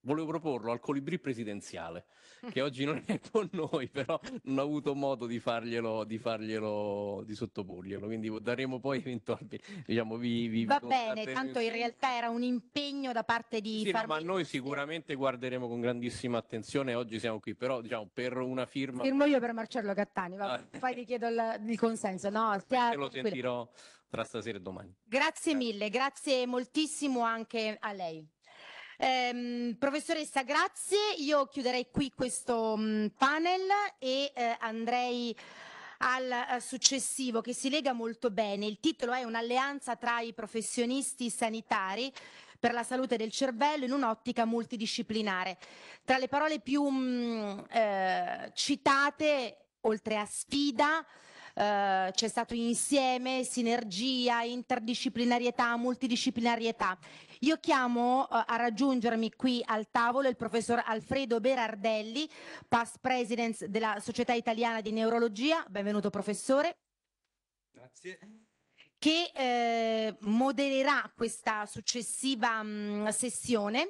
volevo proporlo al colibrì presidenziale che oggi non è con noi, però non ho avuto modo di farglielo, di, farglielo, di sottoporglielo, quindi daremo poi eventualmente, diciamo, vi, vi Va bene, tanto in realtà era un impegno da parte di... Sì, farmi... no, ma noi sicuramente guarderemo con grandissima attenzione, oggi siamo qui, però diciamo per una firma... Firmo io per Marcello Cattani, va, ah. poi ti chiedo il, il consenso, no? Stia... Te lo sentirò tra stasera e domani. Grazie mille, grazie moltissimo anche a lei. Eh, professoressa, grazie. Io chiuderei qui questo mm, panel e eh, andrei al eh, successivo che si lega molto bene. Il titolo è Un'alleanza tra i professionisti sanitari per la salute del cervello in un'ottica multidisciplinare. Tra le parole più mh, mm, eh, citate, oltre a sfida, eh, c'è stato insieme, sinergia, interdisciplinarietà, multidisciplinarietà. Io chiamo eh, a raggiungermi qui al tavolo il professor Alfredo Berardelli, past president della Società Italiana di Neurologia. Benvenuto professore. Grazie che eh, modererà questa successiva mh, mm, sessione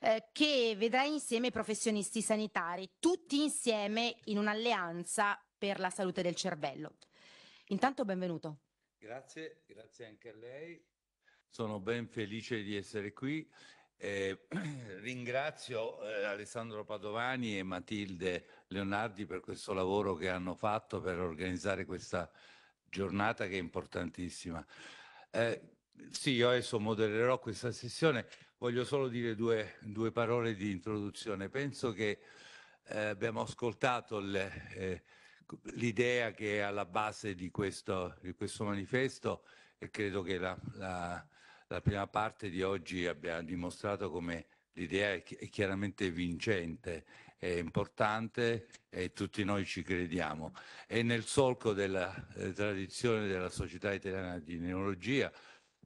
eh, che vedrà insieme i professionisti sanitari, tutti insieme in un'alleanza per la salute del cervello. Intanto benvenuto. Grazie, grazie anche a lei. Sono ben felice di essere qui. Eh, ringrazio eh, Alessandro Padovani e Matilde Leonardi per questo lavoro che hanno fatto per organizzare questa giornata che è importantissima. Eh, sì, io adesso modererò questa sessione. Voglio solo dire due, due parole di introduzione. Penso che eh, abbiamo ascoltato le, eh, l'idea che è alla base di questo, di questo manifesto e credo che la, la, la, prima parte di oggi abbia dimostrato come l'idea è, è chiaramente vincente, è importante e tutti noi ci crediamo. È nel solco della eh, tradizione della Società Italiana di Neurologia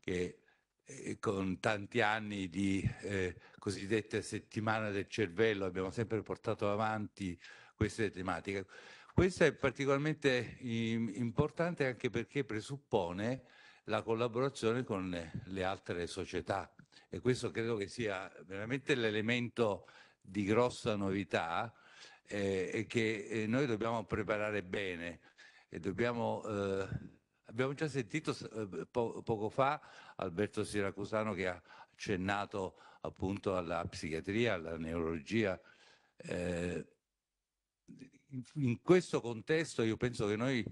che eh, con tanti anni di eh, cosiddette settimane del cervello abbiamo sempre portato avanti queste tematiche. Questo è particolarmente importante anche perché presuppone la collaborazione con le altre società e questo credo che sia veramente l'elemento di grossa novità eh, e che eh, noi dobbiamo preparare bene e dobbiamo eh, abbiamo già sentito eh, po- poco fa Alberto Siracusano che ha accennato appunto alla psichiatria, alla neurologia eh, in, questo contesto io penso che noi,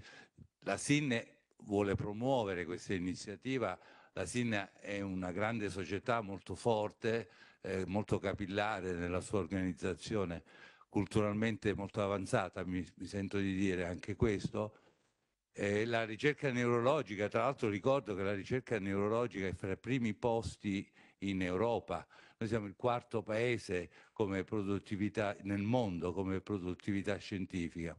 la SIN vuole promuovere questa iniziativa, la SIN è una grande società molto forte, eh, molto capillare nella sua organizzazione, culturalmente molto avanzata, mi, mi sento di dire anche questo. Eh, la ricerca neurologica, tra l'altro ricordo che la ricerca neurologica è fra i primi posti in Europa, noi siamo il quarto paese come produttività nel mondo, come produttività scientifica.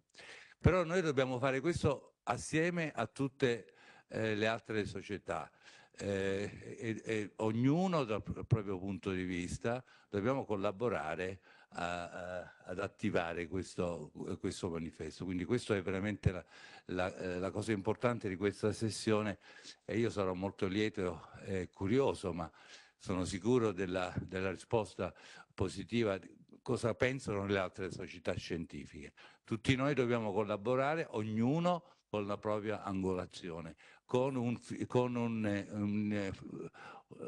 Però noi dobbiamo fare questo assieme a tutte eh, le altre società. Eh, e, e ognuno dal proprio punto di vista dobbiamo collaborare a, a, ad attivare questo, questo, manifesto. Quindi questa è veramente la, la, eh, la, cosa importante di questa sessione e io sarò molto lieto e curioso, ma sono sicuro della, della risposta positiva cosa pensano le altre società scientifiche. Tutti noi dobbiamo collaborare, ognuno con la propria angolazione, con, un, con un, un,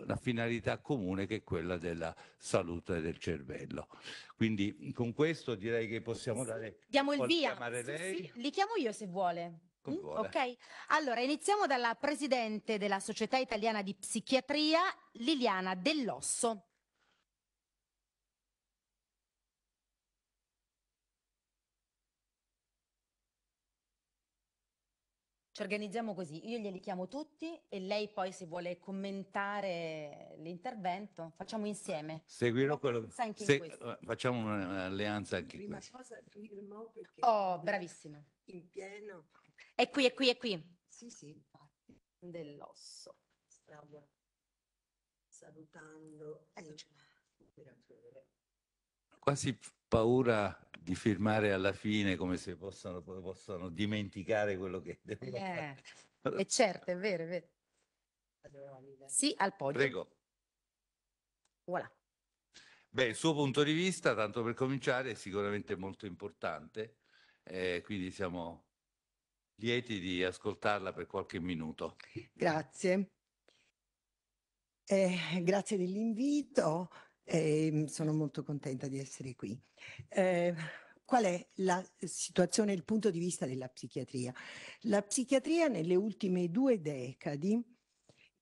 una finalità comune che è quella della salute del cervello. Quindi con questo direi che possiamo dare... Diamo il via. Sì, sì. Li chiamo io se vuole. Mm, ok, allora iniziamo dalla presidente della Società Italiana di Psichiatria, Liliana Dell'Osso. Ci organizziamo così, io glieli chiamo tutti e lei poi se vuole commentare l'intervento facciamo insieme. Seguirò quello che... Se... Eh, facciamo un'alleanza anche Prima qui. Cosa, oh, bravissima. In pieno è qui, è qui, è qui. Sì, sì, infatti, dell'osso. Stavo salutando. Eh, Quasi paura di firmare alla fine come se possano, possano dimenticare quello che devono eh, fare. E certo, è vero, è vero. Sì, al podio. Prego. Voilà. Beh, il suo punto di vista, tanto per cominciare, è sicuramente molto importante, eh, quindi siamo lieti di ascoltarla per qualche minuto. Grazie. Eh, grazie dell'invito, eh, sono molto contenta di essere qui. Eh, qual è la situazione, il punto di vista della psichiatria? La psichiatria nelle ultime due decadi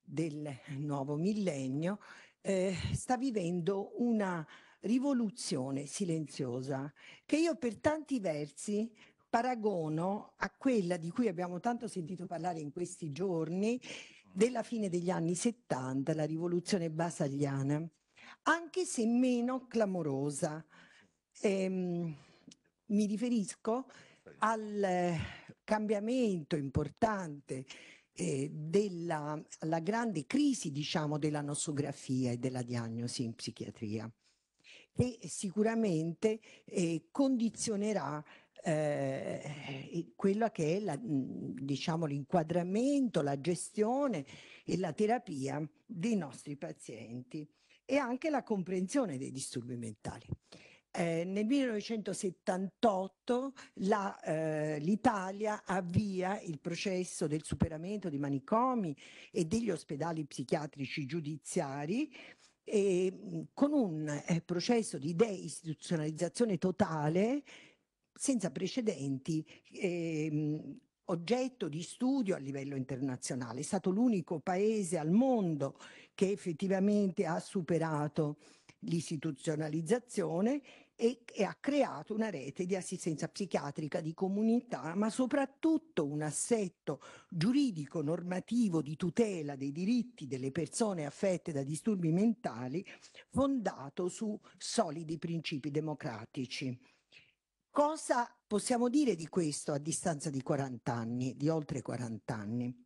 del nuovo millennio eh, sta vivendo una rivoluzione silenziosa che io per tanti versi paragono a quella di cui abbiamo tanto sentito parlare in questi giorni, della fine degli anni 70, la rivoluzione basagliana, anche se meno clamorosa. Ehm, mi riferisco al eh, cambiamento importante eh, della grande crisi diciamo, della nosografia e della diagnosi in psichiatria che sicuramente eh, condizionerà eh, quello che è la, mhmm, diciamo, l'inquadramento, la gestione e la terapia dei nostri pazienti e anche la comprensione dei disturbi mentali. Eh, nel 1978 la, eh, l'Italia avvia il processo del superamento dei manicomi e degli ospedali psichiatrici giudiziari e, mhmm, con un eh, processo di deistituzionalizzazione totale senza precedenti. Ehm, oggetto di studio a livello internazionale, è stato l'unico paese al mondo che effettivamente ha superato l'istituzionalizzazione e, e, ha creato una rete di assistenza psichiatrica di comunità, ma soprattutto un assetto giuridico normativo di tutela dei diritti delle persone affette da disturbi mentali fondato su solidi principi democratici. Cosa possiamo dire di questo a distanza di 40 anni, di oltre 40 anni?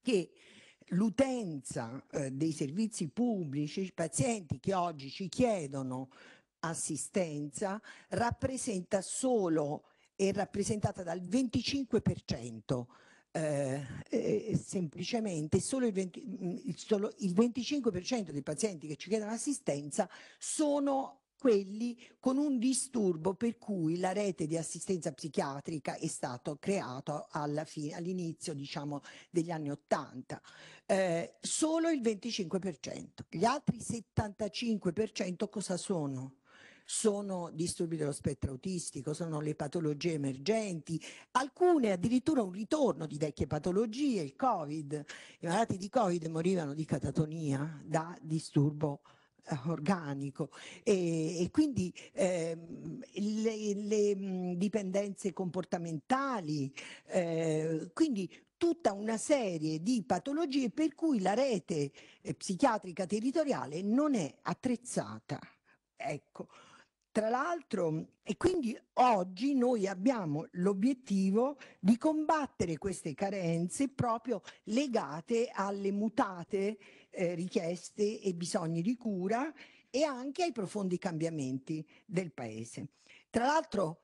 Che l'utenza eh, dei servizi pubblici, i pazienti che oggi ci chiedono assistenza, rappresenta solo, è rappresentata dal 25%. Eh, eh, semplicemente solo il, 20, mm, solo il 25% dei pazienti che ci chiedono assistenza sono quelli con un disturbo per cui la rete di assistenza psichiatrica è stata creata all'inizio diciamo, degli anni 80, eh, solo il 25%. Gli altri 75% cosa sono? sono disturbi dello spettro autistico, sono le patologie emergenti, alcune addirittura un ritorno di vecchie patologie, il Covid. I malati di Covid morivano di catatonia da disturbo autistico organico e, e quindi ehm, le, le, dipendenze comportamentali, eh, quindi tutta una serie di patologie per cui la rete eh, psichiatrica territoriale non è attrezzata. Ecco. Tra l'altro, e quindi oggi noi abbiamo l'obiettivo di combattere queste carenze proprio legate alle mutate eh, richieste e bisogni di cura e anche ai profondi cambiamenti del paese. Tra l'altro,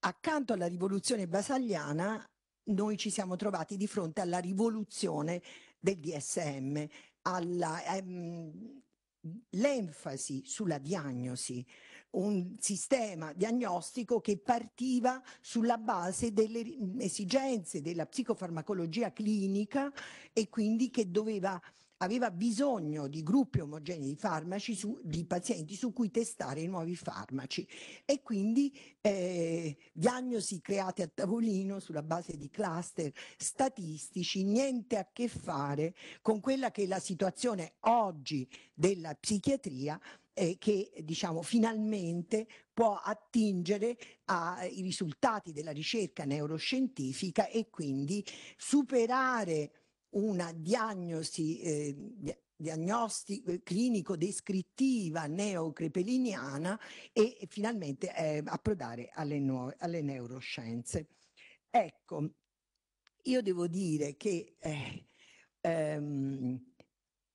accanto alla rivoluzione basagliana, noi ci siamo trovati di fronte alla rivoluzione del DSM, all'enfasi ehm, sulla diagnosi, un sistema diagnostico che partiva sulla base delle esigenze della psicofarmacologia clinica e quindi che doveva aveva bisogno di gruppi omogenei di farmaci su, di pazienti su cui testare i nuovi farmaci e quindi eh, diagnosi create a tavolino sulla base di cluster statistici, niente a che fare con quella che è la situazione oggi della psichiatria eh, che diciamo finalmente può attingere ai risultati della ricerca neuroscientifica e quindi superare una diagnosi ehm, eh, di- clinico-descrittiva neocrepeliniana e finalmente eh, approdare alle, nuove, alle neuroscienze. Ecco, io devo dire che eh, ehm,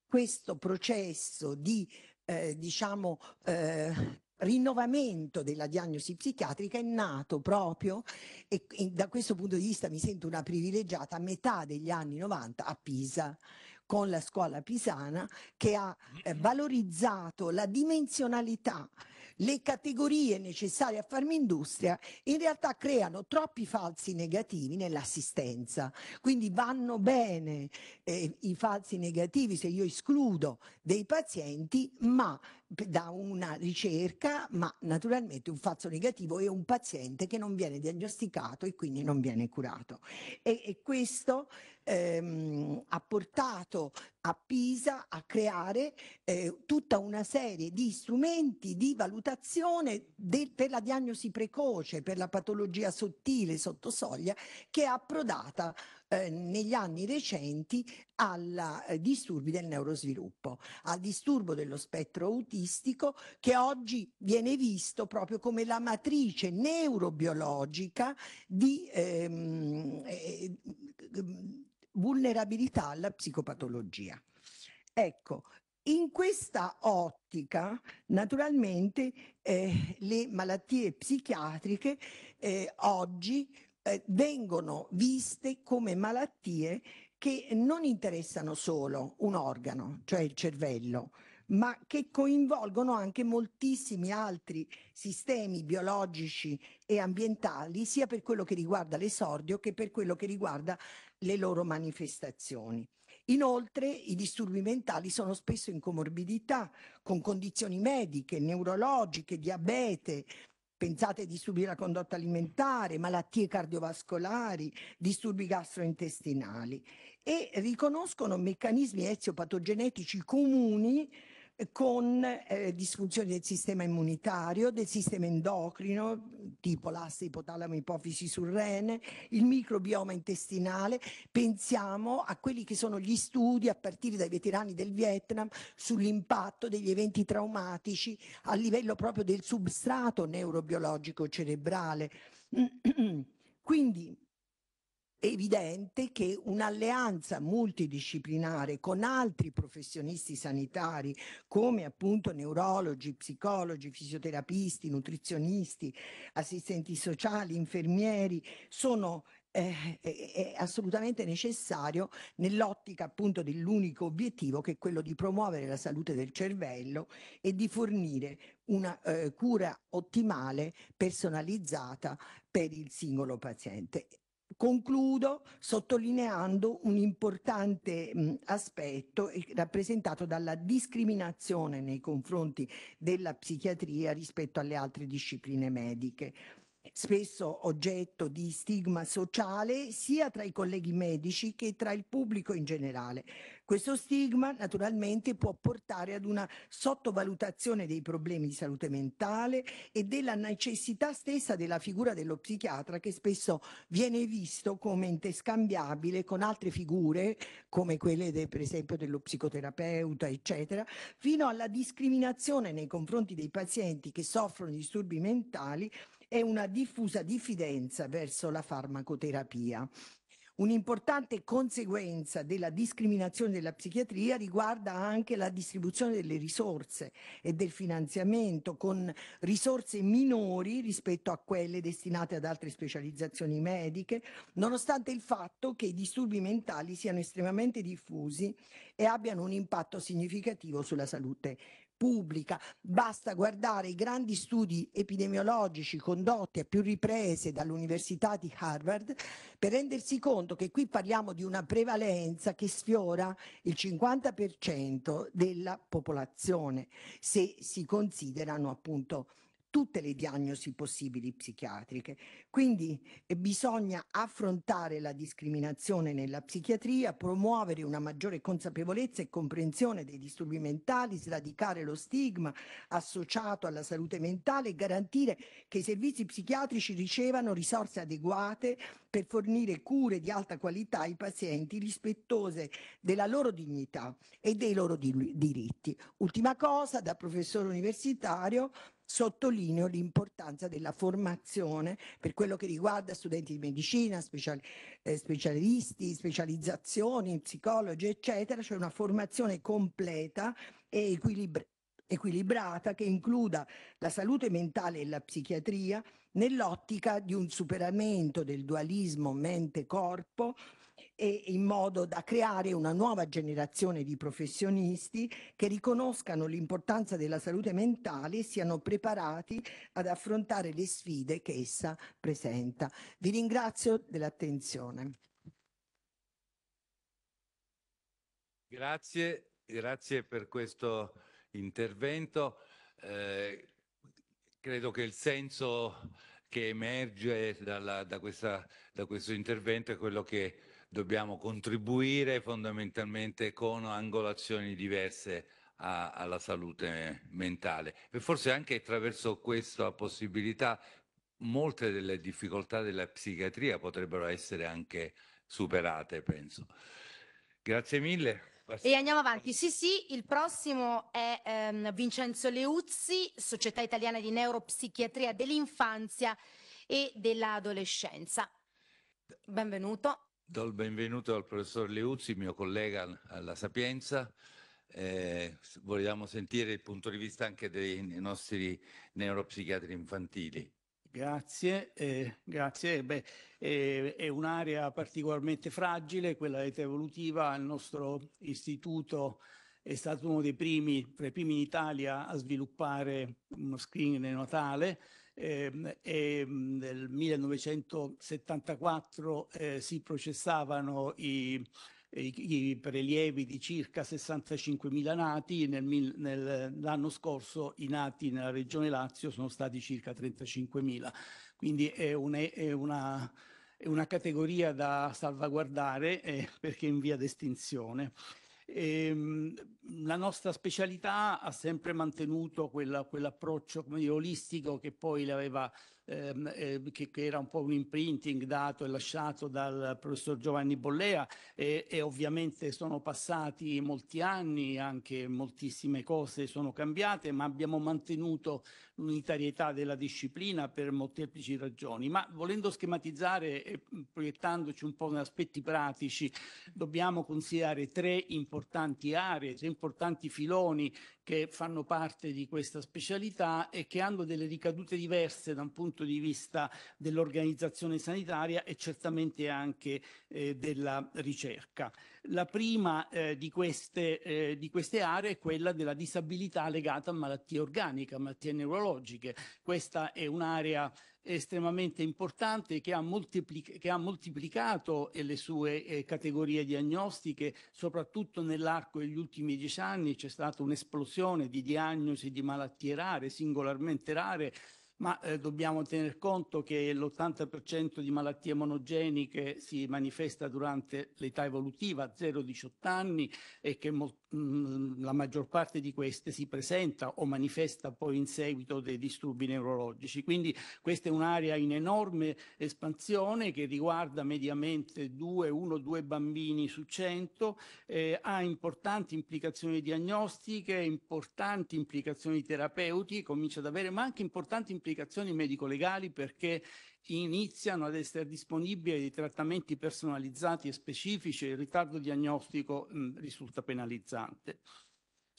questo processo di eh, diciamo eh, rinnovamento della diagnosi psichiatrica è nato proprio, e, e da questo punto di vista mi sento una privilegiata, a metà degli anni 90 a Pisa, con la scuola pisana, che ha eh, valorizzato la dimensionalità, le categorie necessarie a farmi industria, in realtà creano troppi falsi negativi nell'assistenza. Quindi vanno bene eh, i falsi negativi se io escludo dei pazienti, ma da una ricerca, ma naturalmente un falso negativo è un paziente che non viene diagnosticato e quindi non viene curato. E, e questo ehm, ha portato a Pisa a creare eh, tutta una serie di strumenti di valutazione de, per la diagnosi precoce, per la patologia sottile sottosoglia, che è approdata eh, negli anni recenti al eh, disturbi del neurosviluppo, al disturbo dello spettro autistico che oggi viene visto proprio come la matrice neurobiologica di ehm, eh, eh vulnerabilità alla psicopatologia. Ecco, in questa ottica, naturalmente, eh, le malattie psichiatriche eh, oggi eh, vengono viste come malattie che non interessano solo un organo, cioè il cervello, ma che coinvolgono anche moltissimi altri sistemi biologici e ambientali, sia per quello che riguarda l'esordio che per quello che riguarda le loro manifestazioni. Inoltre i disturbi mentali sono spesso in comorbidità con condizioni mediche, neurologiche, diabete, Pensate di subire la condotta alimentare, malattie cardiovascolari, disturbi gastrointestinali e riconoscono meccanismi eziopatogenetici comuni con eh, disfunzioni del sistema immunitario, del sistema endocrino, tipo l'asse ipotalamo ipofisi sul rene, il microbioma intestinale. Pensiamo a quelli che sono gli studi a partire dai veterani del Vietnam sull'impatto degli eventi traumatici a livello proprio del substrato neurobiologico cerebrale. Quindi è evidente che un'alleanza multidisciplinare con altri professionisti sanitari, come appunto neurologi, psicologi, fisioterapisti, nutrizionisti, assistenti sociali, infermieri, sono eh, è assolutamente necessario nell'ottica appunto dell'unico obiettivo che è quello di promuovere la salute del cervello e di fornire una eh, cura ottimale, personalizzata per il singolo paziente. Concludo sottolineando un importante mh, aspetto eh, rappresentato dalla discriminazione nei confronti della psichiatria rispetto alle altre discipline mediche spesso oggetto di stigma sociale sia tra i colleghi medici che tra il pubblico in generale. Questo stigma naturalmente può portare ad una sottovalutazione dei problemi di salute mentale e della necessità stessa della figura dello psichiatra che spesso viene visto come interscambiabile con altre figure come quelle de, per esempio dello psicoterapeuta eccetera, fino alla discriminazione nei confronti dei pazienti che soffrono di disturbi mentali e una diffusa diffidenza verso la farmacoterapia. Un'importante conseguenza della discriminazione della psichiatria riguarda anche la distribuzione delle risorse e del finanziamento con risorse minori rispetto a quelle destinate ad altre specializzazioni mediche, nonostante il fatto che i disturbi mentali siano estremamente diffusi e abbiano un impatto significativo sulla salute pubblica. Basta guardare i grandi studi epidemiologici condotti a più riprese dall'Università di Harvard per rendersi conto che qui parliamo di una prevalenza che sfiora il 50% della popolazione, se si considerano appunto tutte le diagnosi possibili psichiatriche. Quindi eh, bisogna affrontare la discriminazione nella psichiatria, promuovere una maggiore consapevolezza e comprensione dei disturbi mentali, sradicare lo stigma associato alla salute mentale e garantire che i servizi psichiatrici ricevano risorse adeguate per fornire cure di alta qualità ai pazienti rispettose della loro dignità e dei loro diritti. Ultima cosa, da professore universitario, sottolineo l'importanza della formazione per quello che riguarda studenti di medicina, speciali, eh, specialisti, specializzazioni, psicologi, eccetera, cioè una formazione completa e equilibr equilibrata che includa la salute mentale e la psichiatria nell'ottica di un superamento del dualismo mente-corpo e in modo da creare una nuova generazione di professionisti che riconoscano l'importanza della salute mentale e siano preparati ad affrontare le sfide che essa presenta. Vi ringrazio dell'attenzione. Grazie, grazie per questo intervento. Eh, credo che il senso che emerge dalla, da, questa, da questo intervento è quello che dobbiamo contribuire fondamentalmente con angolazioni diverse a, alla salute mentale e forse anche attraverso questa possibilità molte delle difficoltà della psichiatria potrebbero essere anche superate, penso. Grazie mille. E andiamo avanti. Sì, sì, il prossimo è ehm, Vincenzo Leuzzi, Società Italiana di Neuropsichiatria dell'Infanzia e dell'Adolescenza. Benvenuto. Do il benvenuto al professor Liuzzi, mio collega alla Sapienza. Eh, vogliamo sentire il punto di vista anche dei nostri neuropsichiatri infantili. Grazie, eh, grazie. Beh, eh, è un'area particolarmente fragile, quella età evolutiva. Il nostro istituto è stato uno dei primi, tra i primi in Italia, a sviluppare uno screening neonatale eh, e ehm, nel 1974 eh, si processavano i, i, i, prelievi di circa 65.000 nati, nel, nel, l'anno scorso i nati nella regione Lazio sono stati circa 35.000, quindi è, un, è una è una categoria da salvaguardare eh, perché in via d'estinzione. Ehm, la nostra specialità ha sempre mantenuto quella, quell'approccio come dire, olistico che poi le aveva ehm, eh, che, che, era un po' un imprinting dato e lasciato dal professor Giovanni Bollea e, e ovviamente sono passati molti anni, anche moltissime cose sono cambiate, ma abbiamo mantenuto l'unitarietà della disciplina per molteplici ragioni. Ma volendo schematizzare e proiettandoci un po' in aspetti pratici, dobbiamo considerare tre importanti aree, tre importanti filoni che fanno parte di questa specialità e che hanno delle ricadute diverse da un punto di vista dell'organizzazione sanitaria e certamente anche eh, della ricerca. La prima eh, di, queste, eh, di, queste, aree è quella della disabilità legata a malattie organiche, a malattie neurologiche. Questa è un'area estremamente importante che ha, moltiplic che ha moltiplicato eh, le sue eh, categorie diagnostiche, soprattutto nell'arco degli ultimi dieci anni c'è stata un'esplosione di diagnosi di malattie rare, singolarmente rare, ma eh, dobbiamo tener conto che l'80% di malattie monogeniche si manifesta durante l'età evolutiva, 0-18 anni, e che mh, mm, la maggior parte di queste si presenta o manifesta poi in seguito dei disturbi neurologici. Quindi questa è un'area in enorme espansione che riguarda mediamente 2, 1, 2 bambini su 100, eh, ha importanti implicazioni diagnostiche, importanti implicazioni terapeutiche, comincia ad avere, ma anche importanti implicazioni implicazioni medico-legali perché iniziano ad essere disponibili dei trattamenti personalizzati e specifici e il ritardo diagnostico mh, risulta penalizzante.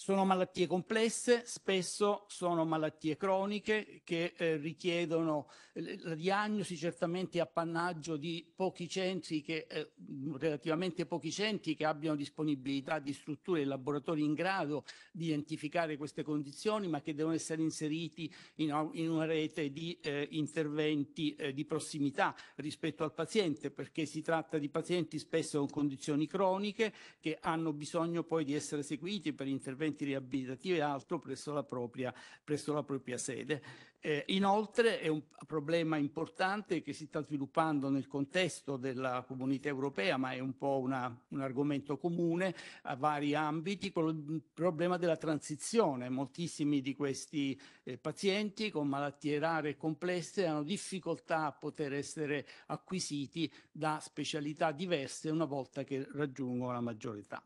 Sono malattie complesse, spesso sono malattie croniche che eh, richiedono eh, la diagnosi certamente appannaggio di pochi centri che, eh, relativamente pochi centri che abbiano disponibilità di strutture e laboratori in grado di identificare queste condizioni, ma che devono essere inseriti in, in una rete di eh, interventi eh, di prossimità rispetto al paziente, perché si tratta di pazienti spesso con condizioni croniche che hanno bisogno poi di essere seguiti per interventi interventi riabilitativi e altro presso la propria, presso la propria sede. Eh, inoltre è un problema importante che si sta sviluppando nel contesto della comunità europea, ma è un po' una, un argomento comune a vari ambiti, quello, il problema della transizione. Moltissimi di questi eh, pazienti con malattie rare e complesse hanno difficoltà a poter essere acquisiti da specialità diverse una volta che raggiungono la maggiore età.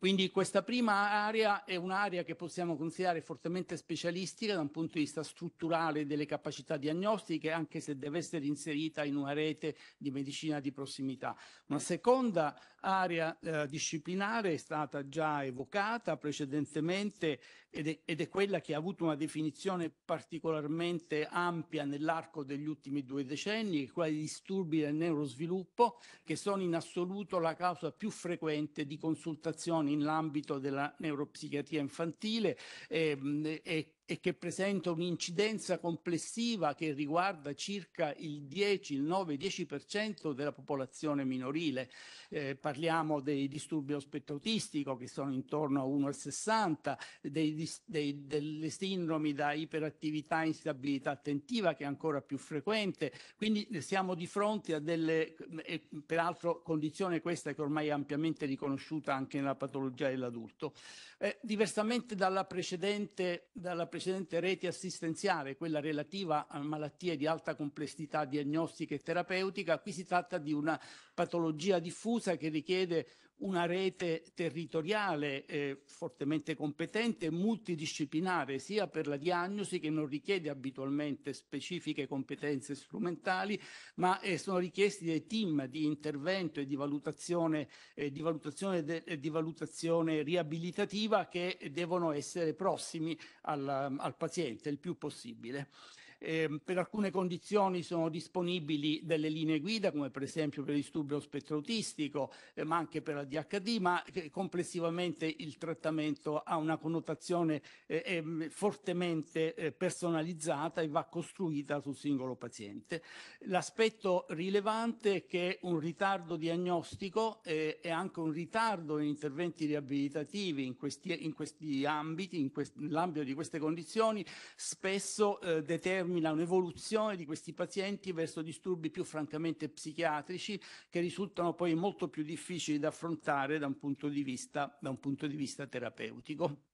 Quindi questa prima area è un'area che possiamo considerare fortemente specialistica da un punto di vista strutturale delle capacità diagnostiche, anche se deve essere inserita in una rete di medicina di prossimità. Una seconda area eh, disciplinare è stata già evocata precedentemente ed è, ed è quella che ha avuto una definizione particolarmente ampia nell'arco degli ultimi due decenni, quella di disturbi del neurosviluppo, che sono in assoluto la causa più frequente di consultazioni nell'ambito della neuropsichiatria infantile ehm, e, e e che presenta un'incidenza complessiva che riguarda circa il 10, il 9-10% della popolazione minorile. Eh, parliamo dei disturbi allo spettro autistico che sono intorno a 1,60, dei, dei, delle sindromi da iperattività e instabilità attentiva che è ancora più frequente. Quindi eh, siamo di fronte a delle, eh, peraltro condizione questa che ormai è ampiamente riconosciuta anche nella patologia dell'adulto. Eh, diversamente dalla precedente, dalla precedente precedente rete assistenziale, quella relativa a malattie di alta complessità diagnostica e terapeutica, qui si tratta di una patologia diffusa che richiede una rete territoriale eh, fortemente competente, e multidisciplinare, sia per la diagnosi che non richiede abitualmente specifiche competenze strumentali, ma eh, sono richiesti dei team di intervento e di valutazione, eh, di valutazione, de, eh, di valutazione riabilitativa che devono essere prossimi al, al paziente il più possibile. Eh, per alcune condizioni sono disponibili delle linee guida, come per esempio per il disturbo spettrotistico, eh, ma anche per la DHD, ma eh, complessivamente il trattamento ha una connotazione eh, mm, fortemente eh, personalizzata e va costruita sul singolo paziente. L'aspetto rilevante è che un ritardo diagnostico eh, è anche un ritardo in interventi riabilitativi in questi, in questi ambiti, nell'ambito quest, di queste condizioni, spesso determina determina un'evoluzione di questi pazienti verso disturbi più francamente psichiatrici che risultano poi molto più difficili da affrontare da un punto di vista, punto di vista terapeutico.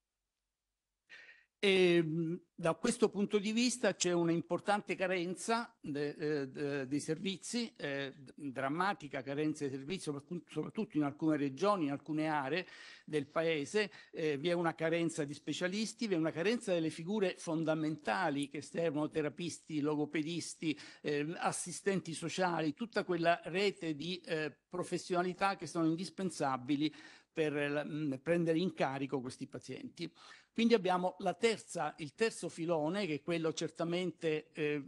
E, ehm, da questo punto di vista c'è un'importante carenza di eh, servizi, eh, drammatica carenza di servizi, soprattutto in alcune regioni, in alcune aree del paese. Eh, vi è una carenza di specialisti, vi è una carenza delle figure fondamentali che servono terapisti, logopedisti, eh, assistenti sociali, tutta quella rete di eh, professionalità che sono indispensabili per mm, prendere in carico questi pazienti. Quindi abbiamo terza, il terzo filone, che è quello certamente eh,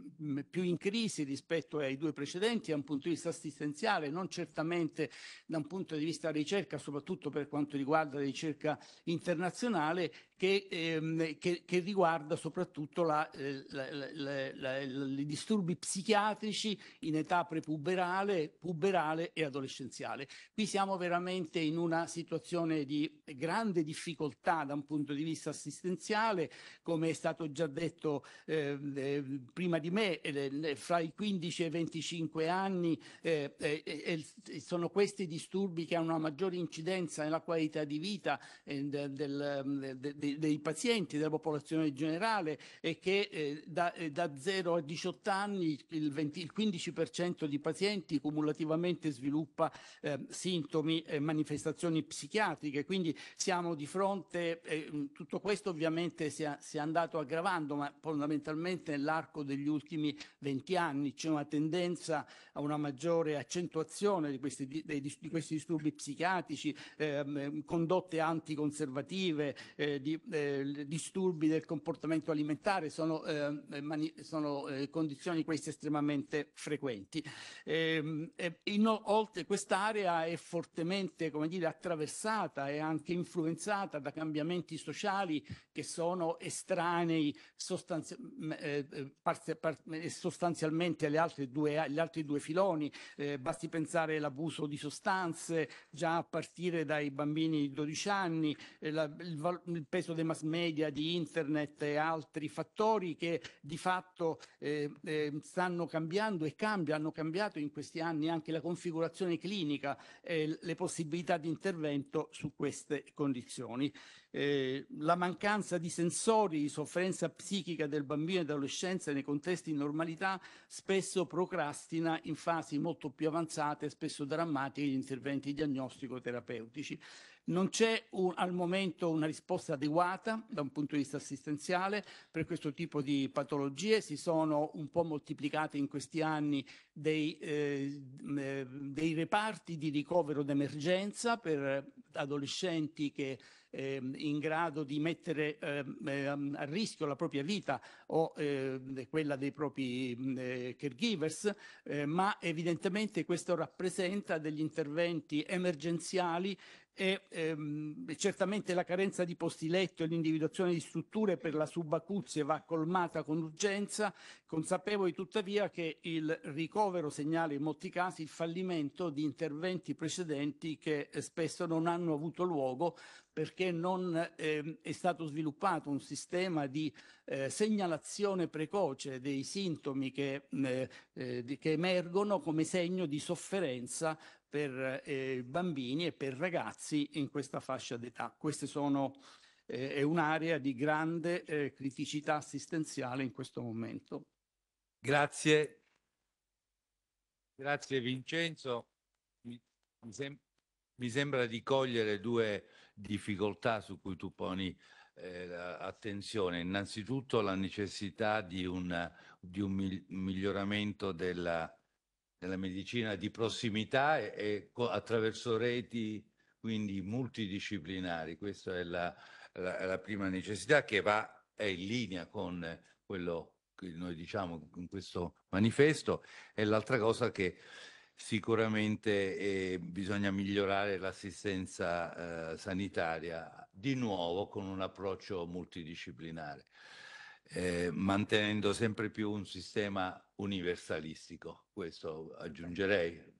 più in crisi rispetto ai due precedenti da un punto di vista assistenziale, non certamente da un punto di vista ricerca, soprattutto per quanto riguarda la ricerca internazionale, che, ehm, che, che riguarda soprattutto la, eh, la, la, i disturbi psichiatrici in età prepuberale, puberale e adolescenziale. Qui siamo veramente in una situazione di grande difficoltà da un punto di vista assistenziale, come è stato già detto eh, prima di me, eh, fra i 15 e i 25 anni eh, eh, eh, sono questi disturbi che hanno una maggiore incidenza nella qualità di vita del, del, ehm, del dei, pazienti, della popolazione generale e che eh, da, eh, da 0 a 18 anni il, 20, il 15% di pazienti cumulativamente sviluppa eh, sintomi e manifestazioni psichiatriche. Quindi siamo di fronte, eh, mm, tutto questo ovviamente si è, si è andato aggravando, ma fondamentalmente nell'arco degli ultimi 20 anni c'è una tendenza a una maggiore accentuazione di questi, di, di questi disturbi psichiatrici, eh, condotte anticonservative, eh, di, eh, disturbi del comportamento alimentare sono, ehm, mani- sono eh, condizioni queste estremamente frequenti. Ehm, inoltre quest'area è fortemente come dire, attraversata e anche influenzata da cambiamenti sociali che sono estranei sostanzi- eh, eh, parzi- par- sostanzialmente alle altre due, agli altri due filoni. basti pensare all'abuso di sostanze già a partire dai bambini di 12 anni, la, il, il peso l'ingresso dei mass media, di internet e altri fattori che di fatto eh, eh, stanno cambiando e cambiano, hanno cambiato in questi anni anche la configurazione clinica e le possibilità di intervento su queste condizioni. Eh, la mancanza di sensori, di sofferenza psichica del bambino e dell'adolescenza nei contesti di normalità spesso procrastina in fasi molto più avanzate, spesso drammatiche, gli interventi diagnostico-terapeutici. Non c'è un, al momento una risposta adeguata da un punto di vista assistenziale per questo tipo di patologie, si sono un po' moltiplicate in questi anni dei, eh, dei reparti di ricovero d'emergenza per adolescenti che eh, in grado di mettere eh, a rischio la propria vita o eh, quella dei propri mm, eh, caregivers, eh, ma evidentemente questo rappresenta degli interventi emergenziali e ehm, certamente la carenza di posti letto e l'individuazione di strutture per la subacuzie va colmata con urgenza, consapevoli tuttavia che il ricovero segnala in molti casi il fallimento di interventi precedenti che eh, spesso non hanno avuto luogo perché non ehm, è stato sviluppato un sistema di eh, segnalazione precoce dei sintomi che, eh, eh, che emergono come segno di sofferenza per eh, bambini e per ragazzi in questa fascia d'età. Queste sono eh, è un'area di grande eh, criticità assistenziale in questo momento. Grazie. Grazie Vincenzo. Mi, mi, sem mi sembra di cogliere due difficoltà su cui tu poni eh, attenzione. Innanzitutto la necessità di, una, di un miglioramento della nella medicina di prossimità e, e co- attraverso reti quindi multidisciplinari. Questa è la, la, la, prima necessità che va, è in linea con quello che noi diciamo in questo manifesto e l'altra cosa che sicuramente eh, bisogna migliorare l'assistenza eh, sanitaria di nuovo con un approccio multidisciplinare eh, mantenendo sempre più un sistema universalistico. Questo aggiungerei.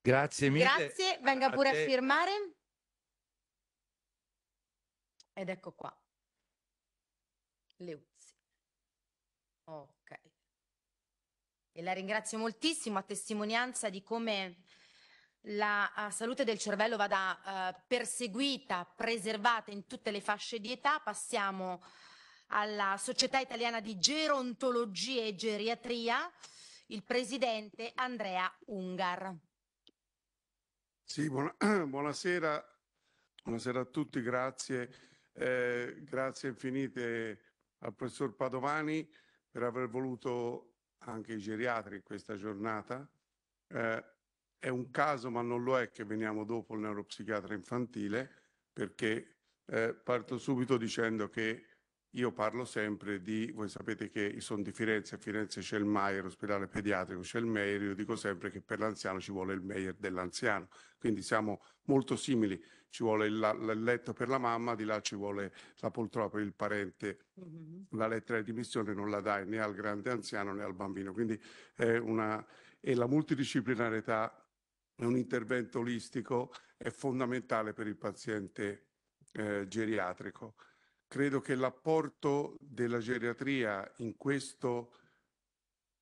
Grazie mille. Grazie, venga pure a, a firmare. Ed ecco qua. Leuzzi. Ok. E la ringrazio moltissimo a testimonianza di come la eh, salute del cervello vada uh, perseguita, preservata in tutte le fasce di età. Passiamo alla Società Italiana di Gerontologia e Geriatria, il presidente Andrea Ungar. Sì, buona, buonasera, buonasera, a tutti, grazie, eh, grazie infinite al professor Padovani per aver voluto anche i geriatri in questa giornata. Eh, è un caso, ma non lo è, che veniamo dopo il neuropsichiatra infantile, perché eh, parto subito dicendo che io parlo sempre di, voi sapete che sono di Firenze, a Firenze c'è il Maier, l'ospedale pediatrico c'è il Meier, io dico sempre che per l'anziano ci vuole il Meier dell'anziano, quindi siamo molto simili, ci vuole il, il, letto per la mamma, di là ci vuole la poltrona per il parente, mm-hmm. la lettera di dimissione non la dai né al grande anziano né al bambino, quindi è una, e la multidisciplinarietà è un intervento olistico, è fondamentale per il paziente eh, geriatrico. Credo che l'apporto della geriatria in questo,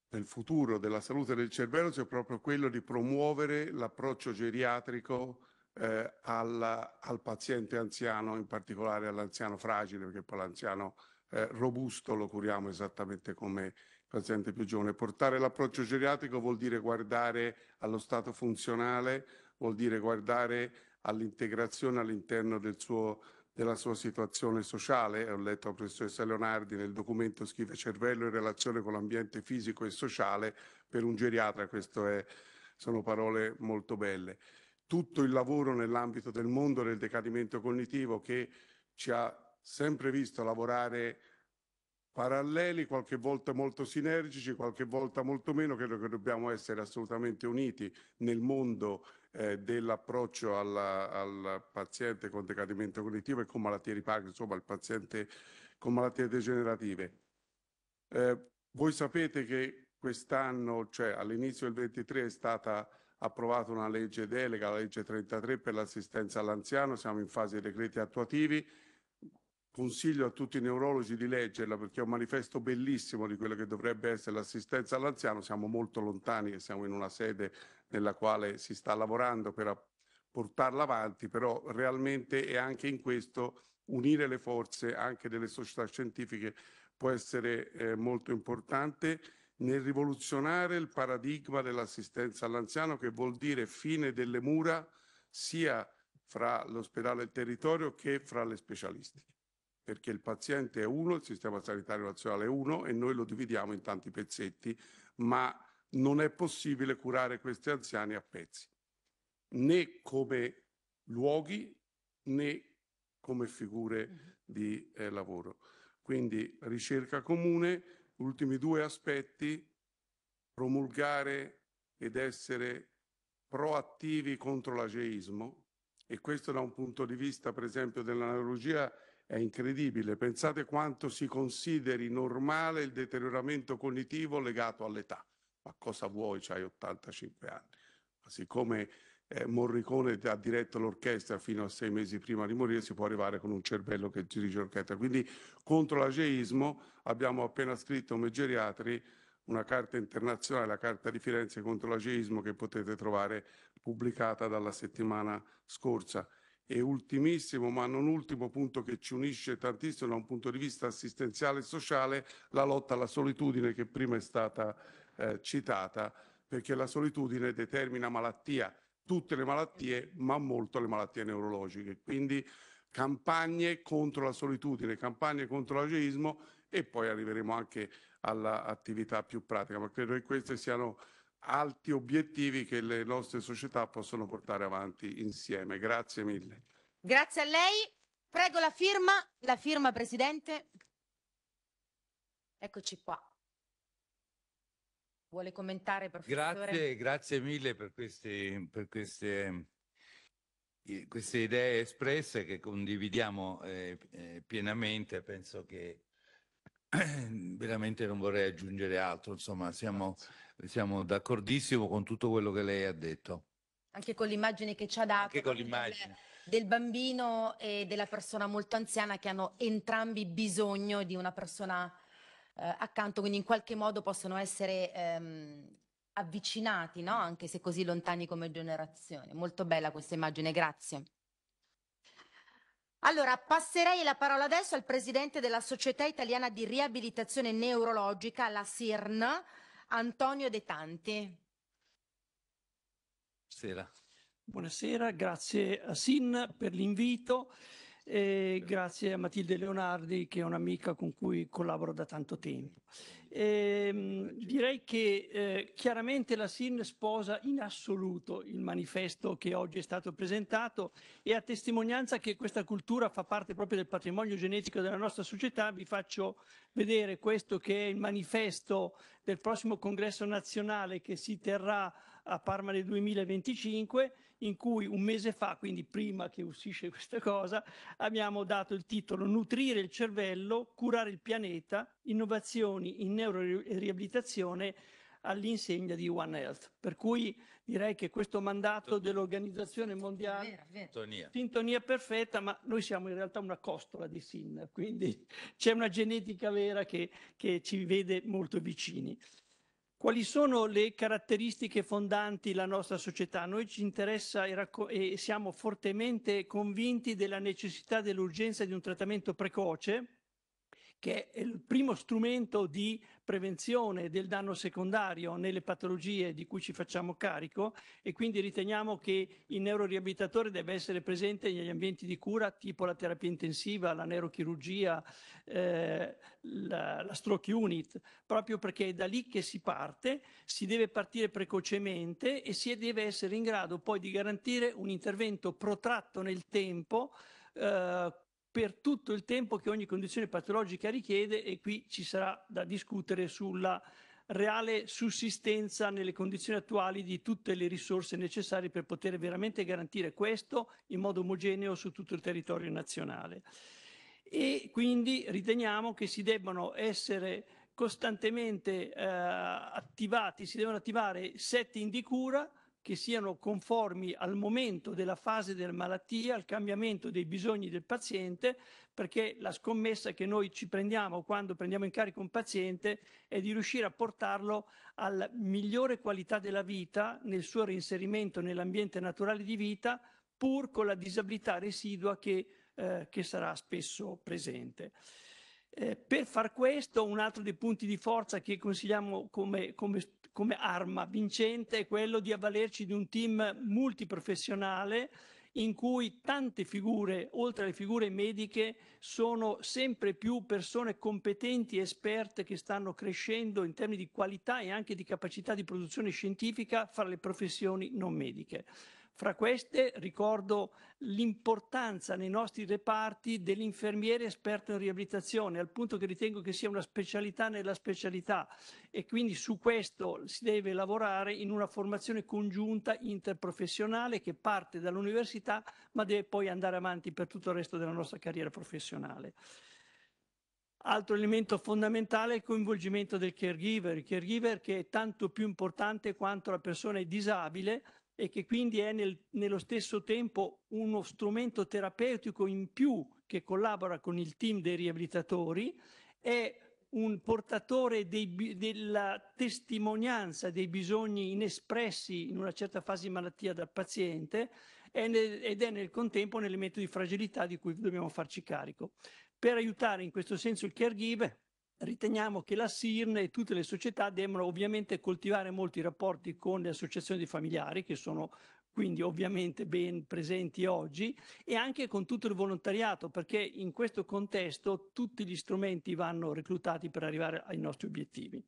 nel futuro della salute del cervello, sia proprio quello di promuovere l'approccio geriatrico eh, alla, al paziente anziano, in particolare all'anziano fragile, perché poi l'anziano eh, robusto lo curiamo esattamente come paziente più giovane. Portare l'approccio geriatrico vuol dire guardare allo stato funzionale, vuol dire guardare all'integrazione all'interno del suo della sua situazione sociale. Ho letto la professoressa Leonardi nel documento scrive cervello in relazione con l'ambiente fisico e sociale. Per un geriatra queste sono parole molto belle. Tutto il lavoro nell'ambito del mondo del decadimento cognitivo che ci ha sempre visto lavorare paralleli, qualche volta molto sinergici, qualche volta molto meno, credo che dobbiamo essere assolutamente uniti nel mondo eh, dell'approccio al paziente con decadimento cognitivo e con malattie di Parkinson, insomma il paziente con malattie degenerative. Eh, voi sapete che quest'anno, cioè all'inizio del 23, è stata approvata una legge delega, la legge 33 per l'assistenza all'anziano, siamo in fase di decreti attuativi. Consiglio a tutti i neurologi di leggerla perché è un manifesto bellissimo di quello che dovrebbe essere l'assistenza all'anziano. Siamo molto lontani che siamo in una sede nella quale si sta lavorando per portarla avanti, però realmente è anche in questo unire le forze anche delle società scientifiche può essere eh, molto importante nel rivoluzionare il paradigma dell'assistenza all'anziano che vuol dire fine delle mura sia fra l'ospedale e il territorio che fra le specialistiche perché il paziente è uno, il sistema sanitario nazionale è uno e noi lo dividiamo in tanti pezzetti, ma non è possibile curare questi anziani a pezzi, né come luoghi né come figure mm-hmm. di eh, lavoro. Quindi ricerca comune, ultimi due aspetti, promulgare ed essere proattivi contro l'ageismo e questo da un punto di vista per esempio dell'analogia è incredibile. Pensate quanto si consideri normale il deterioramento cognitivo legato all'età ma cosa vuoi, c'hai 85 anni. Ma siccome eh, Morricone ha diretto l'orchestra fino a sei mesi prima di morire, si può arrivare con un cervello che dirige l'orchestra. Quindi contro l'ageismo abbiamo appena scritto come geriatri una carta internazionale, la carta di Firenze contro l'ageismo che potete trovare pubblicata dalla settimana scorsa. E ultimissimo, ma non ultimo punto che ci unisce tantissimo da un punto di vista assistenziale e sociale, la lotta alla solitudine che prima è stata eh, citata, perché la solitudine determina malattia, tutte le malattie, ma molto le malattie neurologiche. Quindi campagne contro la solitudine, campagne contro l'ageismo e poi arriveremo anche all'attività più pratica, ma credo che questi siano alti obiettivi che le nostre società possono portare avanti insieme. Grazie mille. Grazie a lei. Prego la firma, la firma Presidente. Eccoci qua. Vuole commentare, professore? Grazie, grazie mille per, questi, per queste, queste, idee espresse che condividiamo eh, eh pienamente. Penso che veramente non vorrei aggiungere altro, insomma siamo, siamo d'accordissimo con tutto quello che lei ha detto. Anche con l'immagine che ci ha dato del, del bambino e della persona molto anziana che hanno entrambi bisogno di una persona eh, accanto, quindi in qualche modo possono essere ehm, avvicinati, no? anche se così lontani come generazione. Molto bella questa immagine, grazie. Allora, passerei la parola adesso al presidente della Società Italiana di Riabilitazione Neurologica, la SIRN, Antonio De Tanti. Buonasera. Buonasera, grazie a SIN per l'invito e grazie a Matilde Leonardi che è un'amica con cui collaboro da tanto tempo. E, ehm, direi che eh, chiaramente la SIN sposa in assoluto il manifesto che oggi è stato presentato e a testimonianza che questa cultura fa parte proprio del patrimonio genetico della nostra società vi faccio vedere questo che è il manifesto del prossimo congresso nazionale che si terrà a Parma nel 2025 in cui un mese fa, quindi prima che uscisse questa cosa, abbiamo dato il titolo Nutrire il cervello, curare il pianeta, innovazioni in neuroriabilitazione all'insegna di One Health. Per cui direi che questo mandato dell'Organizzazione Mondiale Sintonia. sintonia perfetta, ma noi siamo in realtà una costola di SIN, quindi c'è una genetica vera che, che ci vede molto vicini. Quali sono le caratteristiche fondanti la nostra società? Noi ci interessa e, e siamo fortemente convinti della necessità e dell'urgenza di un trattamento precoce che è il primo strumento di prevenzione del danno secondario nelle patologie di cui ci facciamo carico e quindi riteniamo che il neuroriabilitatore debba essere presente negli ambienti di cura tipo la terapia intensiva, la neurochirurgia, eh, la, la stroke unit, proprio perché è da lì che si parte, si deve partire precocemente e si deve essere in grado poi di garantire un intervento protratto nel tempo eh, per tutto il tempo che ogni condizione patologica richiede e qui ci sarà da discutere sulla reale sussistenza nelle condizioni attuali di tutte le risorse necessarie per poter veramente garantire questo in modo omogeneo su tutto il territorio nazionale. E quindi riteniamo che si debbano essere costantemente eh, attivati, si devono attivare setting di cura che siano conformi al momento della fase della malattia, al cambiamento dei bisogni del paziente, perché la scommessa che noi ci prendiamo quando prendiamo in carico un paziente è di riuscire a portarlo alla migliore qualità della vita nel suo reinserimento nell'ambiente naturale di vita, pur con la disabilità residua che, eh, che sarà spesso presente. Eh, per far questo, un altro dei punti di forza che consigliamo come, come come arma vincente è quello di avvalerci di un team multiprofessionale in cui tante figure, oltre alle figure mediche, sono sempre più persone competenti, esperte che stanno crescendo in termini di qualità e anche di capacità di produzione scientifica fra le professioni non mediche. Fra queste ricordo l'importanza nei nostri reparti dell'infermiere esperto in riabilitazione, al punto che ritengo che sia una specialità nella specialità e quindi su questo si deve lavorare in una formazione congiunta interprofessionale che parte dall'università ma deve poi andare avanti per tutto il resto della nostra carriera professionale. Altro elemento fondamentale è il coinvolgimento del caregiver, il caregiver che è tanto più importante quanto la persona è disabile e che quindi è nel, nello stesso tempo uno strumento terapeutico in più che collabora con il team dei riabilitatori, è un portatore dei, della testimonianza dei bisogni inespressi in una certa fase di malattia dal paziente è nel, ed è nel contempo un elemento di fragilità di cui dobbiamo farci carico. Per aiutare in questo senso il caregiver, riteniamo che la SIRN e tutte le società debbano ovviamente coltivare molti rapporti con le associazioni di familiari che sono quindi ovviamente ben presenti oggi e anche con tutto il volontariato perché in questo contesto tutti gli strumenti vanno reclutati per arrivare ai nostri obiettivi.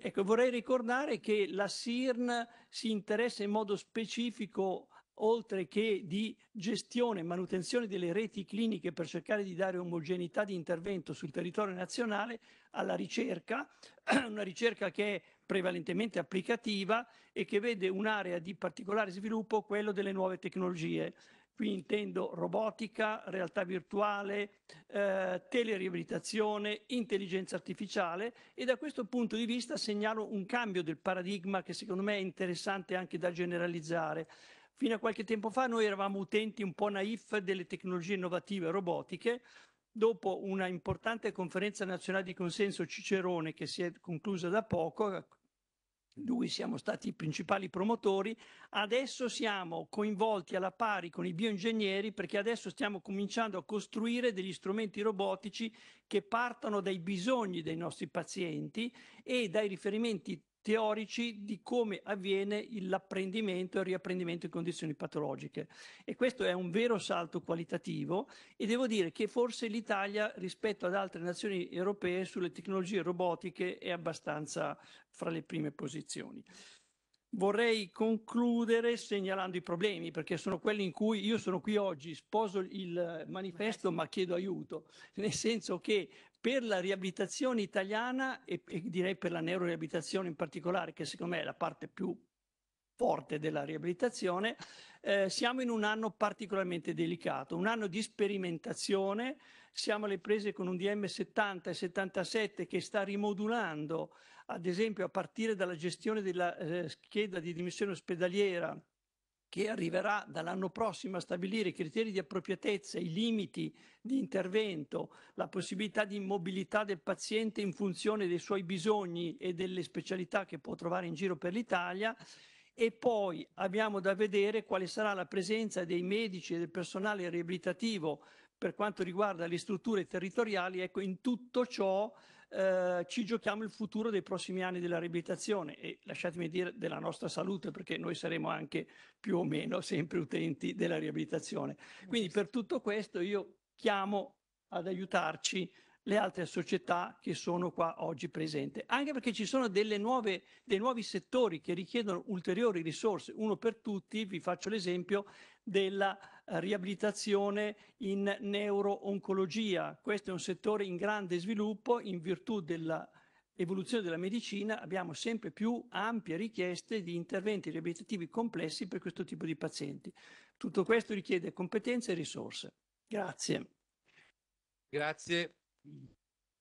Ecco, vorrei ricordare che la SIRN si interessa in modo specifico oltre che di gestione e manutenzione delle reti cliniche per cercare di dare omogeneità di intervento sul territorio nazionale alla ricerca, una ricerca che è prevalentemente applicativa e che vede un'area di particolare sviluppo, quello delle nuove tecnologie. Qui intendo robotica, realtà virtuale, eh, teleriabilitazione, intelligenza artificiale e da questo punto di vista segnalo un cambio del paradigma che secondo me è interessante anche da generalizzare Fino a qualche tempo fa noi eravamo utenti un po' naif delle tecnologie innovative robotiche. Dopo una importante conferenza nazionale di consenso Cicerone che si è conclusa da poco, noi siamo stati i principali promotori, adesso siamo coinvolti alla pari con i bioingegneri perché adesso stiamo cominciando a costruire degli strumenti robotici che partano dai bisogni dei nostri pazienti e dai riferimenti teorici di come avviene l'apprendimento e il riapprendimento in condizioni patologiche. E questo è un vero salto qualitativo e devo dire che forse l'Italia rispetto ad altre nazioni europee sulle tecnologie robotiche è abbastanza fra le prime posizioni. Vorrei concludere segnalando i problemi, perché sono quelli in cui io sono qui oggi, sposo il manifesto ma chiedo aiuto, nel senso che per la riabilitazione italiana e, e direi per la neuroriabilitazione in particolare, che secondo me è la parte più forte della riabilitazione, eh, siamo in un anno particolarmente delicato, un anno di sperimentazione, siamo alle prese con un DM 70 e 77 che sta rimodulando, ad esempio a partire dalla gestione della eh, scheda di dimissione ospedaliera che arriverà dall'anno prossimo a stabilire i criteri di appropriatezza, i limiti di intervento, la possibilità di mobilità del paziente in funzione dei suoi bisogni e delle specialità che può trovare in giro per l'Italia. E poi abbiamo da vedere quale sarà la presenza dei medici e del personale riabilitativo per quanto riguarda le strutture territoriali. Ecco, in tutto ciò eh, ci giochiamo il futuro dei prossimi anni della riabilitazione e lasciatemi dire della nostra salute perché noi saremo anche più o meno sempre utenti della riabilitazione. Eh, Quindi per tutto questo io chiamo ad aiutarci le altre società che sono qua oggi presenti, anche perché ci sono nuove, dei nuovi settori che richiedono ulteriori risorse. Uno per tutti, vi faccio l'esempio della riabilitazione in neuro-oncologia. Questo è un settore in grande sviluppo in virtù dell'evoluzione della medicina abbiamo sempre più ampie richieste di interventi riabilitativi complessi per questo tipo di pazienti. Tutto questo richiede competenze e risorse. Grazie. Grazie.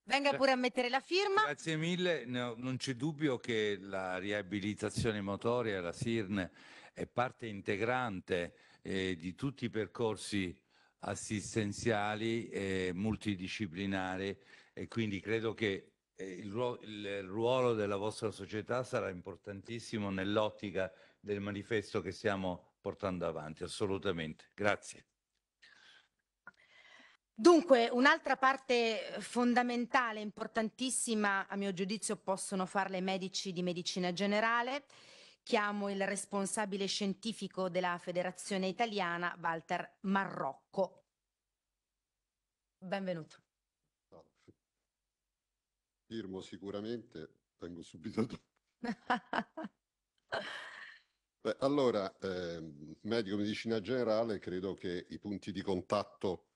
Venga pure a mettere la firma. Grazie mille. No, non c'è dubbio che la riabilitazione motoria, la SIRN, è parte integrante eh, di tutti i percorsi assistenziali e multidisciplinari e quindi credo che eh, il, ruolo, il ruolo della vostra società sarà importantissimo nell'ottica del manifesto che stiamo portando avanti, assolutamente. Grazie. Dunque, un'altra parte fondamentale, importantissima, a mio giudizio, possono farle i medici di medicina generale. Chiamo il responsabile scientifico della Federazione Italiana, Walter Marrocco. Benvenuto. Firmo sicuramente, vengo subito dopo. Beh, allora, eh, medico medicina generale, credo che i punti di contatto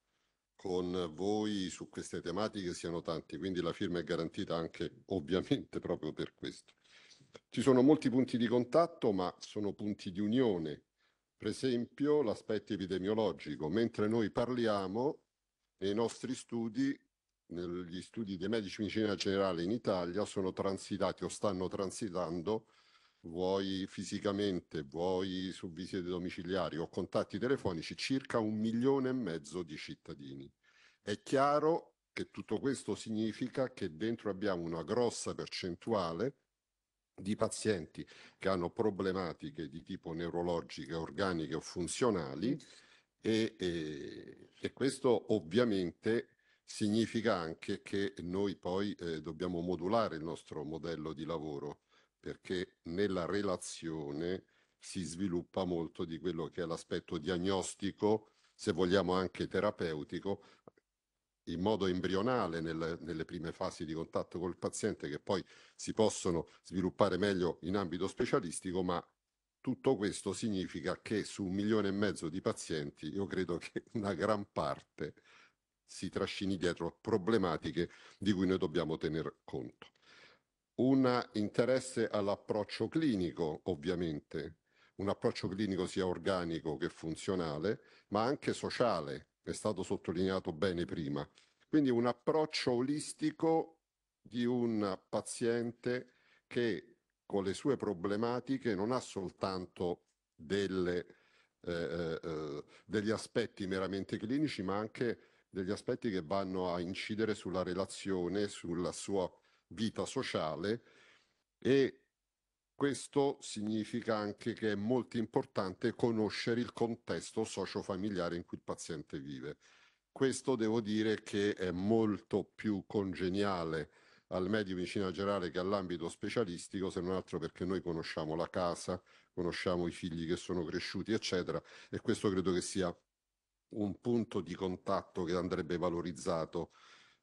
con voi su queste tematiche siano tanti, quindi la firma è garantita anche ovviamente proprio per questo. Ci sono molti punti di contatto, ma sono punti di unione. Per esempio l'aspetto epidemiologico. Mentre noi parliamo, nei nostri studi, negli studi dei medici di medicina generale in Italia, sono transitati o stanno transitando vuoi fisicamente, vuoi su visite domiciliari o contatti telefonici, circa un milione e mezzo di cittadini. È chiaro che tutto questo significa che dentro abbiamo una grossa percentuale di pazienti che hanno problematiche di tipo neurologiche, organiche o funzionali e, e, e questo ovviamente significa anche che noi poi eh, dobbiamo modulare il nostro modello di lavoro perché nella relazione si sviluppa molto di quello che è l'aspetto diagnostico, se vogliamo anche terapeutico, in modo embrionale nel, nelle prime fasi di contatto col paziente che poi si possono sviluppare meglio in ambito specialistico, ma tutto questo significa che su un milione e mezzo di pazienti io credo che una gran parte si trascini dietro problematiche di cui noi dobbiamo tener conto. Un interesse all'approccio clinico, ovviamente, un approccio clinico sia organico che funzionale, ma anche sociale, è stato sottolineato bene prima. Quindi un approccio olistico di un paziente che con le sue problematiche non ha soltanto delle, eh, eh, eh degli aspetti meramente clinici, ma anche degli aspetti che vanno a incidere sulla relazione, sulla sua vita sociale e questo significa anche che è molto importante conoscere il contesto socio-familiare in cui il paziente vive. Questo devo dire che è molto più congeniale al medio medicina generale che all'ambito specialistico, se non altro perché noi conosciamo la casa, conosciamo i figli che sono cresciuti, eccetera, e questo credo che sia un punto di contatto che andrebbe valorizzato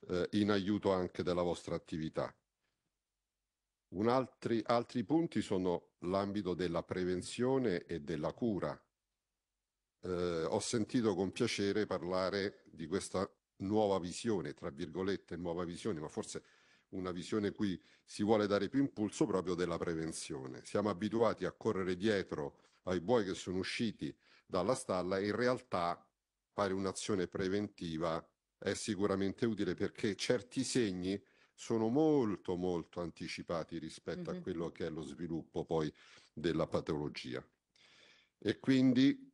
eh, in aiuto anche della vostra attività. Altri, altri punti sono l'ambito della prevenzione e della cura. Eh, ho sentito con piacere parlare di questa nuova visione, tra virgolette nuova visione, ma forse una visione cui si vuole dare più impulso proprio della prevenzione. Siamo abituati a correre dietro ai buoi che sono usciti dalla stalla e in realtà fare un'azione preventiva è sicuramente utile perché certi segni sono molto molto anticipati rispetto mm-hmm. a quello che è lo sviluppo poi della patologia. E quindi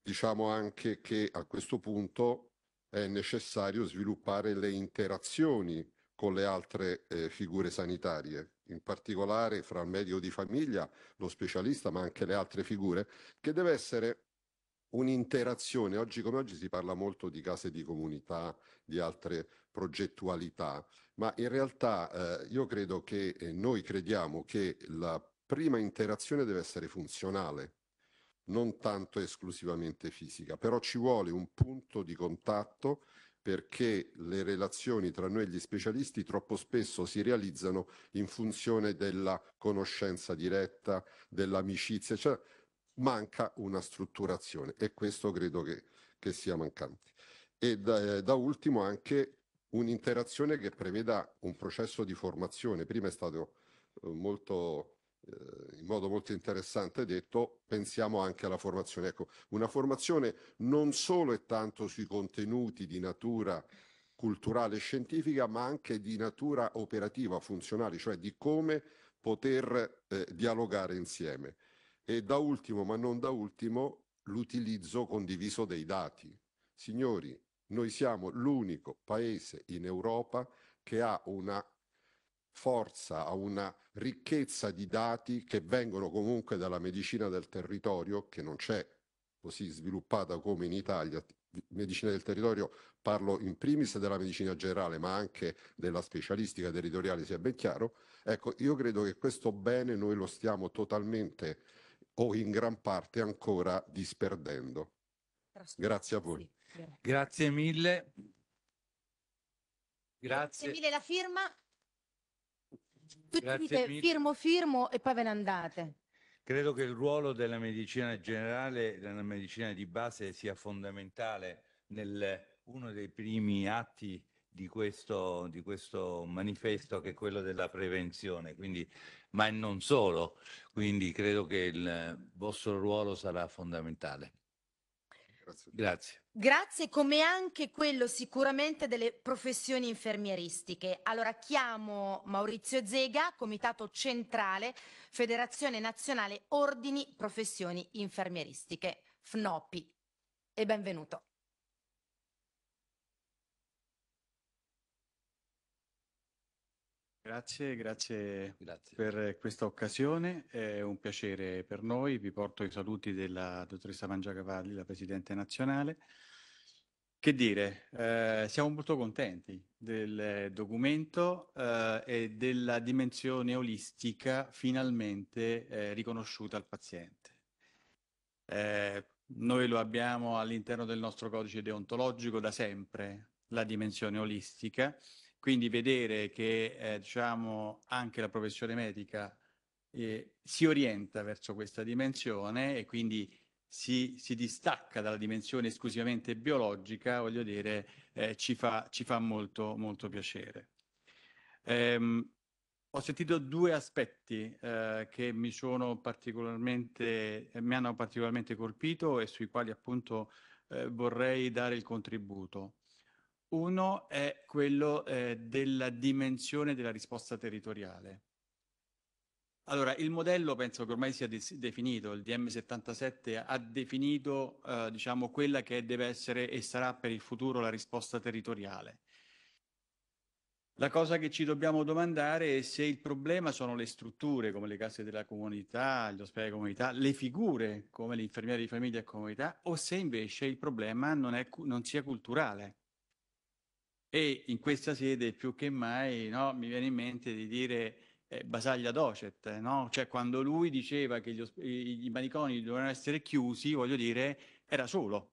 diciamo anche che a questo punto è necessario sviluppare le interazioni con le altre eh, figure sanitarie, in particolare fra il medico di famiglia, lo specialista, ma anche le altre figure, che deve essere un'interazione. Oggi come oggi si parla molto di case di comunità, di altre progettualità, ma in realtà eh, io credo che eh, noi crediamo che la prima interazione deve essere funzionale, non tanto esclusivamente fisica, però ci vuole un punto di contatto perché le relazioni tra noi e gli specialisti troppo spesso si realizzano in funzione della conoscenza diretta, dell'amicizia, cioè manca una strutturazione e questo credo che, che sia mancante. E da, eh, da ultimo anche un'interazione che preveda un processo di formazione. Prima è stato eh, molto, eh, in modo molto interessante detto, pensiamo anche alla formazione. Ecco, una formazione non solo e tanto sui contenuti di natura culturale e scientifica, ma anche di natura operativa, funzionale, cioè di come poter eh, dialogare insieme. E da ultimo, ma non da ultimo, l'utilizzo condiviso dei dati. Signori, noi siamo l'unico paese in Europa che ha una forza, ha una ricchezza di dati che vengono comunque dalla medicina del territorio, che non c'è così sviluppata come in Italia. Medicina del territorio parlo in primis della medicina generale, ma anche della specialistica territoriale, sia ben chiaro. Ecco, io credo che questo bene noi lo stiamo totalmente o in gran parte ancora disperdendo. Grazie a voi. Grazie mille. Grazie. Grazie mille la firma. Tutti dite mille. firmo, firmo e poi ve ne andate. Credo che il ruolo della medicina generale, della medicina di base, sia fondamentale nel uno dei primi atti di questo, di questo manifesto che è quello della prevenzione, quindi, ma non solo. Quindi credo che il vostro ruolo sarà fondamentale. Grazie. Grazie. Grazie, come anche quello sicuramente delle professioni infermieristiche. Allora chiamo Maurizio Zega, Comitato Centrale, Federazione Nazionale Ordini Professioni Infermieristiche, FNOPI. E benvenuto. Grazie, grazie, grazie, per questa occasione, è un piacere per noi, vi porto i saluti della dottoressa Mangiacavalli, la Presidente nazionale. Che dire, eh, siamo molto contenti del documento eh, e della dimensione olistica finalmente eh, riconosciuta al paziente. Eh, noi lo abbiamo all'interno del nostro codice deontologico da sempre, la dimensione olistica, quindi vedere che eh, diciamo, anche la professione medica eh, si orienta verso questa dimensione e quindi si, si, distacca dalla dimensione esclusivamente biologica, voglio dire, eh, ci, fa, ci, fa, molto, molto piacere. Ehm, ho sentito due aspetti eh, che mi, eh, mi, hanno particolarmente colpito e sui quali appunto eh, vorrei dare il contributo. Uno è quello eh, della dimensione della risposta territoriale. Allora, il modello penso che ormai sia de- definito, il DM77 ha definito eh, diciamo, quella che deve essere e sarà per il futuro la risposta territoriale. La cosa che ci dobbiamo domandare è se il problema sono le strutture come le case della comunità, gli ospedali della comunità, le figure come l'infermiera di famiglia e comunità, o se invece il problema non, è, non sia culturale. E in questa sede più che mai no, mi viene in mente di dire eh, Basaglia Docet, no? cioè quando lui diceva che gli, os- i maniconi dovevano essere chiusi, voglio dire, era solo.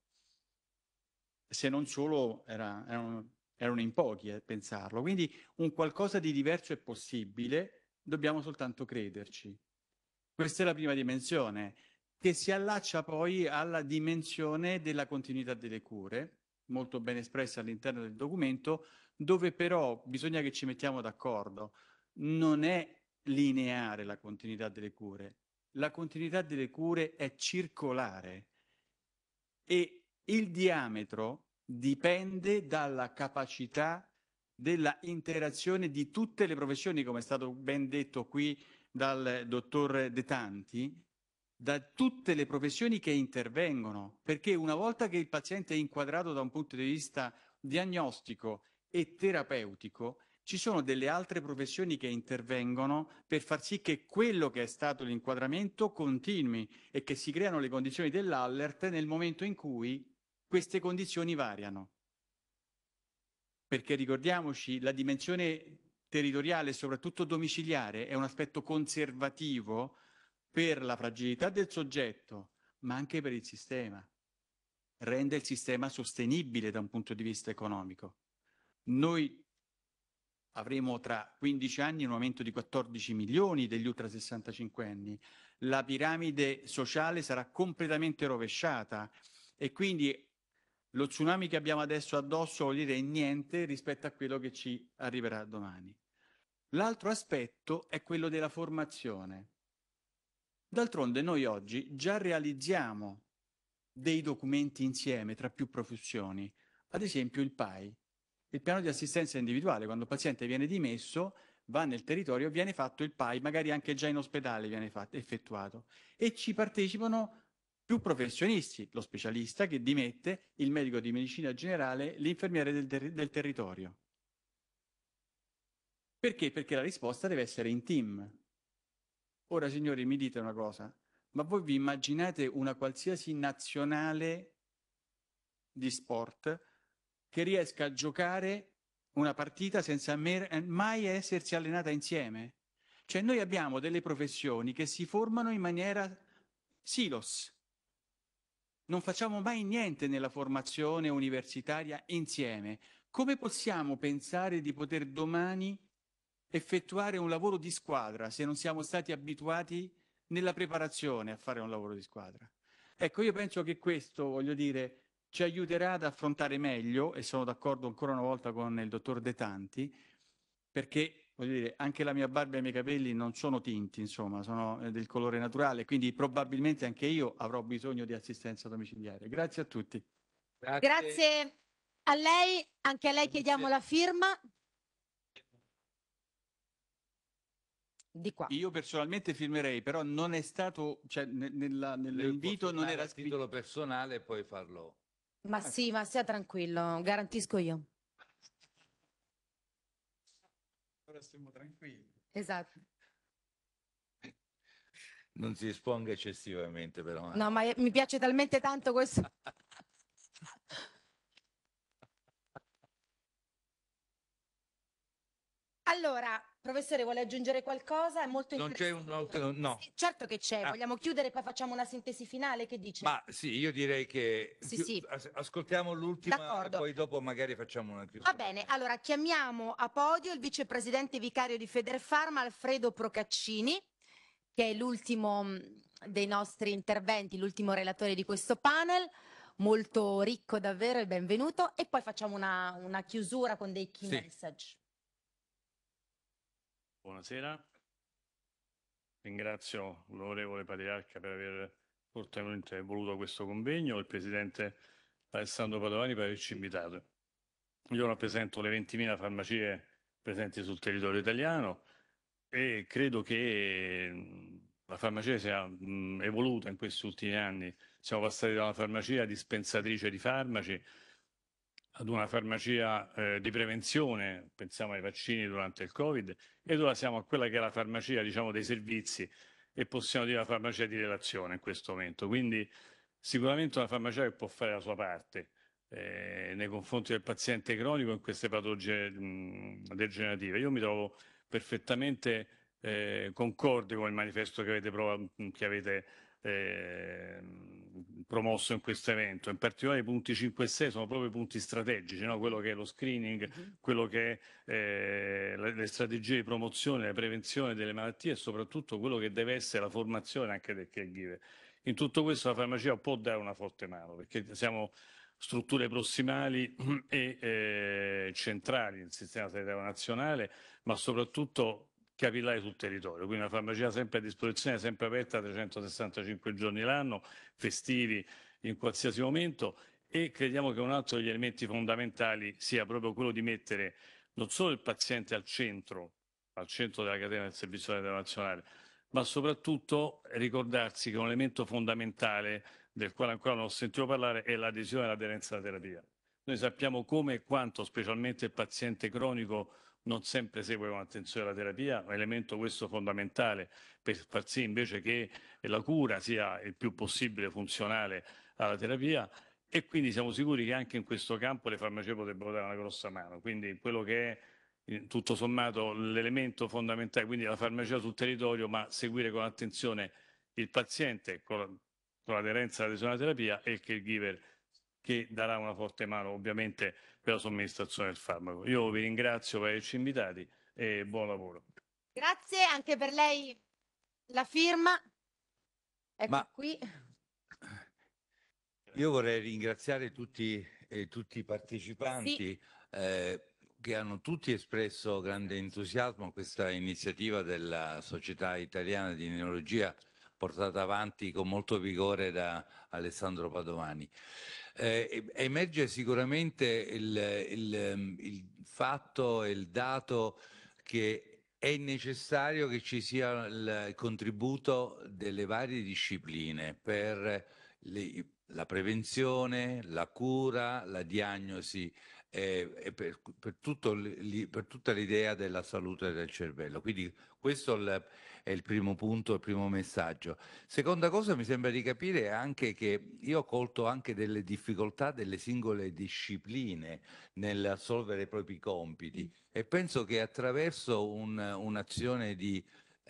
Se non solo, era, erano, erano in pochi a pensarlo. Quindi un qualcosa di diverso è possibile, dobbiamo soltanto crederci. Questa è la prima dimensione, che si allaccia poi alla dimensione della continuità delle cure, molto ben espressa all'interno del documento, dove però bisogna che ci mettiamo d'accordo. Non è lineare la continuità delle cure, la continuità delle cure è circolare e il diametro dipende dalla capacità della interazione di tutte le professioni, come è stato ben detto qui dal dottor De Tanti, da tutte le professioni che intervengono, perché una volta che il paziente è inquadrato da un punto di vista diagnostico e terapeutico, ci sono delle altre professioni che intervengono per far sì che quello che è stato l'inquadramento continui e che si creano le condizioni dell'allert nel momento in cui queste condizioni variano. Perché ricordiamoci, la dimensione territoriale, soprattutto domiciliare, è un aspetto conservativo per la fragilità del soggetto, ma anche per il sistema. Rende il sistema sostenibile da un punto di vista economico. Noi avremo tra 15 anni un aumento di 14 milioni degli ultra 65 anni. La piramide sociale sarà completamente rovesciata e quindi lo tsunami che abbiamo adesso addosso vuol dire niente rispetto a quello che ci arriverà domani. L'altro aspetto è quello della formazione. D'altronde noi oggi già realizziamo dei documenti insieme tra più professioni, ad esempio il PAI, il piano di assistenza individuale, quando il paziente viene dimesso, va nel territorio, viene fatto il PAI, magari anche già in ospedale viene fatto, effettuato, e ci partecipano più professionisti, lo specialista che dimette, il medico di medicina generale, l'infermiere del, ter- del territorio. Perché? Perché la risposta deve essere in team, Ora, signori, mi dite una cosa, ma voi vi immaginate una qualsiasi nazionale di sport che riesca a giocare una partita senza eh, mai essersi allenata insieme? Cioè noi abbiamo delle professioni che si formano in maniera silos. Non facciamo mai niente nella formazione universitaria insieme. Come possiamo pensare di poter domani effettuare un lavoro di squadra se non siamo stati abituati nella preparazione a fare un lavoro di squadra. Ecco, io penso che questo, voglio dire, ci aiuterà ad affrontare meglio, e sono d'accordo ancora una volta con il dottor De Tanti, perché voglio dire, anche la mia barba e i miei capelli non sono tinti, insomma, sono eh, del colore naturale, quindi probabilmente anche io avrò bisogno di assistenza domiciliare. Grazie a tutti. Grazie, Grazie a lei, anche a lei chiediamo Grazie. la firma. di qua. Io personalmente firmerei, però non è stato, cioè ne, nella, nell'invito non era scritto. titolo personale e poi farlo. Ma eh. sì, ma sia tranquillo, garantisco io. Ora stiamo tranquilli. Esatto. Non si esponga eccessivamente però. Eh. No, ma mi piace talmente tanto questo. allora, Professore, vuole aggiungere qualcosa? È molto non c'è un altro, no. Sì, certo che c'è, ah. vogliamo chiudere e poi facciamo una sintesi finale, che dice? Ma sì, io direi che sì, sì. ascoltiamo l'ultima D'accordo. e poi dopo magari facciamo una chiusura. Va bene, allora chiamiamo a podio il vicepresidente vicario di Federfarma Alfredo Procaccini, che è l'ultimo mm, dei nostri interventi, l'ultimo relatore di questo panel molto ricco davvero e benvenuto e poi facciamo una, una chiusura con dei key sì. message. Buonasera, ringrazio l'onorevole Patriarca per aver fortemente voluto questo convegno e il presidente Alessandro Padovani per averci invitato. Io rappresento le 20.000 farmacie presenti sul territorio italiano e credo che la farmacia sia evoluta in questi ultimi anni. Siamo passati da una farmacia dispensatrice di farmaci ad una farmacia eh, di prevenzione, pensiamo ai vaccini durante il Covid, ed ora siamo a quella che è la farmacia diciamo, dei servizi e possiamo dire la farmacia di relazione in questo momento. Quindi sicuramente una farmacia che può fare la sua parte eh, nei confronti del paziente cronico in queste patologie mh, degenerative. Io mi trovo perfettamente eh, concorde con il manifesto che avete, provato, che avete eh, promosso in questo evento. In particolare i punti 5 e 6 sono proprio i punti strategici, no? quello che è lo screening, mm-hmm. quello che è eh, le, le strategie di promozione, e prevenzione delle malattie e soprattutto quello che deve essere la formazione anche del caregiver. In tutto questo la farmacia può dare una forte mano perché siamo strutture prossimali e eh, centrali nel sistema sanitario nazionale, ma soprattutto capillari sul territorio, quindi una farmacia sempre a disposizione, sempre aperta 365 giorni l'anno, festivi in qualsiasi momento e crediamo che un altro degli elementi fondamentali sia proprio quello di mettere non solo il paziente al centro, al centro della catena del servizio sanitario nazionale, ma soprattutto ricordarsi che un elemento fondamentale del quale ancora non ho sentito parlare è l'adesione e l'aderenza alla terapia. Noi sappiamo come e quanto, specialmente il paziente cronico, non sempre segue con attenzione la terapia, un elemento questo fondamentale per far sì invece che la cura sia il più possibile funzionale alla terapia e quindi siamo sicuri che anche in questo campo le farmacie potrebbero dare una grossa mano, quindi quello che è tutto sommato l'elemento fondamentale, quindi la farmacia sul territorio, ma seguire con attenzione il paziente con, l'aderenza all'adesione alla terapia e il caregiver che darà una forte mano ovviamente per la somministrazione del farmaco. Io vi ringrazio per averci invitati e buon lavoro. Grazie anche per lei la firma. Ecco Ma... qui. Io vorrei ringraziare tutti, eh, tutti i partecipanti sì. eh, che hanno tutti espresso grande entusiasmo a questa iniziativa della Società Italiana di Neurologia portata avanti con molto vigore da Alessandro Padovani. Eh, emerge sicuramente il, il, ehm, il fatto e il dato che è necessario che ci sia il contributo delle varie discipline per le, la prevenzione, la cura, la diagnosi eh, e, per, per, li, per, tutta l'idea della salute del cervello. Quindi questo è il primo punto, il primo messaggio. Seconda cosa mi sembra di capire anche che io ho colto anche delle difficoltà delle singole discipline nell'assolvere i propri compiti e penso che attraverso un, un'azione di,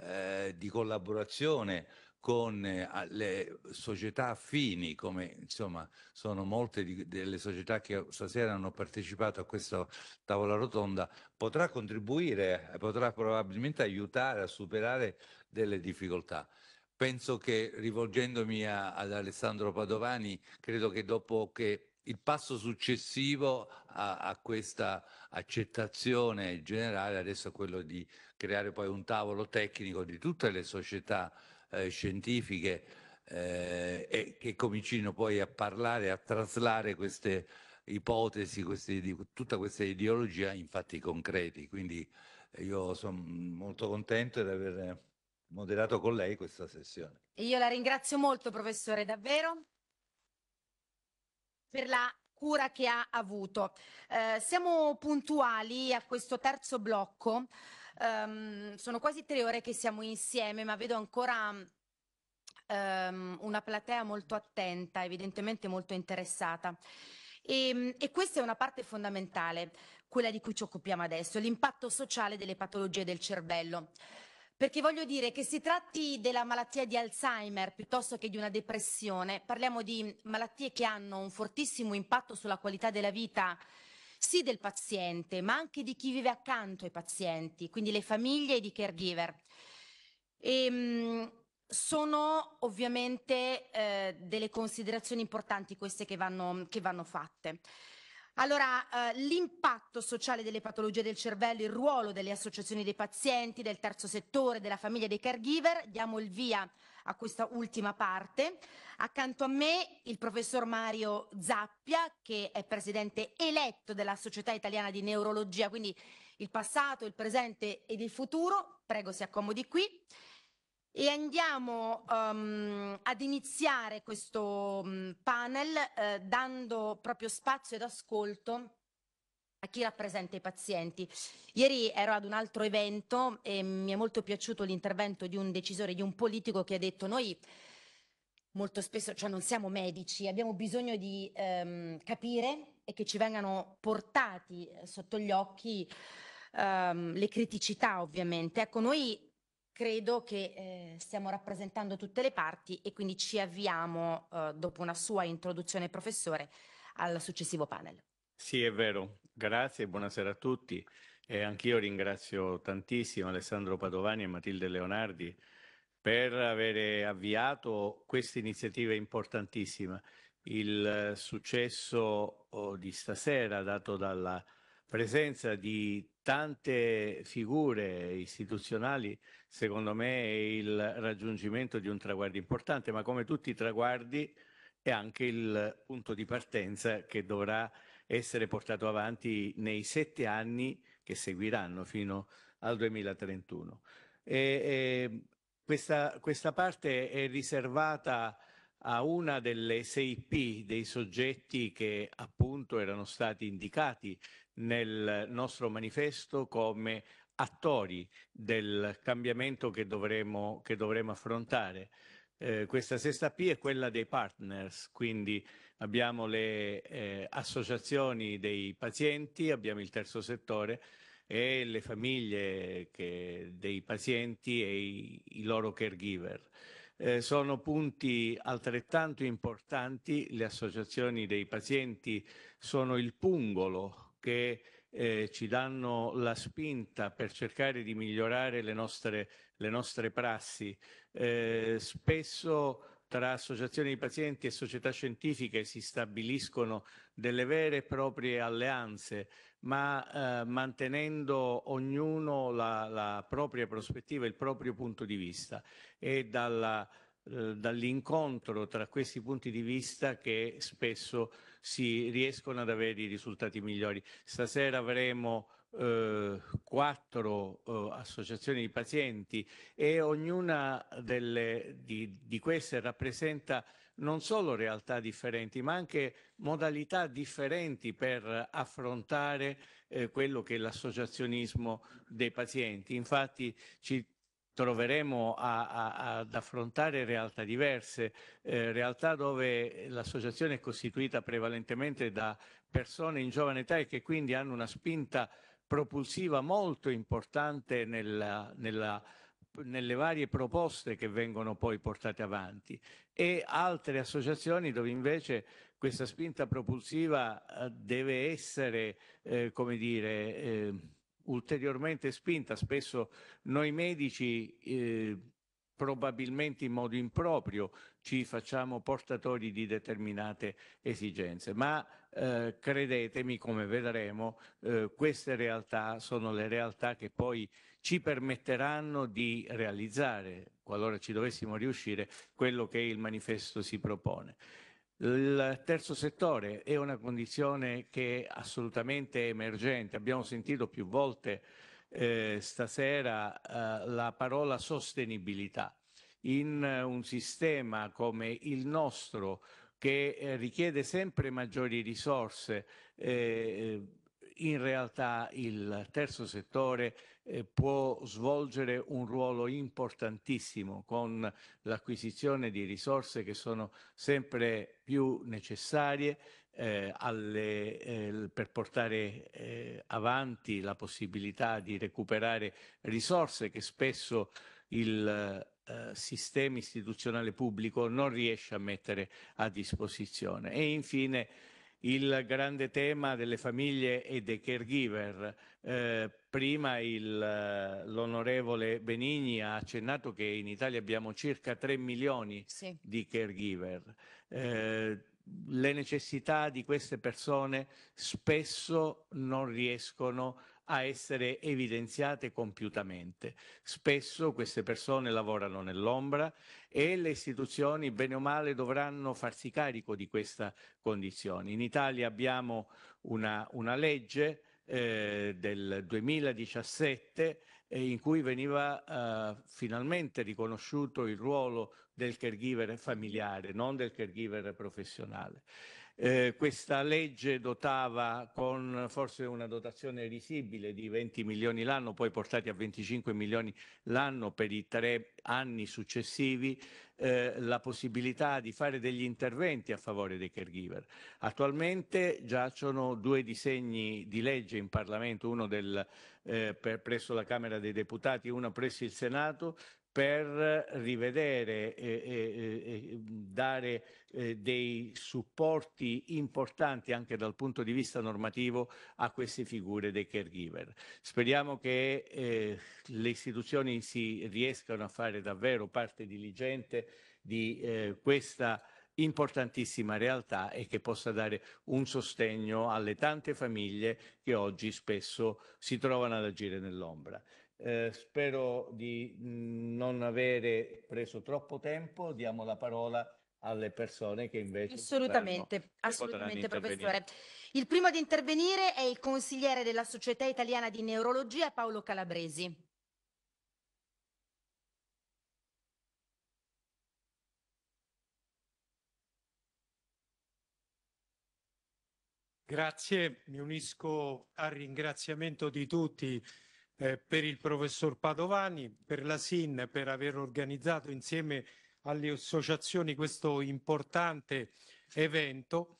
eh, di collaborazione con eh, le società affini, come insomma sono molte di, delle società che stasera hanno partecipato a questa tavola rotonda, potrà contribuire, eh, potrà probabilmente aiutare a superare delle difficoltà. Penso che rivolgendomi a, ad Alessandro Padovani, credo che dopo che il passo successivo a, a, questa accettazione generale adesso è quello di creare poi un tavolo tecnico di tutte le società eh, scientifiche eh, e che comincino poi a parlare, a traslare queste ipotesi, queste, tutta questa ideologia in fatti concreti. Quindi eh, io sono molto contento di aver moderato con lei questa sessione. Io la ringrazio molto, professore, davvero per la cura che ha avuto. Eh, siamo puntuali a questo terzo blocco. Um, sono quasi tre ore che siamo insieme, ma vedo ancora um, una platea molto attenta, evidentemente molto interessata. E, ehm, e questa è una parte fondamentale, quella di cui ci occupiamo adesso, l'impatto sociale delle patologie del cervello perché voglio dire che si tratti della malattia di Alzheimer piuttosto che di una depressione, parliamo di malattie che hanno un fortissimo impatto sulla qualità della vita sì del paziente, ma anche di chi vive accanto ai pazienti, quindi le famiglie e i caregiver. E, ehm, sono ovviamente eh, delle considerazioni importanti queste che vanno, che vanno fatte. Allora, eh, l'impatto sociale delle patologie del cervello, il ruolo delle associazioni dei pazienti, del terzo settore, della famiglia dei caregiver, diamo il via a questa ultima parte. Accanto a me il professor Mario Zappia, che è presidente eletto della Società Italiana di Neurologia, quindi il passato, il presente ed il futuro. Prego si accomodi qui. E andiamo um, ad iniziare questo um, panel eh, dando proprio spazio ed ascolto a chi rappresenta i pazienti. Ieri ero ad un altro evento e mi è molto piaciuto l'intervento di un decisore, di un politico che ha detto noi molto spesso, cioè non siamo medici, abbiamo bisogno di ehm, capire e che ci vengano portati eh, sotto gli occhi ehm, le criticità ovviamente. Ecco, noi credo che eh, stiamo rappresentando tutte le parti e quindi ci avviamo, eh, dopo una sua introduzione professore, al successivo panel. Sì, è vero, Grazie, buonasera a tutti e anch'io ringrazio tantissimo Alessandro Padovani e Matilde Leonardi per aver avviato questa iniziativa importantissima. Il successo oh, di stasera dato dalla presenza di tante figure istituzionali, secondo me è il raggiungimento di un traguardo importante, ma come tutti i traguardi è anche il punto di partenza che dovrà essere portato avanti nei sette anni che seguiranno fino al 2031. E, e questa, questa, parte è riservata a una delle 6P dei soggetti che appunto erano stati indicati nel nostro manifesto come attori del cambiamento che dovremo, che dovremo affrontare. Eh, questa sesta P è quella dei partners, quindi abbiamo le eh, associazioni dei pazienti, abbiamo il terzo settore e le famiglie che, dei pazienti e i, i loro caregiver. Eh, sono punti altrettanto importanti, le associazioni dei pazienti sono il pungolo che eh, ci danno la spinta per cercare di migliorare le nostre, le nostre prassi. Eh, spesso tra associazioni di pazienti e società scientifiche si stabiliscono delle vere e proprie alleanze, ma eh, mantenendo ognuno la, la, propria prospettiva, il proprio punto di vista. E dalla eh, dall'incontro tra questi punti di vista che spesso si riescono ad avere i risultati migliori. Stasera avremo eh, quattro eh, associazioni di pazienti e ognuna delle, di, di, queste rappresenta non solo realtà differenti ma anche modalità differenti per affrontare eh, quello che è l'associazionismo dei pazienti. Infatti ci troveremo a, a, ad affrontare realtà diverse, eh, realtà dove l'associazione è costituita prevalentemente da persone in giovane età e che quindi hanno una spinta propulsiva molto importante nella, nella, nelle varie proposte che vengono poi portate avanti e altre associazioni dove invece questa spinta propulsiva eh, deve essere, eh, come dire, eh, ulteriormente spinta. Spesso noi medici eh, probabilmente in modo improprio ci facciamo portatori di determinate esigenze, ma eh, credetemi, come vedremo, eh, queste realtà sono le realtà che poi ci permetteranno di realizzare, qualora ci dovessimo riuscire, quello che il manifesto si propone. Il terzo settore è una condizione che è assolutamente emergente, abbiamo sentito più volte eh, stasera eh, la parola sostenibilità. In eh, un sistema come il nostro, che eh, richiede sempre maggiori risorse, eh, in realtà il terzo settore eh, può svolgere un ruolo importantissimo con l'acquisizione di risorse che sono sempre più necessarie eh, alle, eh, per portare eh, avanti la possibilità di recuperare risorse che spesso il eh, sistema istituzionale pubblico non riesce a mettere a disposizione. E infine il grande tema delle famiglie e dei caregiver. Eh, prima l'onorevole Benigni ha accennato che in Italia abbiamo circa 3 milioni sì. di caregiver. Eh, le necessità di queste persone spesso non riescono a essere evidenziate compiutamente. Spesso queste persone lavorano nell'ombra e le istituzioni, bene o male, dovranno farsi carico di questa condizione. In Italia abbiamo una, una legge eh, del 2017 eh, in cui veniva eh, finalmente riconosciuto il ruolo del caregiver familiare, non del caregiver professionale. Eh, questa legge dotava con forse una dotazione risibile di 20 milioni l'anno, poi portati a 25 milioni l'anno per i tre anni successivi, eh, la possibilità di fare degli interventi a favore dei caregiver. Attualmente giacciono due disegni di legge in Parlamento, uno del, eh, per, presso la Camera dei Deputati e uno presso il Senato, per rivedere e, e, e dare eh, dei supporti importanti anche dal punto di vista normativo a queste figure dei caregiver. Speriamo che eh, le istituzioni si riescano a fare davvero parte diligente di eh, questa importantissima realtà e che possa dare un sostegno alle tante famiglie che oggi spesso si trovano ad agire nell'ombra. Eh, spero di mm, non avere preso troppo tempo, diamo la parola alle persone che invece... Assolutamente, assolutamente professore. Il primo ad intervenire è il consigliere della Società Italiana di Neurologia Paolo Calabresi. Grazie, mi unisco al ringraziamento di tutti eh, per il professor Padovani, per la SIN, per aver organizzato insieme alle associazioni questo importante evento.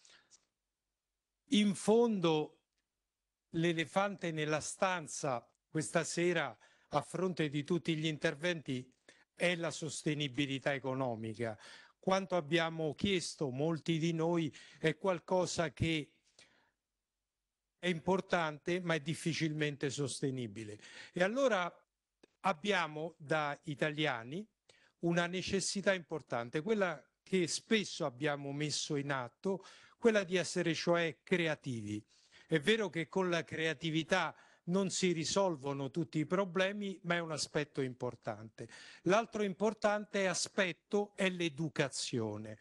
In fondo l'elefante nella stanza questa sera a fronte di tutti gli interventi è la sostenibilità economica. Quanto abbiamo chiesto molti di noi è qualcosa che è importante ma è difficilmente sostenibile. E allora abbiamo da italiani una necessità importante, quella che spesso abbiamo messo in atto, quella di essere cioè creativi. È vero che con la creatività non si risolvono tutti i problemi, ma è un aspetto importante. L'altro importante aspetto è l'educazione.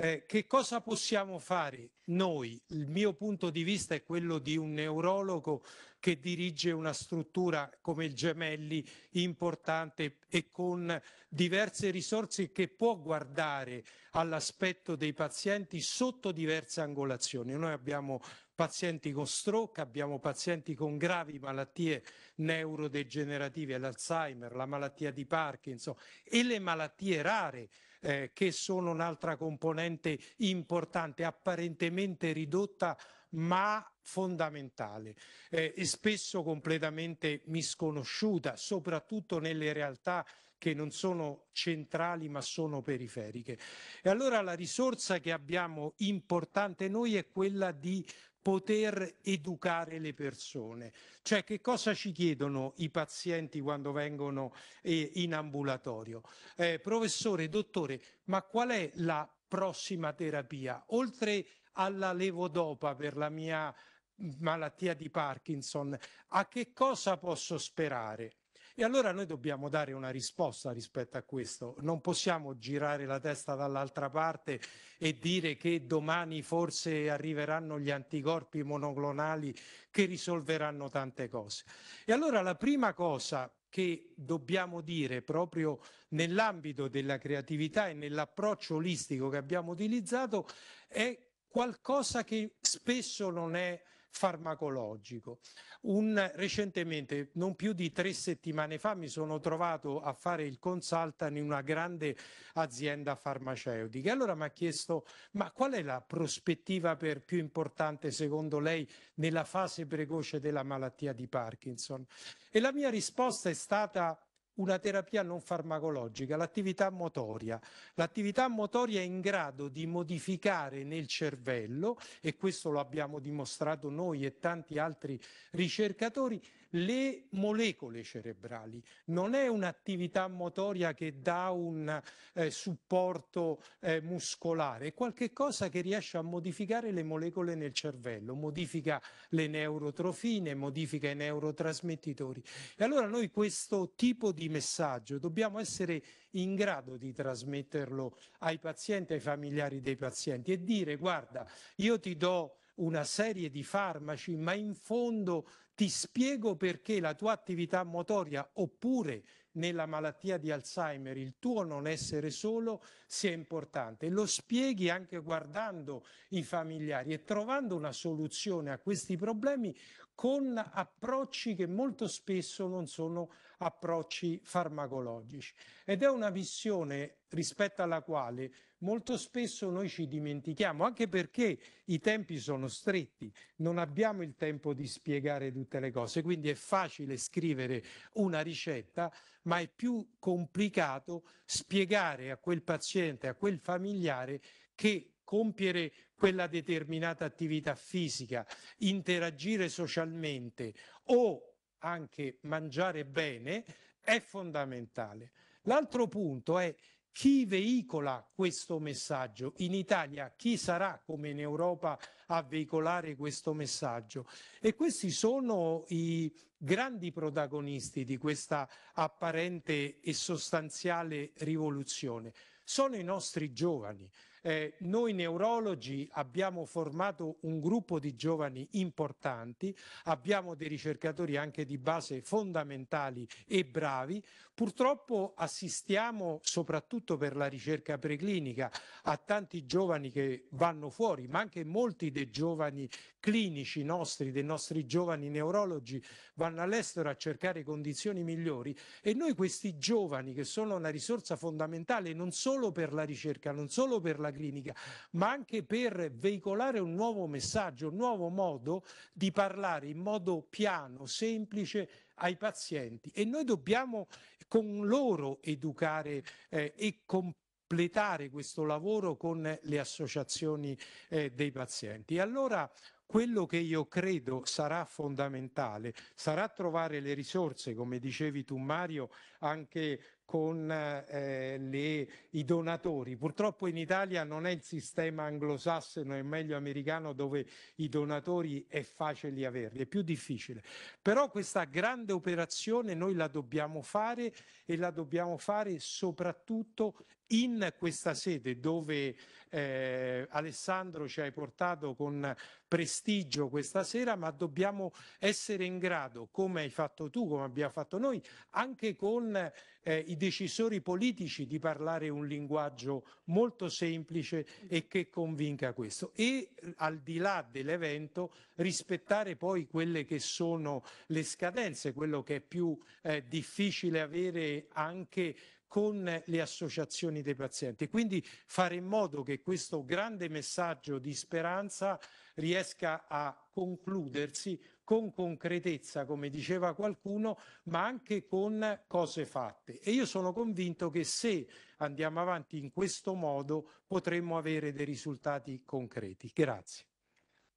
Eh, che cosa possiamo fare noi? Il mio punto di vista è quello di un neurologo che dirige una struttura come il Gemelli importante e con diverse risorse che può guardare all'aspetto dei pazienti sotto diverse angolazioni. Noi abbiamo pazienti con stroke, abbiamo pazienti con gravi malattie neurodegenerative, l'Alzheimer, la malattia di Parkinson e le malattie rare eh, che sono un'altra componente importante, apparentemente ridotta ma fondamentale eh, e spesso completamente misconosciuta, soprattutto nelle realtà che non sono centrali ma sono periferiche. E allora la risorsa che abbiamo importante noi è quella di poter educare le persone. Cioè che cosa ci chiedono i pazienti quando vengono eh, in ambulatorio? Eh, professore, dottore, ma qual è la prossima terapia? Oltre alla levodopa per la mia mm, malattia di Parkinson, a che cosa posso sperare? E allora noi dobbiamo dare una risposta rispetto a questo. Non possiamo girare la testa dall'altra parte e dire che domani forse arriveranno gli anticorpi monoclonali che risolveranno tante cose. E allora la prima cosa che dobbiamo dire proprio nell'ambito della creatività e nell'approccio olistico che abbiamo utilizzato è qualcosa che spesso non è farmacologico. Un, recentemente, non più di tre settimane fa, mi sono trovato a fare il consultant in una grande azienda farmaceutica. Allora mi ha chiesto, ma qual è la prospettiva per più importante secondo lei nella fase precoce della malattia di Parkinson? E la mia risposta è stata una terapia non farmacologica, l'attività motoria. L'attività motoria è in grado di modificare nel cervello, e questo lo abbiamo dimostrato noi e tanti altri ricercatori, le molecole cerebrali, non è un'attività motoria che dà un eh, supporto eh, muscolare, è qualcosa che riesce a modificare le molecole nel cervello, modifica le neurotrofine, modifica i neurotrasmettitori. E allora noi questo tipo di messaggio dobbiamo essere in grado di trasmetterlo ai pazienti, ai familiari dei pazienti e dire guarda, io ti do una serie di farmaci, ma in fondo ti spiego perché la tua attività motoria oppure nella malattia di Alzheimer il tuo non essere solo sia importante. Lo spieghi anche guardando i familiari e trovando una soluzione a questi problemi con approcci che molto spesso non sono approcci farmacologici. Ed è una visione rispetto alla quale molto spesso noi ci dimentichiamo, anche perché i tempi sono stretti, non abbiamo il tempo di spiegare tutte le cose, quindi è facile scrivere una ricetta, ma è più complicato spiegare a quel paziente, a quel familiare che compiere quella determinata attività fisica, interagire socialmente o anche mangiare bene è fondamentale. L'altro punto è chi veicola questo messaggio in Italia, chi sarà come in Europa a veicolare questo messaggio. E questi sono i grandi protagonisti di questa apparente e sostanziale rivoluzione. Sono i nostri giovani. Eh, noi neurologi abbiamo formato un gruppo di giovani importanti, abbiamo dei ricercatori anche di base fondamentali e bravi. Purtroppo assistiamo, soprattutto per la ricerca preclinica, a tanti giovani che vanno fuori, ma anche molti dei giovani clinici nostri, dei nostri giovani neurologi, vanno all'estero a cercare condizioni migliori e noi questi giovani che sono una risorsa fondamentale non solo per la ricerca, non solo per la clinica, ma anche per veicolare un nuovo messaggio, un nuovo modo di parlare in modo piano, semplice ai pazienti e noi dobbiamo con loro educare eh, e completare questo lavoro con le associazioni eh, dei pazienti. allora quello che io credo sarà fondamentale sarà trovare le risorse, come dicevi tu Mario, anche con eh, le, i donatori. Purtroppo in Italia non è il sistema anglosassone è meglio americano dove i donatori è facile averli, è più difficile. Però questa grande operazione noi la dobbiamo fare e la dobbiamo fare soprattutto in questa sede dove eh, Alessandro ci hai portato con prestigio questa sera, ma dobbiamo essere in grado, come hai fatto tu, come abbiamo fatto noi, anche con eh, i decisori politici di parlare un linguaggio molto semplice e che convinca questo. E al di là dell'evento rispettare poi quelle che sono le scadenze, quello che è più eh, difficile avere anche con le associazioni dei pazienti. Quindi fare in modo che questo grande messaggio di speranza riesca a concludersi con concretezza, come diceva qualcuno, ma anche con cose fatte. E io sono convinto che se andiamo avanti in questo modo potremmo avere dei risultati concreti. Grazie.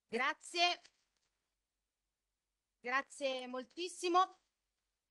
Grazie. Grazie moltissimo.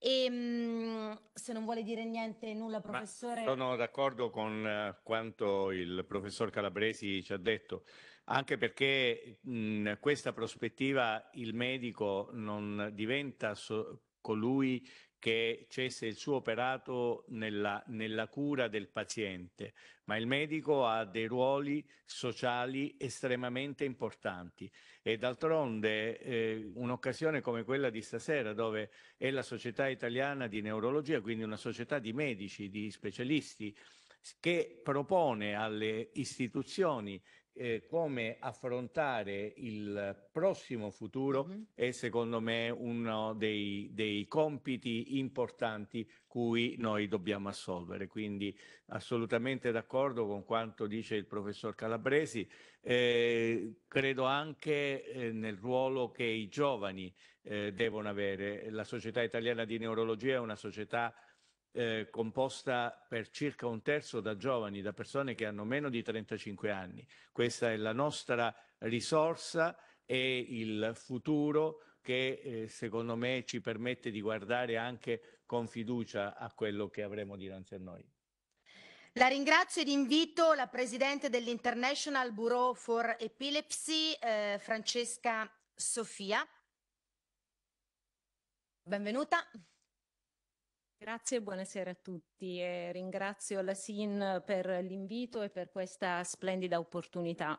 E ehm, se non vuole dire niente, nulla, professore. Ma sono d'accordo con eh, quanto il professor Calabresi ci ha detto, anche perché in questa prospettiva il medico non diventa so colui che cesse il suo operato nella, nella, cura del paziente, ma il medico ha dei ruoli sociali estremamente importanti e d'altronde eh, un'occasione come quella di stasera dove è la società italiana di neurologia, quindi una società di medici, di specialisti, che propone alle istituzioni eh, come affrontare il prossimo futuro mm-hmm. è secondo me uno dei, dei, compiti importanti cui noi dobbiamo assolvere. Quindi assolutamente d'accordo con quanto dice il professor Calabresi. Eh, credo anche eh, nel ruolo che i giovani eh, devono avere. La società italiana di neurologia è una società eh, composta per circa un terzo da giovani, da persone che hanno meno di 35 anni. Questa è la nostra risorsa e il futuro che eh, secondo me ci permette di guardare anche con fiducia a quello che avremo dinanzi a noi. La ringrazio ed invito la Presidente dell'International Bureau for Epilepsy, eh, Francesca Sofia. Benvenuta. Grazie, buonasera a tutti e ringrazio la SIN per l'invito e per questa splendida opportunità.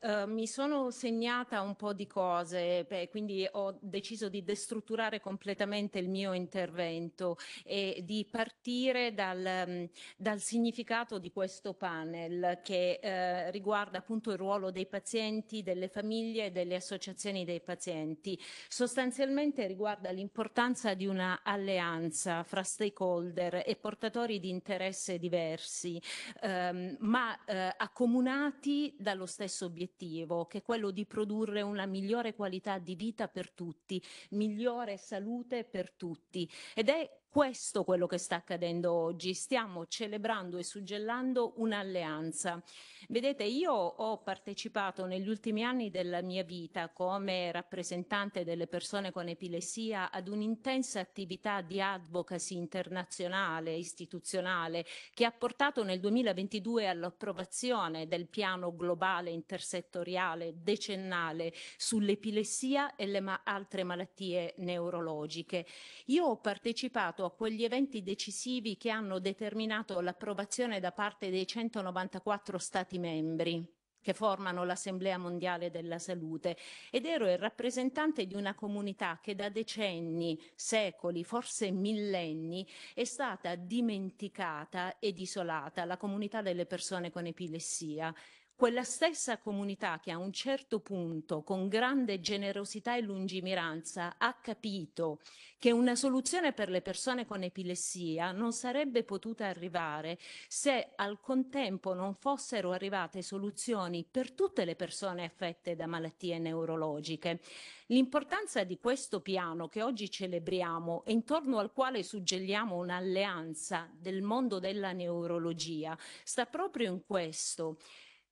Ehm, mi sono segnata un po' di cose, beh, quindi ho deciso di destrutturare completamente il mio intervento e di partire dal, mm, dal significato di questo panel che uh, riguarda appunto il ruolo dei pazienti, delle famiglie e delle associazioni dei pazienti. Sostanzialmente riguarda l'importanza di una alleanza fra stakeholder e portatori di interesse diversi, um, ma uh, accomunati dallo stesso obiettivo obiettivo, che è quello di produrre una migliore qualità di vita per tutti, migliore salute per tutti. Ed è questo quello che sta accadendo oggi, stiamo celebrando e suggellando un'alleanza. Vedete, io ho partecipato negli ultimi anni della mia vita come rappresentante delle persone con epilessia ad un'intensa attività di advocacy internazionale, istituzionale, che ha portato nel 2022 all'approvazione del piano globale intersettoriale decennale sull'epilessia e le ma altre malattie neurologiche. Io ho partecipato quegli eventi decisivi che hanno determinato l'approvazione da parte dei 194 Stati membri che formano l'Assemblea Mondiale della Salute ed ero il rappresentante di una comunità che da decenni, secoli, forse millenni è stata dimenticata ed isolata, la comunità delle persone con epilessia quella stessa comunità che a un certo punto, con grande generosità e lungimiranza, ha capito che una soluzione per le persone con epilessia non sarebbe potuta arrivare se al contempo non fossero arrivate soluzioni per tutte le persone affette da malattie neurologiche. L'importanza di questo piano che oggi celebriamo e intorno al quale suggelliamo un'alleanza del mondo della neurologia sta proprio in questo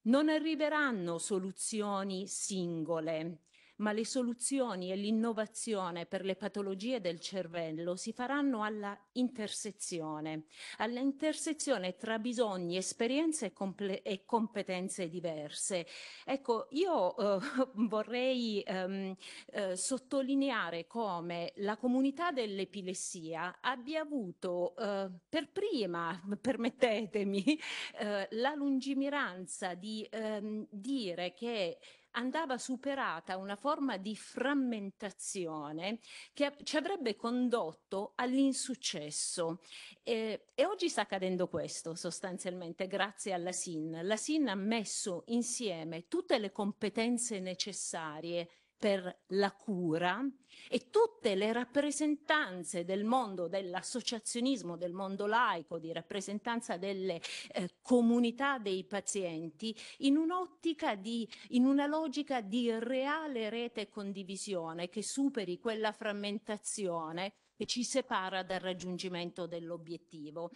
non arriveranno soluzioni singole, ma le soluzioni e l'innovazione per le patologie del cervello si faranno alla intersezione, alla intersezione tra bisogni, esperienze e, comple- e competenze diverse. Ecco, io eh, vorrei ehm, eh, sottolineare come la comunità dell'epilessia abbia avuto eh, per prima, permettetemi, eh, la lungimiranza di ehm, dire che andava superata una forma di frammentazione che ci avrebbe condotto all'insuccesso. Eh, e oggi sta accadendo questo sostanzialmente grazie alla SIN. La SIN ha messo insieme tutte le competenze necessarie per la cura e tutte le rappresentanze del mondo dell'associazionismo, del mondo laico, di rappresentanza delle eh, comunità dei pazienti in un'ottica di, in una logica di reale rete e condivisione che superi quella frammentazione che ci separa dal raggiungimento dell'obiettivo.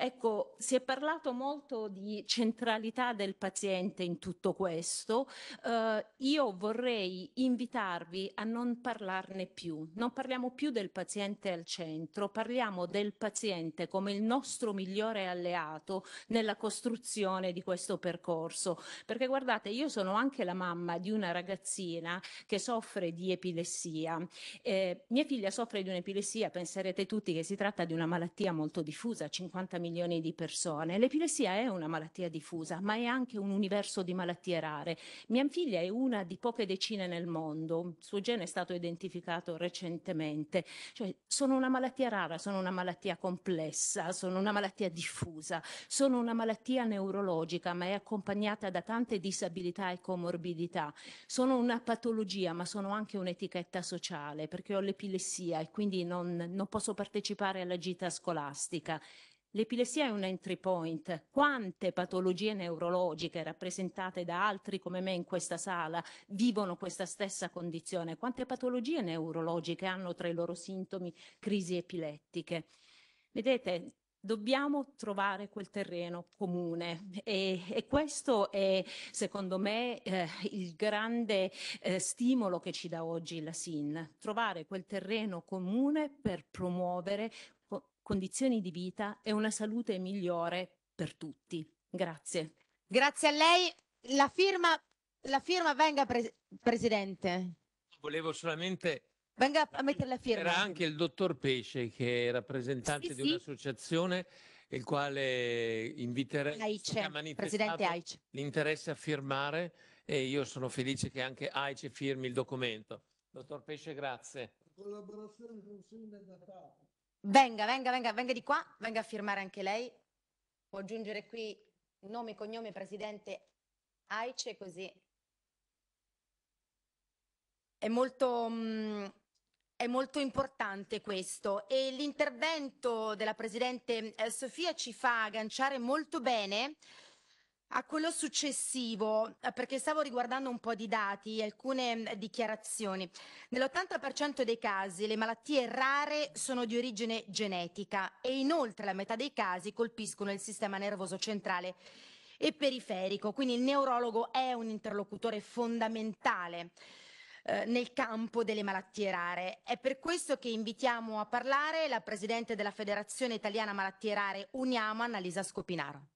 Ecco, si è parlato molto di centralità del paziente in tutto questo. Eh, io vorrei invitarvi a non parlarne più. Non parliamo più del paziente al centro, parliamo del paziente come il nostro migliore alleato nella costruzione di questo percorso. Perché guardate, io sono anche la mamma di una ragazzina che soffre di epilessia. Eh, mia figlia soffre di un'epilessia, penserete tutti che si tratta di una malattia molto diffusa, 50 milioni milioni di persone. L'epilessia è una malattia diffusa, ma è anche un universo di malattie rare. Mia figlia è una di poche decine nel mondo, il suo gene è stato identificato recentemente. Cioè, sono una malattia rara, sono una malattia complessa, sono una malattia diffusa, sono una malattia neurologica, ma è accompagnata da tante disabilità e comorbidità. Sono una patologia, ma sono anche un'etichetta sociale, perché ho l'epilessia e quindi non, non posso partecipare alla gita scolastica. L'epilessia è un entry point. Quante patologie neurologiche rappresentate da altri come me in questa sala vivono questa stessa condizione? Quante patologie neurologiche hanno tra i loro sintomi crisi epilettiche? Vedete, dobbiamo trovare quel terreno comune e, e questo è secondo me eh, il grande eh, stimolo che ci dà oggi la SIN, trovare quel terreno comune per promuovere condizioni di vita e una salute migliore per tutti. Grazie. Grazie a lei. La firma, la firma venga pre- presidente. Volevo solamente Venga a mettere la firma. Era anche il dottor Pesce che è rappresentante sì, di sì. un'associazione il quale inviterei AICE, ha manifestato AICE. l'interesse a firmare e io sono felice che anche AICE firmi il documento. Dottor Pesce, grazie. Collaborazione con il sindacato. Venga, venga, venga, venga di qua, venga a firmare anche lei. Può aggiungere qui nome, cognome, presidente Aice, così. È molto, mh, mm, è molto importante questo e l'intervento della presidente eh, Sofia ci fa agganciare molto bene a quello successivo, eh, perché stavo riguardando un po' di dati, alcune mm, dichiarazioni. Nell'80% dei casi le malattie rare sono di origine genetica e inoltre la metà dei casi colpiscono il sistema nervoso centrale e periferico, quindi il neurologo è un interlocutore fondamentale eh, nel campo delle malattie rare. È per questo che invitiamo a parlare la Presidente della Federazione Italiana Malattie Rare Uniamo, Annalisa Scopinaro.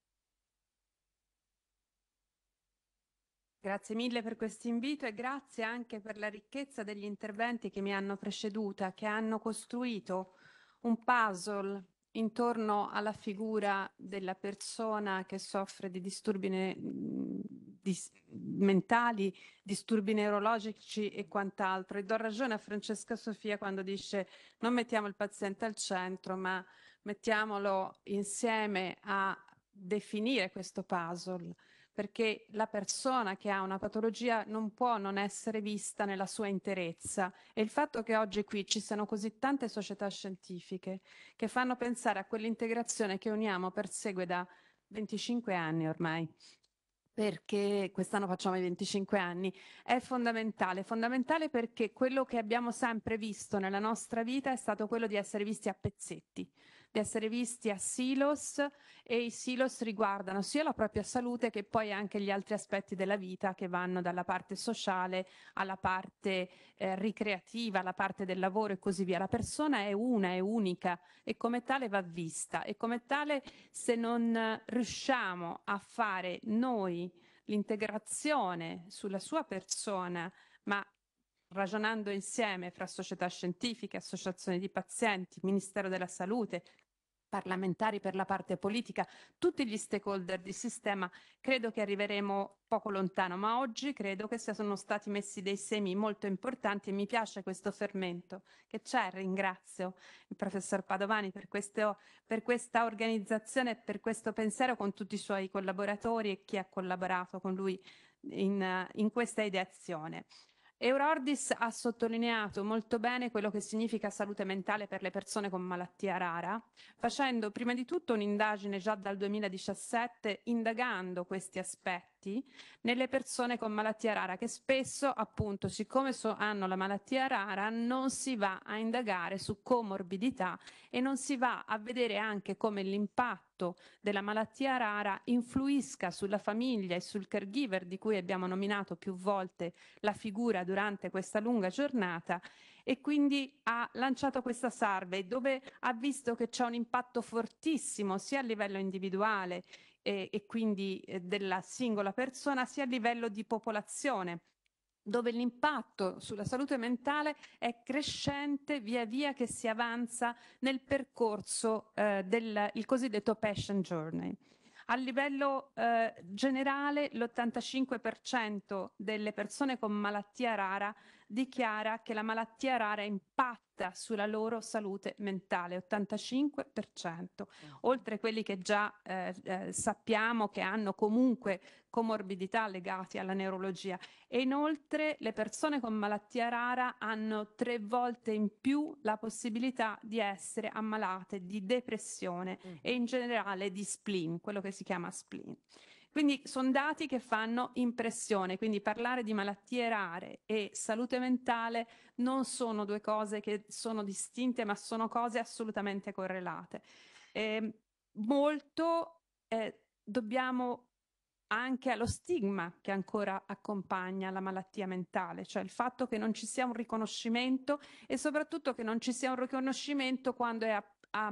Grazie mille per questo invito e grazie anche per la ricchezza degli interventi che mi hanno preceduta, che hanno costruito un puzzle intorno alla figura della persona che soffre di disturbi ne- dis- mentali, disturbi neurologici e quant'altro. E do ragione a Francesca Sofia quando dice non mettiamo il paziente al centro, ma mettiamolo insieme a definire questo puzzle perché la persona che ha una patologia non può non essere vista nella sua interezza e il fatto che oggi qui ci siano così tante società scientifiche che fanno pensare a quell'integrazione che Uniamo persegue da 25 anni ormai perché quest'anno facciamo i 25 anni, è fondamentale, fondamentale perché quello che abbiamo sempre visto nella nostra vita è stato quello di essere visti a pezzetti, di essere visti a silos e i silos riguardano sia la propria salute che poi anche gli altri aspetti della vita che vanno dalla parte sociale alla parte eh, ricreativa, alla parte del lavoro e così via. La persona è una, è unica e come tale va vista e come tale se non riusciamo a fare noi l'integrazione sulla sua persona, ma ragionando insieme fra società scientifiche, associazioni di pazienti, Ministero della Salute, parlamentari per la parte politica, tutti gli stakeholder di sistema, credo che arriveremo poco lontano, ma oggi credo che siano stati messi dei semi molto importanti e mi piace questo fermento che c'è. Ringrazio il professor Padovani per, questo, per questa organizzazione e per questo pensiero con tutti i suoi collaboratori e chi ha collaborato con lui in, in questa ideazione. Eurordis ha sottolineato molto bene quello che significa salute mentale per le persone con malattia rara, facendo prima di tutto un'indagine già dal 2017 indagando questi aspetti effetti nelle persone con malattia rara, che spesso appunto siccome so, hanno la malattia rara non si va a indagare su comorbidità e non si va a vedere anche come l'impatto della malattia rara influisca sulla famiglia e sul caregiver di cui abbiamo nominato più volte la figura durante questa lunga giornata e quindi ha lanciato questa survey dove ha visto che c'è un impatto fortissimo sia a livello individuale e, e quindi eh, della singola persona sia a livello di popolazione dove l'impatto sulla salute mentale è crescente via via che si avanza nel percorso eh, del cosiddetto patient journey. A livello eh, generale l'85% delle persone con malattia rara dichiara che la malattia rara impatta sulla loro salute mentale, 85%, oltre a quelli che già eh, eh, sappiamo che hanno comunque comorbidità legate alla neurologia. E inoltre le persone con malattia rara hanno tre volte in più la possibilità di essere ammalate di depressione mm. e in generale di spleen, quello che si chiama spleen. Quindi sono dati che fanno impressione, quindi parlare di malattie rare e salute mentale non sono due cose che sono distinte, ma sono cose assolutamente correlate. Eh, molto eh, dobbiamo anche allo stigma che ancora accompagna la malattia mentale, cioè il fatto che non ci sia un riconoscimento e soprattutto che non ci sia un riconoscimento quando è a, a,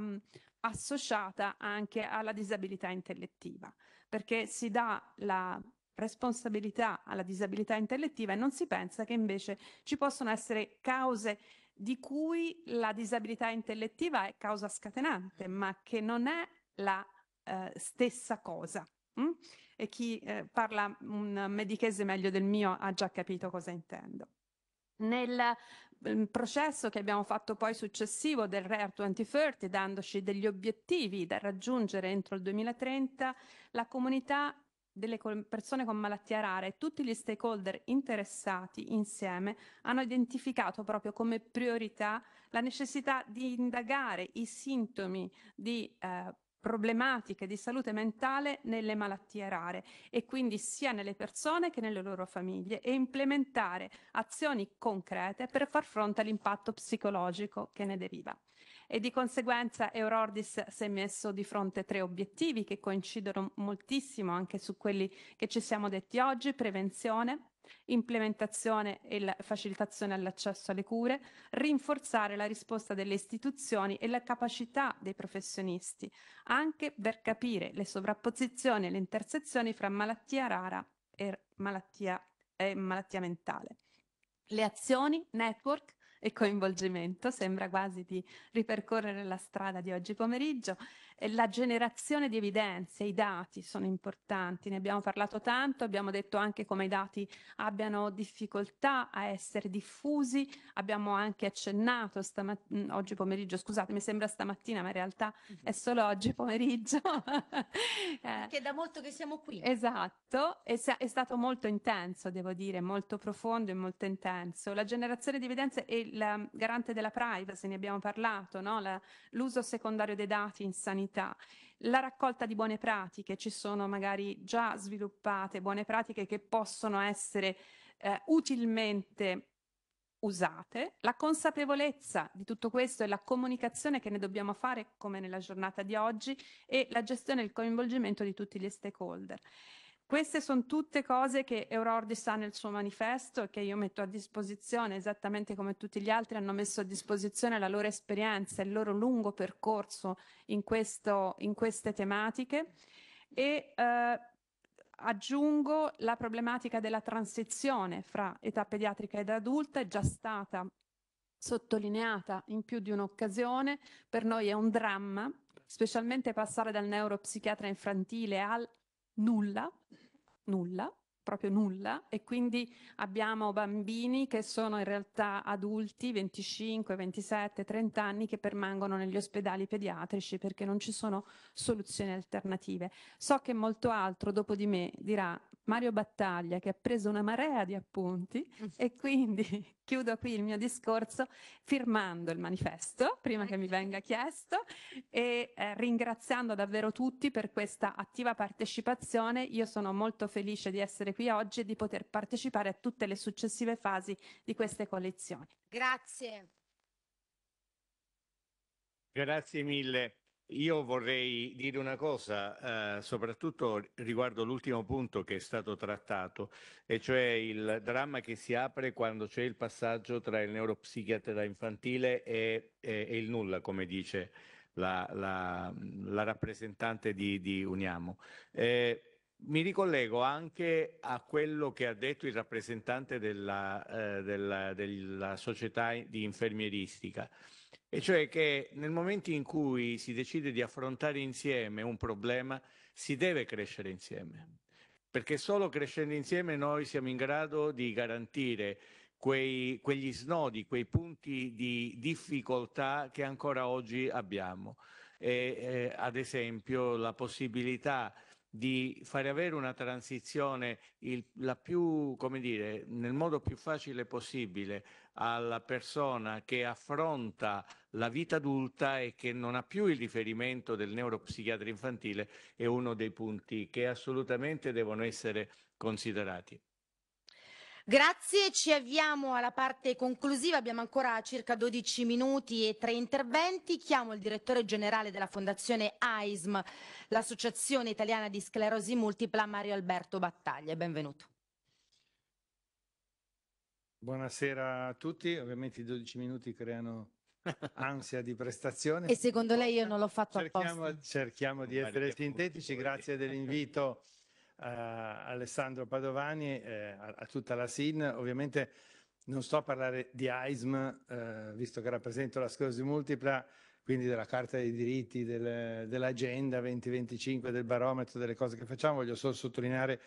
associata anche alla disabilità intellettiva perché si dà la responsabilità alla disabilità intellettiva e non si pensa che invece ci possono essere cause di cui la disabilità intellettiva è causa scatenante, ma che non è la eh, stessa cosa. Mh? Mm? E chi eh, parla un medichese meglio del mio ha già capito cosa intendo. Nel il processo che abbiamo fatto poi successivo del RARE 2030, dandoci degli obiettivi da raggiungere entro il 2030, la comunità delle persone con malattia rara e tutti gli stakeholder interessati insieme hanno identificato proprio come priorità la necessità di indagare i sintomi di eh, problematiche di salute mentale nelle malattie rare e quindi sia nelle persone che nelle loro famiglie e implementare azioni concrete per far fronte all'impatto psicologico che ne deriva. E di conseguenza Eurordis si è messo di fronte tre obiettivi che coincidono moltissimo anche su quelli che ci siamo detti oggi, prevenzione, implementazione e facilitazione all'accesso alle cure, rinforzare la risposta delle istituzioni e la capacità dei professionisti, anche per capire le sovrapposizioni e le intersezioni fra malattia rara e malattia, e malattia mentale. Le azioni, network, e coinvolgimento. Sembra quasi di ripercorrere la strada di oggi pomeriggio la generazione di evidenze, i dati sono importanti, ne abbiamo parlato tanto, abbiamo detto anche come i dati abbiano difficoltà a essere diffusi, abbiamo anche accennato stamat- oggi pomeriggio, scusate mi sembra stamattina ma in realtà è solo oggi pomeriggio. eh, che da molto che siamo qui. Esatto, è, è stato molto intenso devo dire, molto profondo e molto intenso. La generazione di evidenze e il garante della privacy, ne abbiamo parlato, no? la, l'uso secondario dei dati in sanità l'umanità. La raccolta di buone pratiche, ci sono magari già sviluppate buone pratiche che possono essere eh, utilmente usate, la consapevolezza di tutto questo e la comunicazione che ne dobbiamo fare come nella giornata di oggi e la gestione e il coinvolgimento di tutti gli stakeholder. Queste sono tutte cose che Eurordis sa nel suo manifesto e che io metto a disposizione, esattamente come tutti gli altri hanno messo a disposizione la loro esperienza, il loro lungo percorso in, questo, in queste tematiche. E eh, aggiungo la problematica della transizione fra età pediatrica ed adulta, è già stata sottolineata in più di un'occasione, per noi è un dramma, specialmente passare dal neuropsichiatra infantile al nulla, nulla proprio nulla e quindi abbiamo bambini che sono in realtà adulti 25, 27, 30 anni che permangono negli ospedali pediatrici perché non ci sono soluzioni alternative. So che molto altro dopo di me dirà Mario Battaglia che ha preso una marea di appunti mm. e quindi chiudo qui il mio discorso firmando il manifesto prima che mi venga chiesto e eh, ringraziando davvero tutti per questa attiva partecipazione. Io sono molto felice di essere essere qui oggi e di poter partecipare a tutte le successive fasi di queste collezioni. Grazie. Grazie mille. Io vorrei dire una cosa, eh, soprattutto riguardo l'ultimo punto che è stato trattato, e cioè il dramma che si apre quando c'è il passaggio tra il neuropsichiatra infantile e, e, e il nulla, come dice la, la, la rappresentante di, di Uniamo. Eh, mi ricollego anche a quello che ha detto il rappresentante della, eh, della, della società di infermieristica, e cioè che nel momento in cui si decide di affrontare insieme un problema, si deve crescere insieme, perché solo crescendo insieme noi siamo in grado di garantire quei, quegli snodi, quei punti di difficoltà che ancora oggi abbiamo. E, eh, ad esempio la possibilità di fare avere una transizione il, la più, come dire, nel modo più facile possibile alla persona che affronta la vita adulta e che non ha più il riferimento del neuropsichiatra infantile è uno dei punti che assolutamente devono essere considerati. Grazie, ci avviamo alla parte conclusiva, abbiamo ancora circa 12 minuti e tre interventi. Chiamo il direttore generale della Fondazione AISM, l'Associazione Italiana di Sclerosi Multipla, Mario Alberto Battaglia. Benvenuto. Buonasera a tutti, ovviamente i 12 minuti creano ansia di prestazione. E secondo lei io non l'ho fatto cerchiamo, apposta. Cerchiamo di essere sintetici, grazie dell'invito Alessandro Padovani, eh, a, a, tutta la SIN. Ovviamente non sto a parlare di AISM, eh, visto che rappresento la sclerosi multipla, quindi della Carta dei diritti, del, dell'Agenda 2025, del barometro, delle cose che facciamo. Voglio solo sottolineare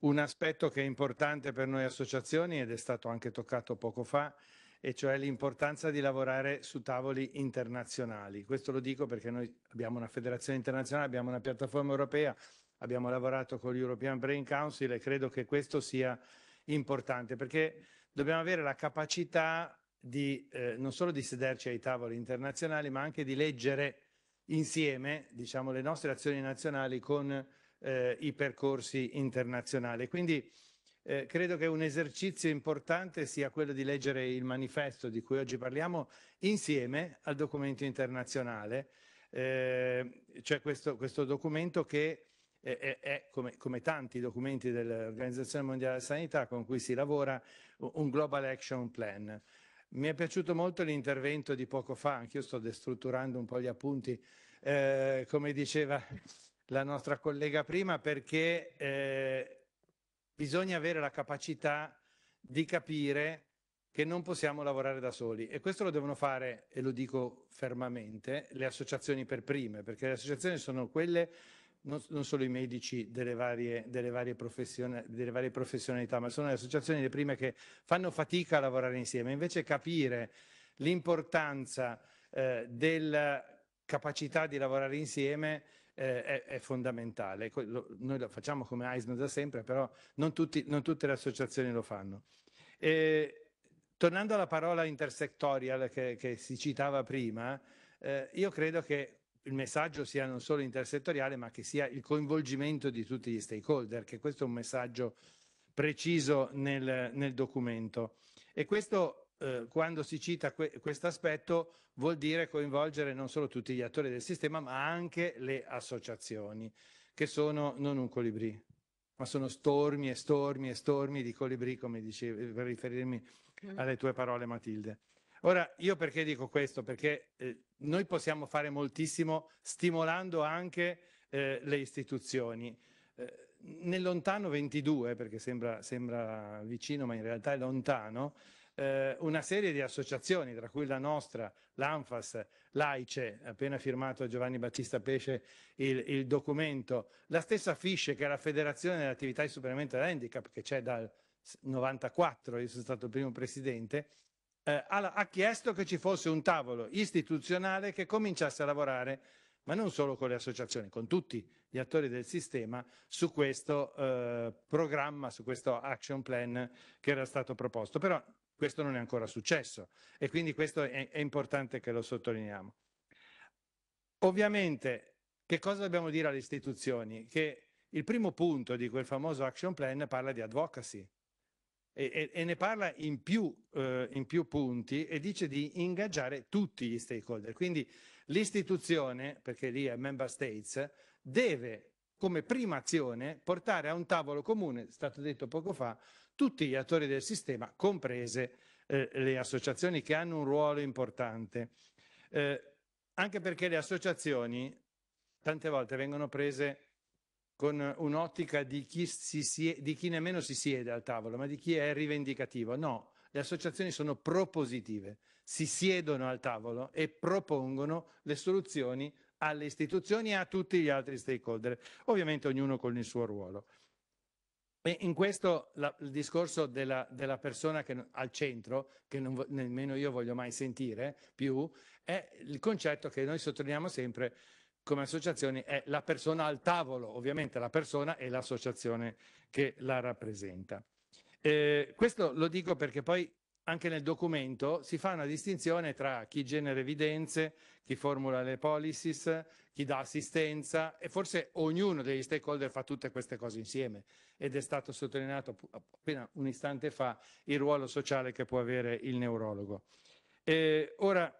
un aspetto che è importante per noi associazioni ed è stato anche toccato poco fa, e cioè l'importanza di lavorare su tavoli internazionali. Questo lo dico perché noi abbiamo una federazione internazionale, abbiamo una piattaforma europea, abbiamo lavorato con l'European Brain Council e credo che questo sia importante perché dobbiamo avere la capacità di, eh, non solo di sederci ai tavoli internazionali, ma anche di leggere insieme diciamo, le nostre azioni nazionali con eh, i percorsi internazionali. Quindi eh, credo che un esercizio importante sia quello di leggere il manifesto di cui oggi parliamo insieme al documento internazionale, eh, cioè questo, questo documento che è, è come, come, tanti documenti dell'Organizzazione Mondiale della Sanità con cui si lavora, un Global Action Plan. Mi è piaciuto molto l'intervento di poco fa, anch'io sto destrutturando un po' gli appunti, eh, come diceva la nostra collega prima, perché eh, bisogna avere la capacità di capire che non possiamo lavorare da soli e questo lo devono fare, e lo dico fermamente, le associazioni per prime, perché le associazioni sono quelle non, non solo i medici delle varie, delle, varie delle varie, professionalità, ma sono le associazioni le prime che fanno fatica a lavorare insieme. Invece capire l'importanza eh, della capacità di lavorare insieme eh, è, è, fondamentale. Ecco, noi lo facciamo come AISM da sempre, però non, tutti, non tutte le associazioni lo fanno. E, tornando alla parola intersectorial che, che si citava prima, eh, io credo che il messaggio sia non solo intersettoriale, ma che sia il coinvolgimento di tutti gli stakeholder, che questo è un messaggio preciso nel, nel documento. E questo, eh, quando si cita que questo aspetto, vuol dire coinvolgere non solo tutti gli attori del sistema, ma anche le associazioni, che sono non un colibrì, ma sono stormi e stormi e stormi di colibrì, come dicevi, per riferirmi mm. alle tue parole Matilde. Ora, io perché dico questo? Perché eh, noi possiamo fare moltissimo stimolando anche eh, le istituzioni. Eh, nel lontano 22, perché sembra, sembra, vicino ma in realtà è lontano, eh, una serie di associazioni, tra cui la nostra, l'ANFAS, l'AICE, appena firmato Giovanni Battista Pesce il, il documento, la stessa FISCE, che è la Federazione delle Attività di superamento dell'handicap, che c'è dal 94, io sono stato il primo presidente, eh, ha, ha chiesto che ci fosse un tavolo istituzionale che cominciasse a lavorare ma non solo con le associazioni, con tutti gli attori del sistema su questo eh, programma, su questo action plan che era stato proposto. Però questo non è ancora successo e quindi questo è, è importante che lo sottolineiamo. Ovviamente che cosa dobbiamo dire alle istituzioni? Che il primo punto di quel famoso action plan parla di advocacy, e, e, ne parla in più, eh, in più, punti e dice di ingaggiare tutti gli stakeholder. Quindi l'istituzione, perché lì è Member States, deve come prima azione portare a un tavolo comune, è stato detto poco fa, tutti gli attori del sistema, comprese eh, le associazioni che hanno un ruolo importante. Eh, anche perché le associazioni tante volte vengono prese con un'ottica di chi, si, di chi nemmeno si siede al tavolo, ma di chi è rivendicativo. No, le associazioni sono propositive, si siedono al tavolo e propongono le soluzioni alle istituzioni e a tutti gli altri stakeholder, ovviamente ognuno con il suo ruolo. E in questo la, il discorso della, della persona che, al centro, che non, nemmeno io voglio mai sentire più, è il concetto che noi sottolineiamo sempre come associazioni è la persona al tavolo, ovviamente la persona e l'associazione che la rappresenta. Eh, questo lo dico perché poi anche nel documento si fa una distinzione tra chi genera evidenze, chi formula le policies, chi dà assistenza e forse ognuno degli stakeholder fa tutte queste cose insieme ed è stato sottolineato appena un istante fa il ruolo sociale che può avere il neurologo. Eh, ora,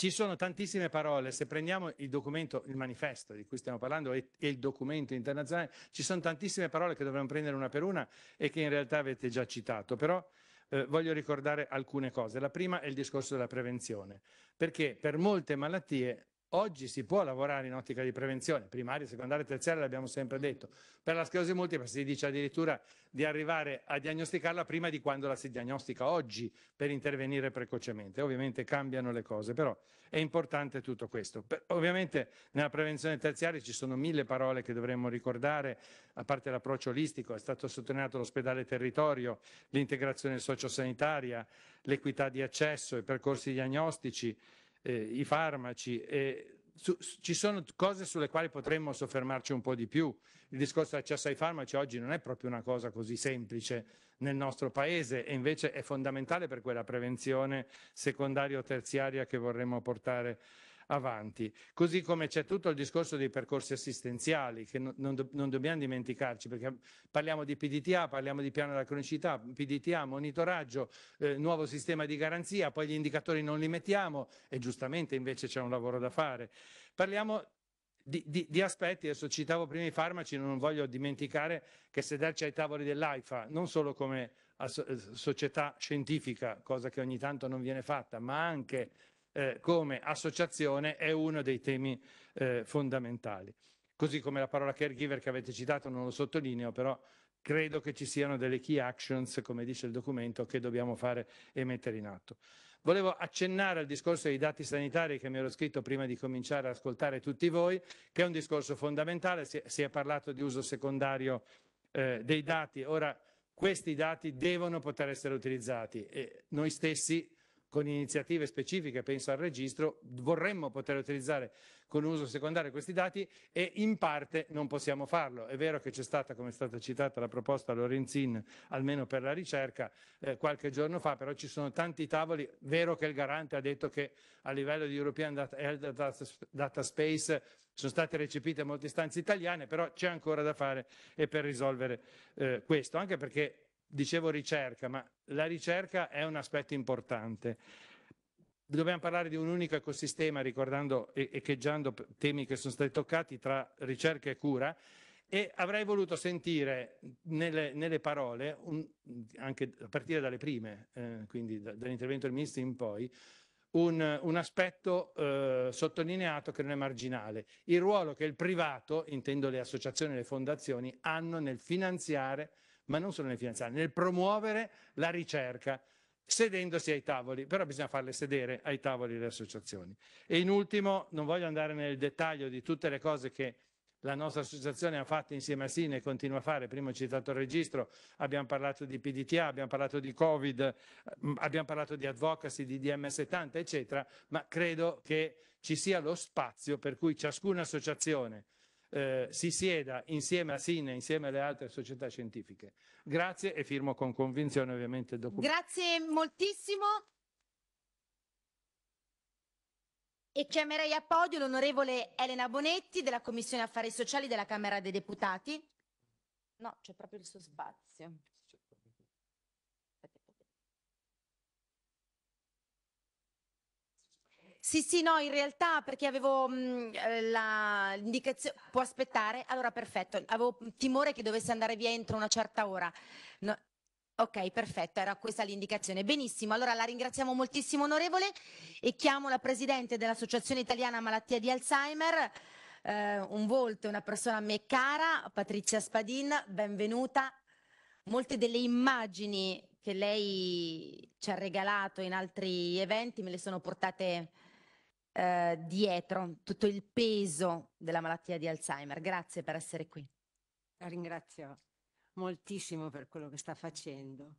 ci sono tantissime parole, se prendiamo il documento, il manifesto di cui stiamo parlando e, il documento internazionale, ci sono tantissime parole che dovremmo prendere una per una e che in realtà avete già citato, però eh, voglio ricordare alcune cose. La prima è il discorso della prevenzione, perché per molte malattie Oggi si può lavorare in ottica di prevenzione, primaria, secondaria, e terziaria, l'abbiamo sempre detto. Per la sclerosi multipla si dice addirittura di arrivare a diagnosticarla prima di quando la si diagnostica oggi per intervenire precocemente. Ovviamente cambiano le cose, però è importante tutto questo. Per, ovviamente nella prevenzione terziaria ci sono mille parole che dovremmo ricordare, a parte l'approccio olistico, è stato sottolineato l'ospedale territorio, l'integrazione sociosanitaria, l'equità di accesso, i percorsi diagnostici eh, i farmaci. Eh, su, ci sono cose sulle quali potremmo soffermarci un po' di più. Il discorso dell'accesso ai farmaci oggi non è proprio una cosa così semplice nel nostro paese e invece è fondamentale per quella prevenzione secondaria o terziaria che vorremmo portare avanti. Così come c'è tutto il discorso dei percorsi assistenziali, che non, do, non dobbiamo dimenticarci, perché parliamo di PDTA, parliamo di piano della cronicità, PDTA, monitoraggio, eh, nuovo sistema di garanzia, poi gli indicatori non li mettiamo e giustamente invece c'è un lavoro da fare. Parliamo di, di, di, aspetti, adesso citavo prima i farmaci, non voglio dimenticare che sederci ai tavoli dell'AIFA, non solo come eh, società scientifica, cosa che ogni tanto non viene fatta, ma anche eh, come associazione è uno dei temi eh, fondamentali. Così come la parola caregiver che avete citato, non lo sottolineo, però credo che ci siano delle key actions, come dice il documento, che dobbiamo fare e mettere in atto. Volevo accennare al discorso dei dati sanitari che mi ero scritto prima di cominciare ad ascoltare tutti voi, che è un discorso fondamentale, si è, parlato di uso secondario eh, dei dati, ora questi dati devono poter essere utilizzati e noi stessi con iniziative specifiche, penso al registro, vorremmo poter utilizzare con uso secondario questi dati e in parte non possiamo farlo. È vero che c'è stata, come è stata citata, la proposta Lorenzin, almeno per la ricerca, eh, qualche giorno fa, però ci sono tanti tavoli, vero che il garante ha detto che a livello di European Data, Data Space sono state recepite molte istanze italiane, però c'è ancora da fare e per risolvere eh, questo, anche perché dicevo ricerca, ma la ricerca è un aspetto importante. Dobbiamo parlare di un unico ecosistema, ricordando e echeggiando temi che sono stati toccati tra ricerca e cura, e avrei voluto sentire nelle, nelle parole, un, anche a partire dalle prime, eh, quindi da, dall'intervento del ministro in poi, un, un aspetto eh, sottolineato che non è marginale, il ruolo che il privato, intendo le associazioni e le fondazioni, hanno nel finanziare ma non solo nel finanziare, nel promuovere la ricerca sedendosi ai tavoli, però bisogna farle sedere ai tavoli le associazioni. E in ultimo, non voglio andare nel dettaglio di tutte le cose che la nostra associazione ha fatto insieme a Sine e continua a fare, prima ho citato il registro, abbiamo parlato di PDTA, abbiamo parlato di Covid, mm, abbiamo parlato di advocacy, di DM70, eccetera, ma credo che ci sia lo spazio per cui ciascuna associazione eh, si sieda insieme a Sine, insieme alle altre società scientifiche. Grazie e firmo con convinzione ovviamente il documento. Grazie moltissimo. E chiamerei a podio l'onorevole Elena Bonetti della Commissione Affari Sociali della Camera dei Deputati. No, c'è proprio il suo spazio. Sì, sì, no, in realtà perché avevo mm, eh, l'indicazione, può aspettare? Allora, perfetto, avevo timore che dovesse andare via entro una certa ora. No. Ok, perfetto, era questa l'indicazione. Benissimo, allora la ringraziamo moltissimo onorevole e chiamo la Presidente dell'Associazione Italiana Malattia di Alzheimer, eh, un volto, una persona a me cara, Patrizia Spadin, benvenuta. Molte delle immagini che lei ci ha regalato in altri eventi me le sono portate eh, dietro tutto il peso della malattia di Alzheimer. Grazie per essere qui. La ringrazio moltissimo per quello che sta facendo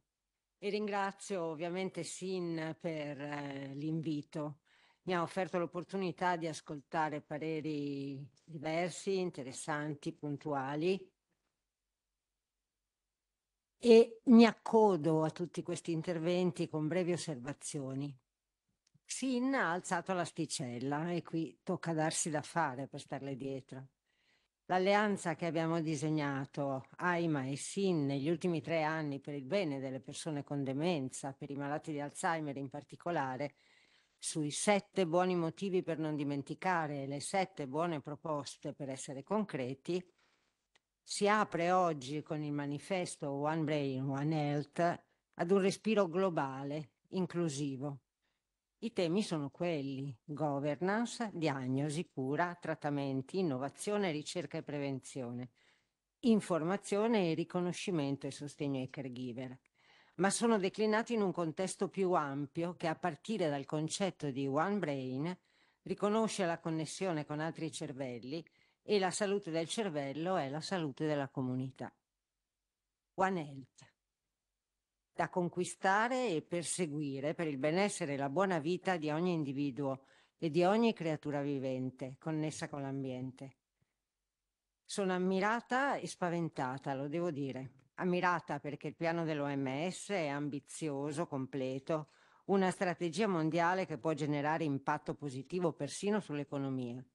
e ringrazio ovviamente Sin per eh, l'invito. Mi ha offerto l'opportunità di ascoltare pareri diversi, interessanti, puntuali e mi accodo a tutti questi interventi con brevi osservazioni. Sin ha alzato l'asticella e qui tocca darsi da fare per starle dietro. L'alleanza che abbiamo disegnato AIMA e SIN negli ultimi tre anni per il bene delle persone con demenza, per i malati di Alzheimer in particolare, sui sette buoni motivi per non dimenticare e le sette buone proposte per essere concreti, si apre oggi con il manifesto One Brain, One Health ad un respiro globale, inclusivo. I temi sono quelli governance, diagnosi, cura, trattamenti, innovazione, ricerca e prevenzione, informazione e riconoscimento e sostegno ai caregiver, ma sono declinati in un contesto più ampio che a partire dal concetto di One Brain riconosce la connessione con altri cervelli e la salute del cervello è la salute della comunità. One Health da conquistare e perseguire per il benessere e la buona vita di ogni individuo e di ogni creatura vivente connessa con l'ambiente. Sono ammirata e spaventata, lo devo dire. Ammirata perché il piano dell'OMS è ambizioso, completo, una strategia mondiale che può generare impatto positivo persino sull'economia.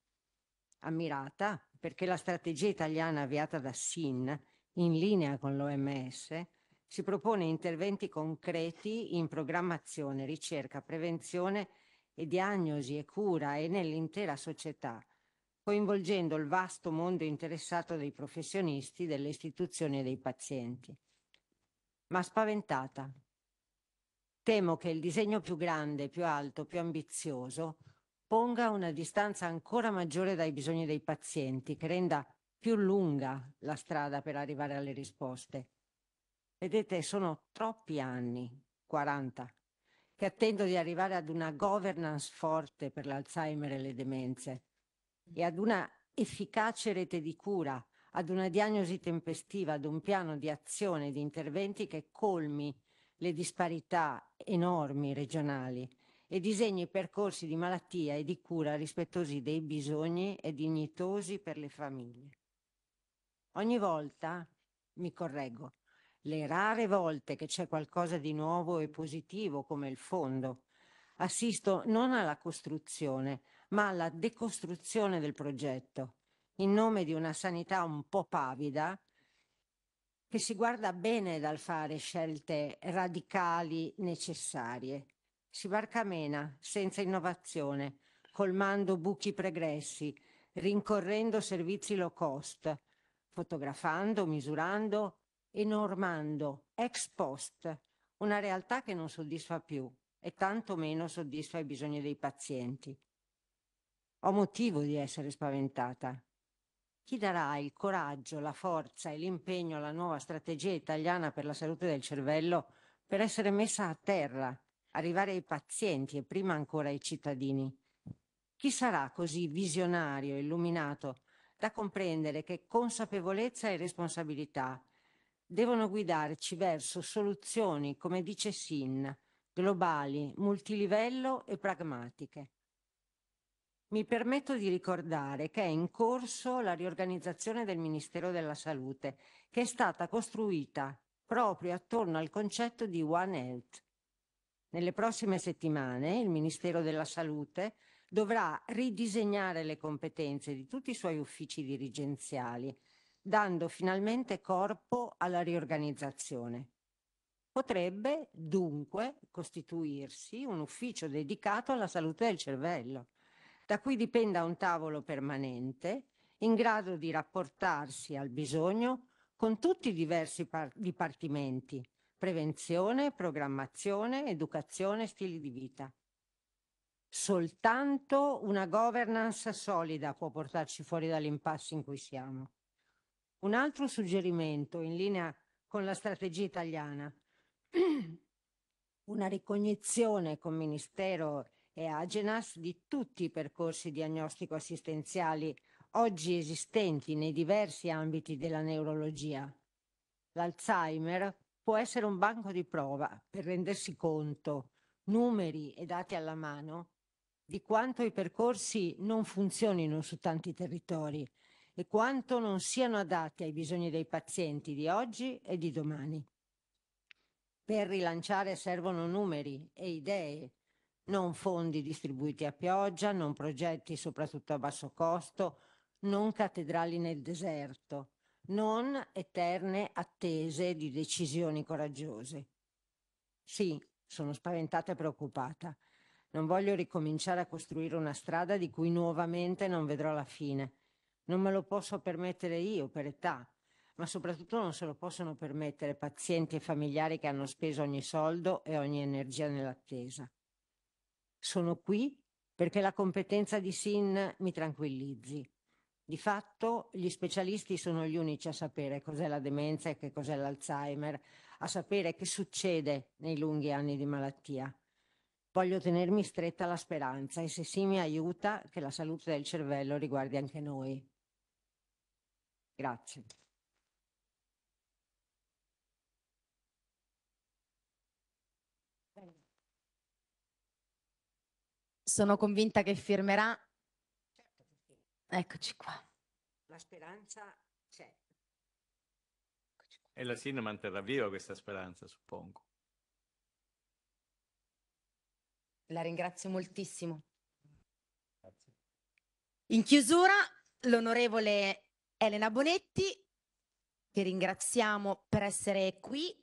Ammirata perché la strategia italiana avviata da SIN, in linea con l'OMS, ci propone interventi concreti in programmazione, ricerca, prevenzione e diagnosi e cura e nell'intera società, coinvolgendo il vasto mondo interessato dei professionisti, delle istituzioni e dei pazienti. Ma spaventata. Temo che il disegno più grande, più alto, più ambizioso ponga una distanza ancora maggiore dai bisogni dei pazienti, che renda più lunga la strada per arrivare alle risposte Vedete, sono troppi anni, 40, che attendo di arrivare ad una governance forte per l'Alzheimer e le demenze e ad una efficace rete di cura, ad una diagnosi tempestiva, ad un piano di azione e di interventi che colmi le disparità enormi regionali e disegni percorsi di malattia e di cura rispettosi dei bisogni e dignitosi per le famiglie. Ogni volta, mi correggo, le rare volte che c'è qualcosa di nuovo e positivo come il fondo. Assisto non alla costruzione, ma alla decostruzione del progetto, in nome di una sanità un po' pavida, che si guarda bene dal fare scelte radicali necessarie. Si barca mena, senza innovazione, colmando buchi pregressi, rincorrendo servizi low cost, fotografando, misurando e normando ex post una realtà che non soddisfa più e tantomeno soddisfa i bisogni dei pazienti. Ho motivo di essere spaventata. Chi darà il coraggio, la forza e l'impegno alla nuova strategia italiana per la salute del cervello per essere messa a terra, arrivare ai pazienti e prima ancora ai cittadini? Chi sarà così visionario, illuminato, da comprendere che consapevolezza e responsabilità devono guidarci verso soluzioni, come dice Sin, globali, multilivello e pragmatiche. Mi permetto di ricordare che è in corso la riorganizzazione del Ministero della Salute, che è stata costruita proprio attorno al concetto di One Health. Nelle prossime settimane il Ministero della Salute dovrà ridisegnare le competenze di tutti i suoi uffici dirigenziali dando finalmente corpo alla riorganizzazione. Potrebbe dunque costituirsi un ufficio dedicato alla salute del cervello, da cui dipenda un tavolo permanente in grado di rapportarsi al bisogno con tutti i diversi dipartimenti, prevenzione, programmazione, educazione, stili di vita. Soltanto una governance solida può portarci fuori dall'impasse in cui siamo. Un altro suggerimento, in linea con la strategia italiana, una ricognizione con Ministero e Agenas di tutti i percorsi diagnostico-assistenziali oggi esistenti nei diversi ambiti della neurologia. L'Alzheimer può essere un banco di prova per rendersi conto, numeri e dati alla mano, di quanto i percorsi non funzionino su tanti territori e quanto non siano adatti ai bisogni dei pazienti di oggi e di domani. Per rilanciare servono numeri e idee, non fondi distribuiti a pioggia, non progetti soprattutto a basso costo, non cattedrali nel deserto, non eterne attese di decisioni coraggiose. Sì, sono spaventata e preoccupata. Non voglio ricominciare a costruire una strada di cui nuovamente non vedrò la fine. Non me lo posso permettere io per età, ma soprattutto non se lo possono permettere pazienti e familiari che hanno speso ogni soldo e ogni energia nell'attesa. Sono qui perché la competenza di SIN mi tranquillizzi. Di fatto gli specialisti sono gli unici a sapere cos'è la demenza e che cos'è l'Alzheimer, a sapere che succede nei lunghi anni di malattia. Voglio tenermi stretta la speranza e se sì mi aiuta che la salute del cervello riguardi anche noi. Grazie. Sono convinta che firmerà. Certo Eccoci qua. La speranza c'è. E la SIN manterrà viva questa speranza, suppongo. La ringrazio moltissimo. Grazie. In chiusura, l'onorevole Elena Bonetti, che ringraziamo per essere qui,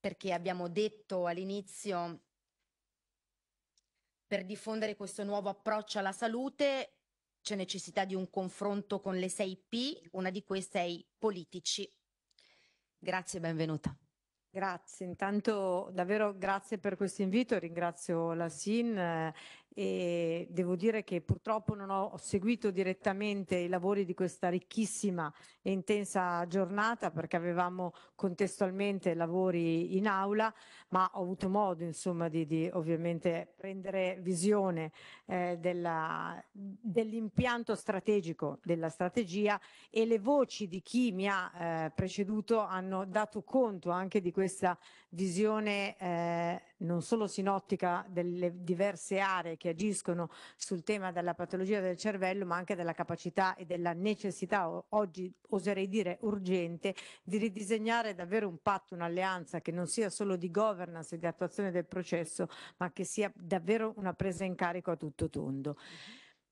perché abbiamo detto all'inizio per diffondere questo nuovo approccio alla salute c'è necessità di un confronto con le 6P, una di queste è i politici. Grazie e benvenuta. Grazie, intanto davvero grazie per questo invito, ringrazio la SIN e devo dire che purtroppo non ho seguito direttamente i lavori di questa ricchissima e intensa giornata perché avevamo contestualmente lavori in aula, ma ho avuto modo insomma di, di ovviamente prendere visione eh, dell'impianto dell strategico della strategia e le voci di chi mi ha eh, preceduto hanno dato conto anche di questa visione eh, non solo sinottica delle diverse aree che agiscono sul tema della patologia del cervello, ma anche della capacità e della necessità, oggi oserei dire urgente, di ridisegnare davvero un patto, un'alleanza che non sia solo di governance e di attuazione del processo, ma che sia davvero una presa in carico a tutto tondo.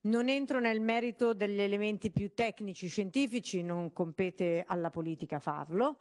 Non entro nel merito degli elementi più tecnici, scientifici, non compete alla politica farlo.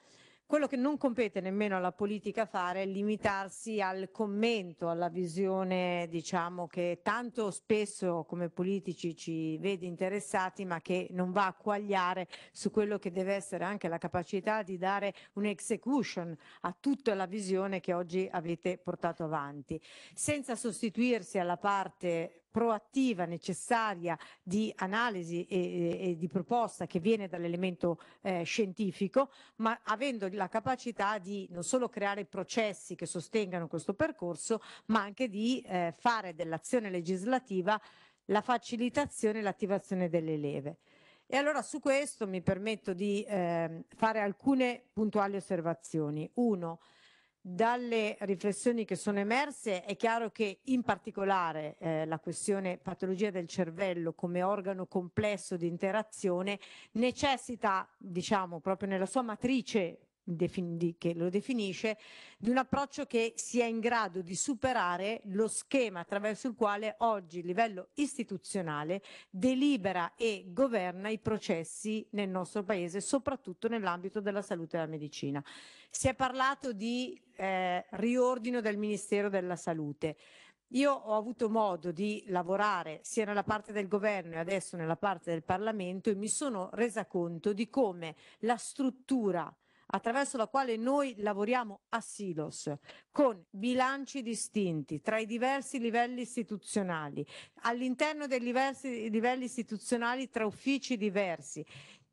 Quello che non compete nemmeno alla politica fare è limitarsi al commento, alla visione, diciamo, che tanto spesso come politici ci vede interessati, ma che non va a quagliare su quello che deve essere anche la capacità di dare un'execution a tutta la visione che oggi avete portato avanti, senza sostituirsi alla parte proattiva necessaria di analisi e, e di proposta che viene dall'elemento eh, scientifico, ma avendo la capacità di non solo creare processi che sostengano questo percorso, ma anche di eh, fare dell'azione legislativa la facilitazione e l'attivazione delle leve. E allora su questo mi permetto di eh, fare alcune puntuali osservazioni. Uno, dalle riflessioni che sono emerse è chiaro che in particolare eh, la questione patologia del cervello come organo complesso di interazione necessita, diciamo, proprio nella sua matrice defin- che lo definisce, di un approccio che sia in grado di superare lo schema attraverso il quale oggi il livello istituzionale delibera e governa i processi nel nostro Paese, soprattutto nell'ambito della salute e della medicina. Si è parlato di eh, riordino del Ministero della Salute. Io ho avuto modo di lavorare sia nella parte del governo e adesso nella parte del Parlamento e mi sono resa conto di come la struttura attraverso la quale noi lavoriamo a silos, con bilanci distinti tra i diversi livelli istituzionali, all'interno dei diversi livelli istituzionali tra uffici diversi,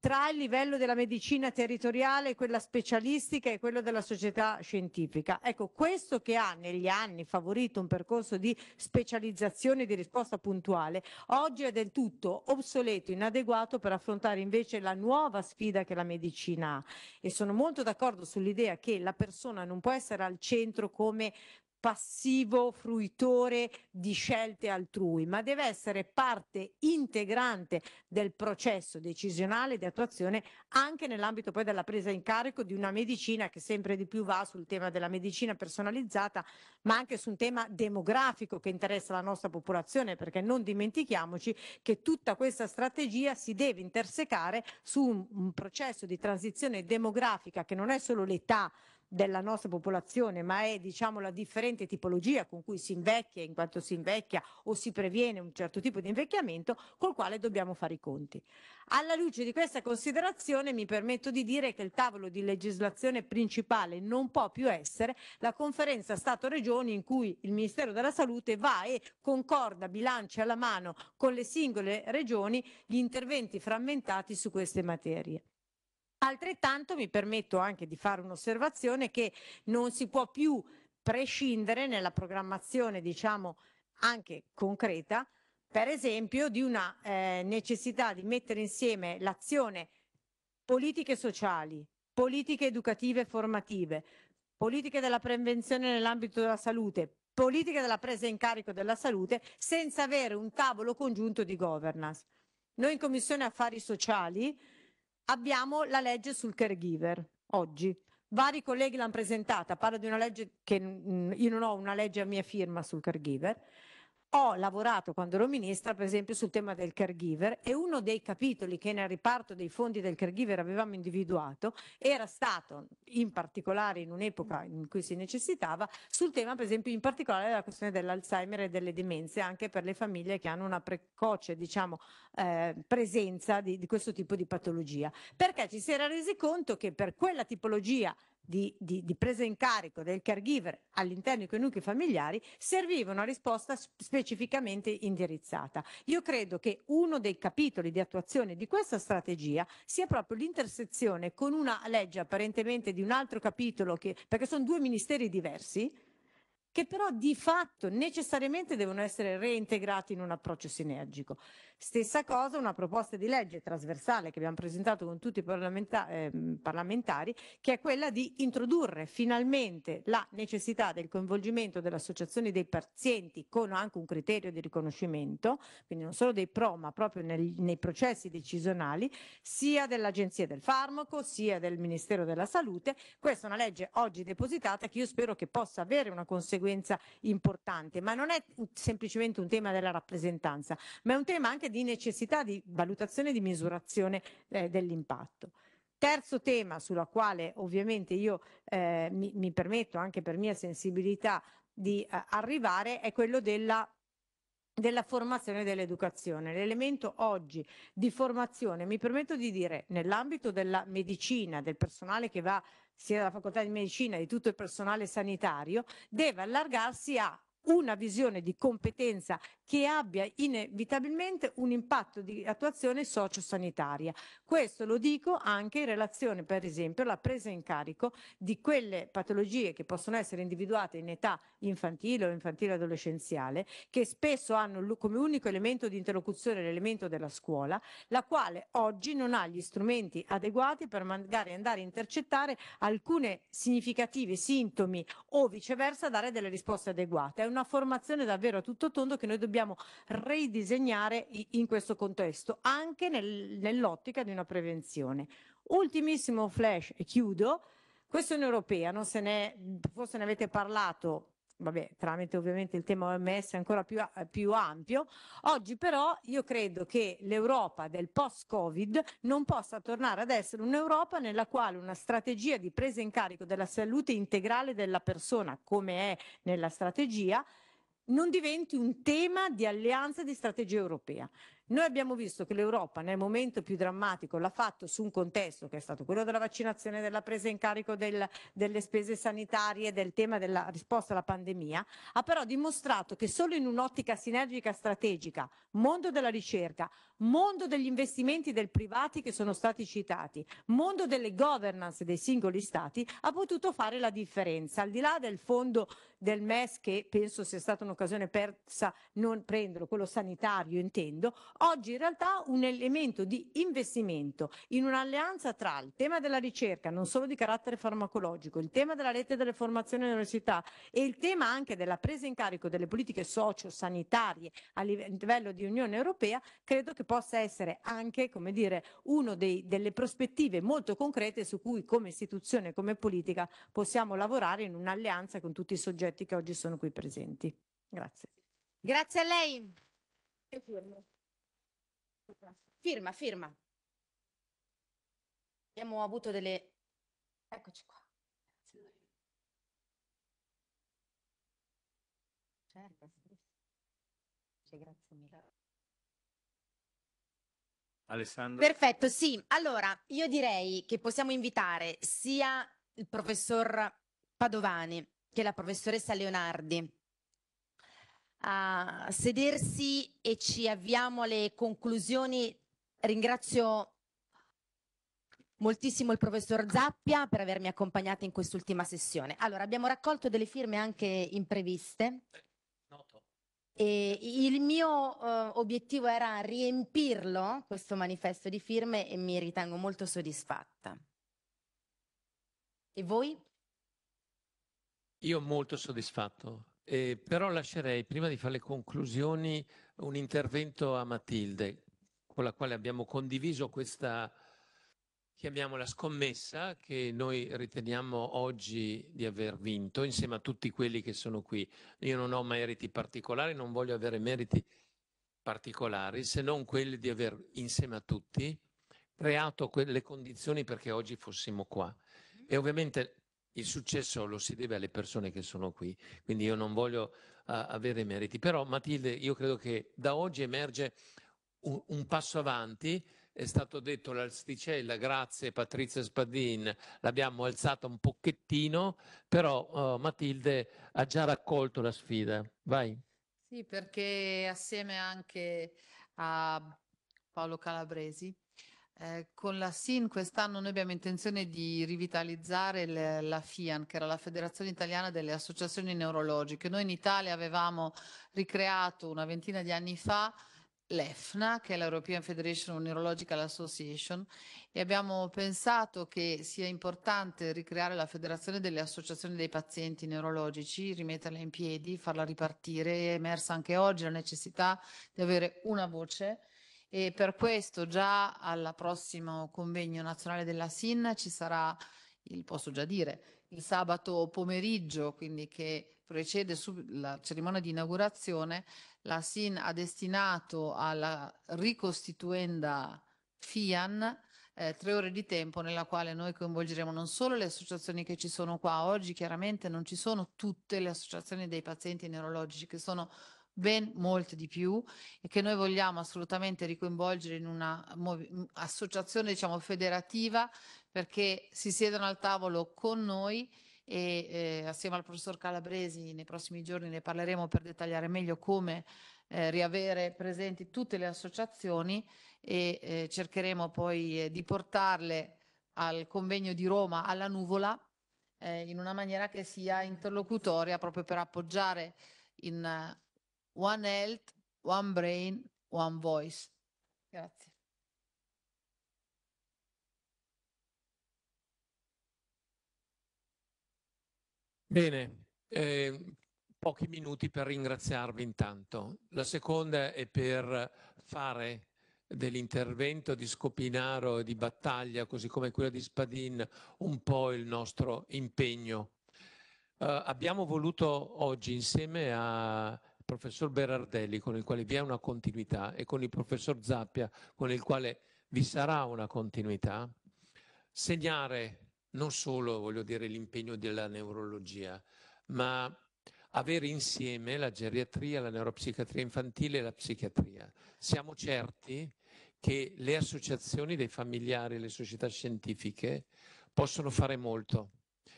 tra il livello della medicina territoriale, quella specialistica e quello della società scientifica. Ecco, questo che ha negli anni favorito un percorso di specializzazione e di risposta puntuale, oggi è del tutto obsoleto, inadeguato per affrontare invece la nuova sfida che la medicina ha. E sono molto d'accordo sull'idea che la persona non può essere al centro come passivo fruitore di scelte altrui, ma deve essere parte integrante del processo decisionale di attuazione anche nell'ambito poi della presa in carico di una medicina che sempre di più va sul tema della medicina personalizzata, ma anche su un tema demografico che interessa la nostra popolazione, perché non dimentichiamoci che tutta questa strategia si deve intersecare su un, un processo di transizione demografica che non è solo l'età della nostra popolazione, ma è diciamo la differente tipologia con cui si invecchia, in quanto si invecchia o si previene un certo tipo di invecchiamento, col quale dobbiamo fare i conti. Alla luce di questa considerazione mi permetto di dire che il tavolo di legislazione principale non può più essere la conferenza Stato-Regioni in cui il Ministero della Salute va e concorda, bilanci alla mano con le singole regioni gli interventi frammentati su queste materie. Altrettanto mi permetto anche di fare un'osservazione che non si può più prescindere nella programmazione, diciamo anche concreta, per esempio di una eh, necessità di mettere insieme l'azione politiche sociali, politiche educative e formative, politiche della prevenzione nell'ambito della salute, politiche della presa in carico della salute, senza avere un tavolo congiunto di governance. Noi in Commissione Affari Sociali abbiamo la legge sul caregiver oggi. Vari colleghi l'hanno presentata, parla di una legge che mm, io non ho una legge a mia firma sul caregiver, ho lavorato quando ero ministra, per esempio, sul tema del caregiver e uno dei capitoli che nel riparto dei fondi del caregiver avevamo individuato era stato, in particolare in un'epoca in cui si necessitava, sul tema, per esempio, in particolare della questione dell'Alzheimer e delle demenze, anche per le famiglie che hanno una precoce, diciamo, eh, presenza di, di questo tipo di patologia. Perché ci si era resi conto che per quella tipologia di, di, di, presa in carico del caregiver all'interno di quei nuclei familiari serviva una risposta specificamente indirizzata. Io credo che uno dei capitoli di attuazione di questa strategia sia proprio l'intersezione con una legge apparentemente di un altro capitolo, che, perché sono due ministeri diversi, che però di fatto necessariamente devono essere reintegrati in un approccio sinergico. Stessa cosa una proposta di legge trasversale che abbiamo presentato con tutti i parlamenta- eh, parlamentari, che è quella di introdurre finalmente la necessità del coinvolgimento delle associazioni dei pazienti con anche un criterio di riconoscimento, quindi non solo dei pro, ma proprio nel, nei processi decisionali, sia dell'Agenzia del Farmaco, sia del Ministero della Salute. Questa è una legge oggi depositata che io spero che possa avere una conseguenza importante, ma non è semplicemente un tema della rappresentanza, ma è un tema anche anche di necessità di valutazione e di misurazione eh, dell'impatto. Terzo tema sulla quale ovviamente io eh, mi, mi, permetto anche per mia sensibilità di eh, arrivare è quello della della formazione e dell'educazione. L'elemento oggi di formazione, mi permetto di dire, nell'ambito della medicina, del personale che va sia dalla facoltà di medicina, di tutto il personale sanitario, deve allargarsi a una visione di competenza che abbia inevitabilmente un impatto di attuazione sociosanitaria. Questo lo dico anche in relazione, per esempio, alla presa in carico di quelle patologie che possono essere individuate in età infantile o infantile adolescenziale, che spesso hanno come unico elemento di interlocuzione l'elemento della scuola, la quale oggi non ha gli strumenti adeguati per magari andare a intercettare alcune significative sintomi o viceversa dare delle risposte adeguate. È una formazione davvero a tutto tondo che noi dobbiamo dobbiamo ridisegnare in questo contesto, anche nel, nell'ottica di una prevenzione. Ultimissimo flash e chiudo. Questione europea, non se ne, forse ne avete parlato vabbè, tramite ovviamente il tema OMS ancora più, più, ampio. Oggi però io credo che l'Europa del post-Covid non possa tornare ad essere un'Europa nella quale una strategia di presa in carico della salute integrale della persona, come è nella strategia, non diventi un tema di alleanza di strategia europea. Noi abbiamo visto che l'Europa nel momento più drammatico l'ha fatto su un contesto che è stato quello della vaccinazione, della presa in carico del, delle spese sanitarie, del tema della risposta alla pandemia, ha però dimostrato che solo in un'ottica sinergica strategica, mondo della ricerca, mondo degli investimenti del privati che sono stati citati, mondo delle governance dei singoli stati, ha potuto fare la differenza. Al di là del fondo del MES che penso sia stata un'occasione persa non prenderlo, quello sanitario intendo, oggi in realtà un elemento di investimento in un'alleanza tra il tema della ricerca, non solo di carattere farmacologico, il tema della rete delle formazioni università e il tema anche della presa in carico delle politiche socio-sanitarie a livello di Unione Europea, credo che possa essere anche, come dire, una delle prospettive molto concrete su cui come istituzione, come politica possiamo lavorare in un'alleanza con tutti i soggetti che oggi sono qui presenti. Grazie. Grazie a lei. Firma, firma. Abbiamo avuto delle... Eccoci qua. Certo, grazie mille. Alessandro. Perfetto, sì. Allora, io direi che possiamo invitare sia il professor Padovani che la professoressa Leonardi a sedersi e ci avviamo alle conclusioni. Ringrazio moltissimo il professor Zappia per avermi accompagnato in quest'ultima sessione. Allora, abbiamo raccolto delle firme anche impreviste. E il mio eh, obiettivo era riempirlo, questo manifesto di firme, e mi ritengo molto soddisfatta. E voi? Io molto soddisfatto. Eh, però lascerei, prima di fare le conclusioni, un intervento a Matilde, con la quale abbiamo condiviso questa, chiamiamola scommessa, che noi riteniamo oggi di aver vinto insieme a tutti quelli che sono qui. Io non ho meriti particolari, non voglio avere meriti particolari, se non quelli di aver, insieme a tutti, creato le condizioni perché oggi fossimo qua. E ovviamente il successo lo si deve alle persone che sono qui, quindi io non voglio uh, avere meriti. Però Matilde, io credo che da oggi emerge un, un passo avanti, è stato detto l'alsticella, grazie Patrizia Spadin, l'abbiamo alzata un pochettino, però uh, Matilde ha già raccolto la sfida. Vai. Sì, perché assieme anche a Paolo Calabresi eh, con la SIN quest'anno noi abbiamo intenzione di rivitalizzare le, la FIAN, che era la Federazione Italiana delle Associazioni Neurologiche. Noi in Italia avevamo ricreato una ventina di anni fa l'EFNA, che è l'European Federation of Neurological Association, e abbiamo pensato che sia importante ricreare la federazione delle associazioni dei pazienti neurologici, rimetterla in piedi, farla ripartire. È emersa anche oggi la necessità di avere una voce e per questo già al prossimo convegno nazionale della SIN ci sarà, il posso già dire, il sabato pomeriggio, quindi che precede la cerimonia di inaugurazione, la SIN ha destinato alla ricostituenda FIAN eh, tre ore di tempo nella quale noi coinvolgeremo non solo le associazioni che ci sono qua oggi, chiaramente non ci sono tutte le associazioni dei pazienti neurologici che sono ben molte di più e che noi vogliamo assolutamente ricoinvolgere in una associazione diciamo federativa perché si siedono al tavolo con noi e eh, assieme al professor Calabresi nei prossimi giorni ne parleremo per dettagliare meglio come eh, riavere presenti tutte le associazioni e eh, cercheremo poi eh, di portarle al convegno di Roma alla nuvola eh, in una maniera che sia interlocutoria proprio per appoggiare in One Health, One Brain, One Voice. Grazie. Bene, eh, pochi minuti per ringraziarvi intanto. La seconda è per fare dell'intervento di Scopinaro e di Battaglia, così come quella di Spadin, un po' il nostro impegno. Eh, abbiamo voluto oggi, insieme a professor Berardelli con il quale vi è una continuità e con il professor Zappia con il quale vi sarà una continuità, segnare non solo voglio dire, l'impegno della neurologia, ma avere insieme la geriatria, la neuropsichiatria infantile e la psichiatria. Siamo certi che le associazioni dei familiari, le società scientifiche possono fare molto.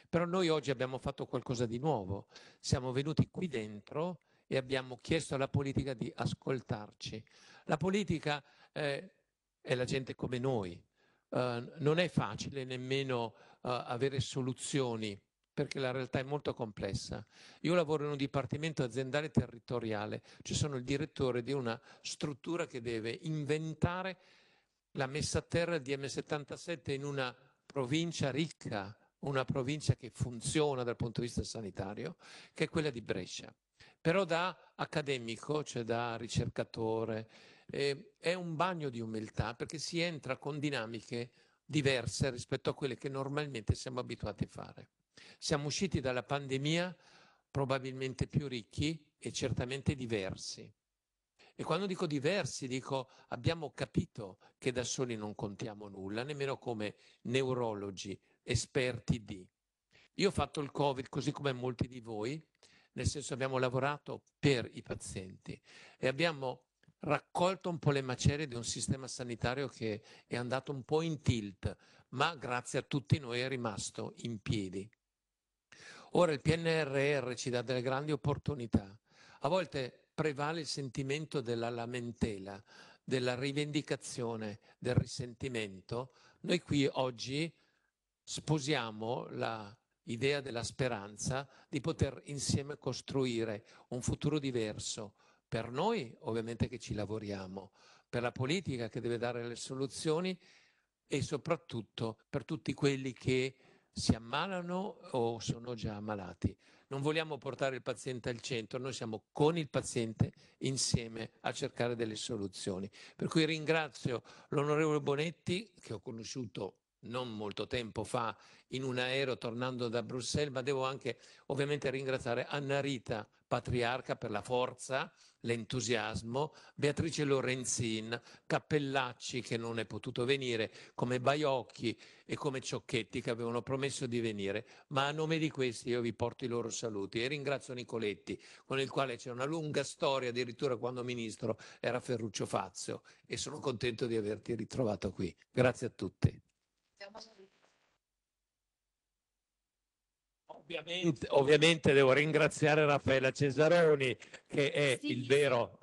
Però noi oggi abbiamo fatto qualcosa di nuovo. Siamo venuti qui dentro e abbiamo chiesto alla politica di ascoltarci. La politica eh, è la gente come noi, eh, non è facile nemmeno eh, avere soluzioni perché la realtà è molto complessa. Io lavoro in un dipartimento aziendale territoriale, ci sono il direttore di una struttura che deve inventare la messa a terra di m 77 in una provincia ricca, una provincia che funziona dal punto di vista sanitario, che è quella di Brescia però da accademico, cioè da ricercatore, eh, è un bagno di umiltà perché si entra con dinamiche diverse rispetto a quelle che normalmente siamo abituati a fare. Siamo usciti dalla pandemia probabilmente più ricchi e certamente diversi. E quando dico diversi, dico abbiamo capito che da soli non contiamo nulla, nemmeno come neurologi, esperti di. Io ho fatto il Covid così come molti di voi, nel senso abbiamo lavorato per i pazienti e abbiamo raccolto un po' le macerie di un sistema sanitario che è andato un po' in tilt, ma grazie a tutti noi è rimasto in piedi. Ora il PNRR ci dà delle grandi opportunità. A volte prevale il sentimento della lamentela, della rivendicazione, del risentimento. Noi qui oggi sposiamo la idea della speranza di poter insieme costruire un futuro diverso per noi, ovviamente che ci lavoriamo, per la politica che deve dare le soluzioni e soprattutto per tutti quelli che si ammalano o sono già ammalati. Non vogliamo portare il paziente al centro, noi siamo con il paziente insieme a cercare delle soluzioni. Per cui ringrazio l'onorevole Bonetti, che ho conosciuto non molto tempo fa in un aereo tornando da Bruxelles, ma devo anche ovviamente ringraziare Anna Rita, patriarca per la forza, l'entusiasmo, Beatrice Lorenzin, Cappellacci che non è potuto venire, come Baiocchi e come Ciocchetti che avevano promesso di venire, ma a nome di questi io vi porto i loro saluti e ringrazio Nicoletti, con il quale c'è una lunga storia, addirittura quando ministro era Ferruccio Fazio e sono contento di averti ritrovato qui. Grazie a tutti. Ovviamente, ovviamente devo ringraziare Raffaella Cesaroni che è sì. il vero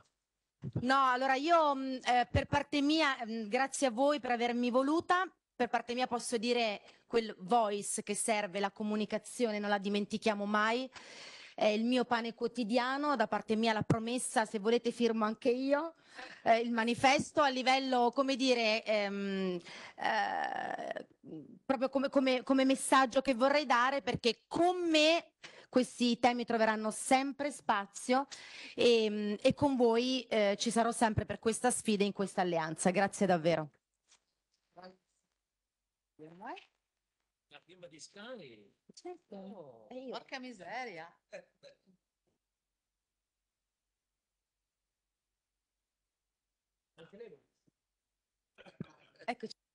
No, allora io mm, eh, per parte mia, mm, grazie a voi per avermi voluta, per parte mia posso dire quel voice che serve, la comunicazione, non la dimentichiamo mai è il mio pane quotidiano, da parte mia la promessa, se volete firmo anche io, eh, il manifesto a livello, come dire, ehm, eh, proprio come, come, come messaggio che vorrei dare perché con me questi temi troveranno sempre spazio e, e con voi eh, ci sarò sempre per questa sfida in questa alleanza. Grazie davvero. Grazie. Certo. Oh, E io. porca miseria. Anche lei. Eccoci.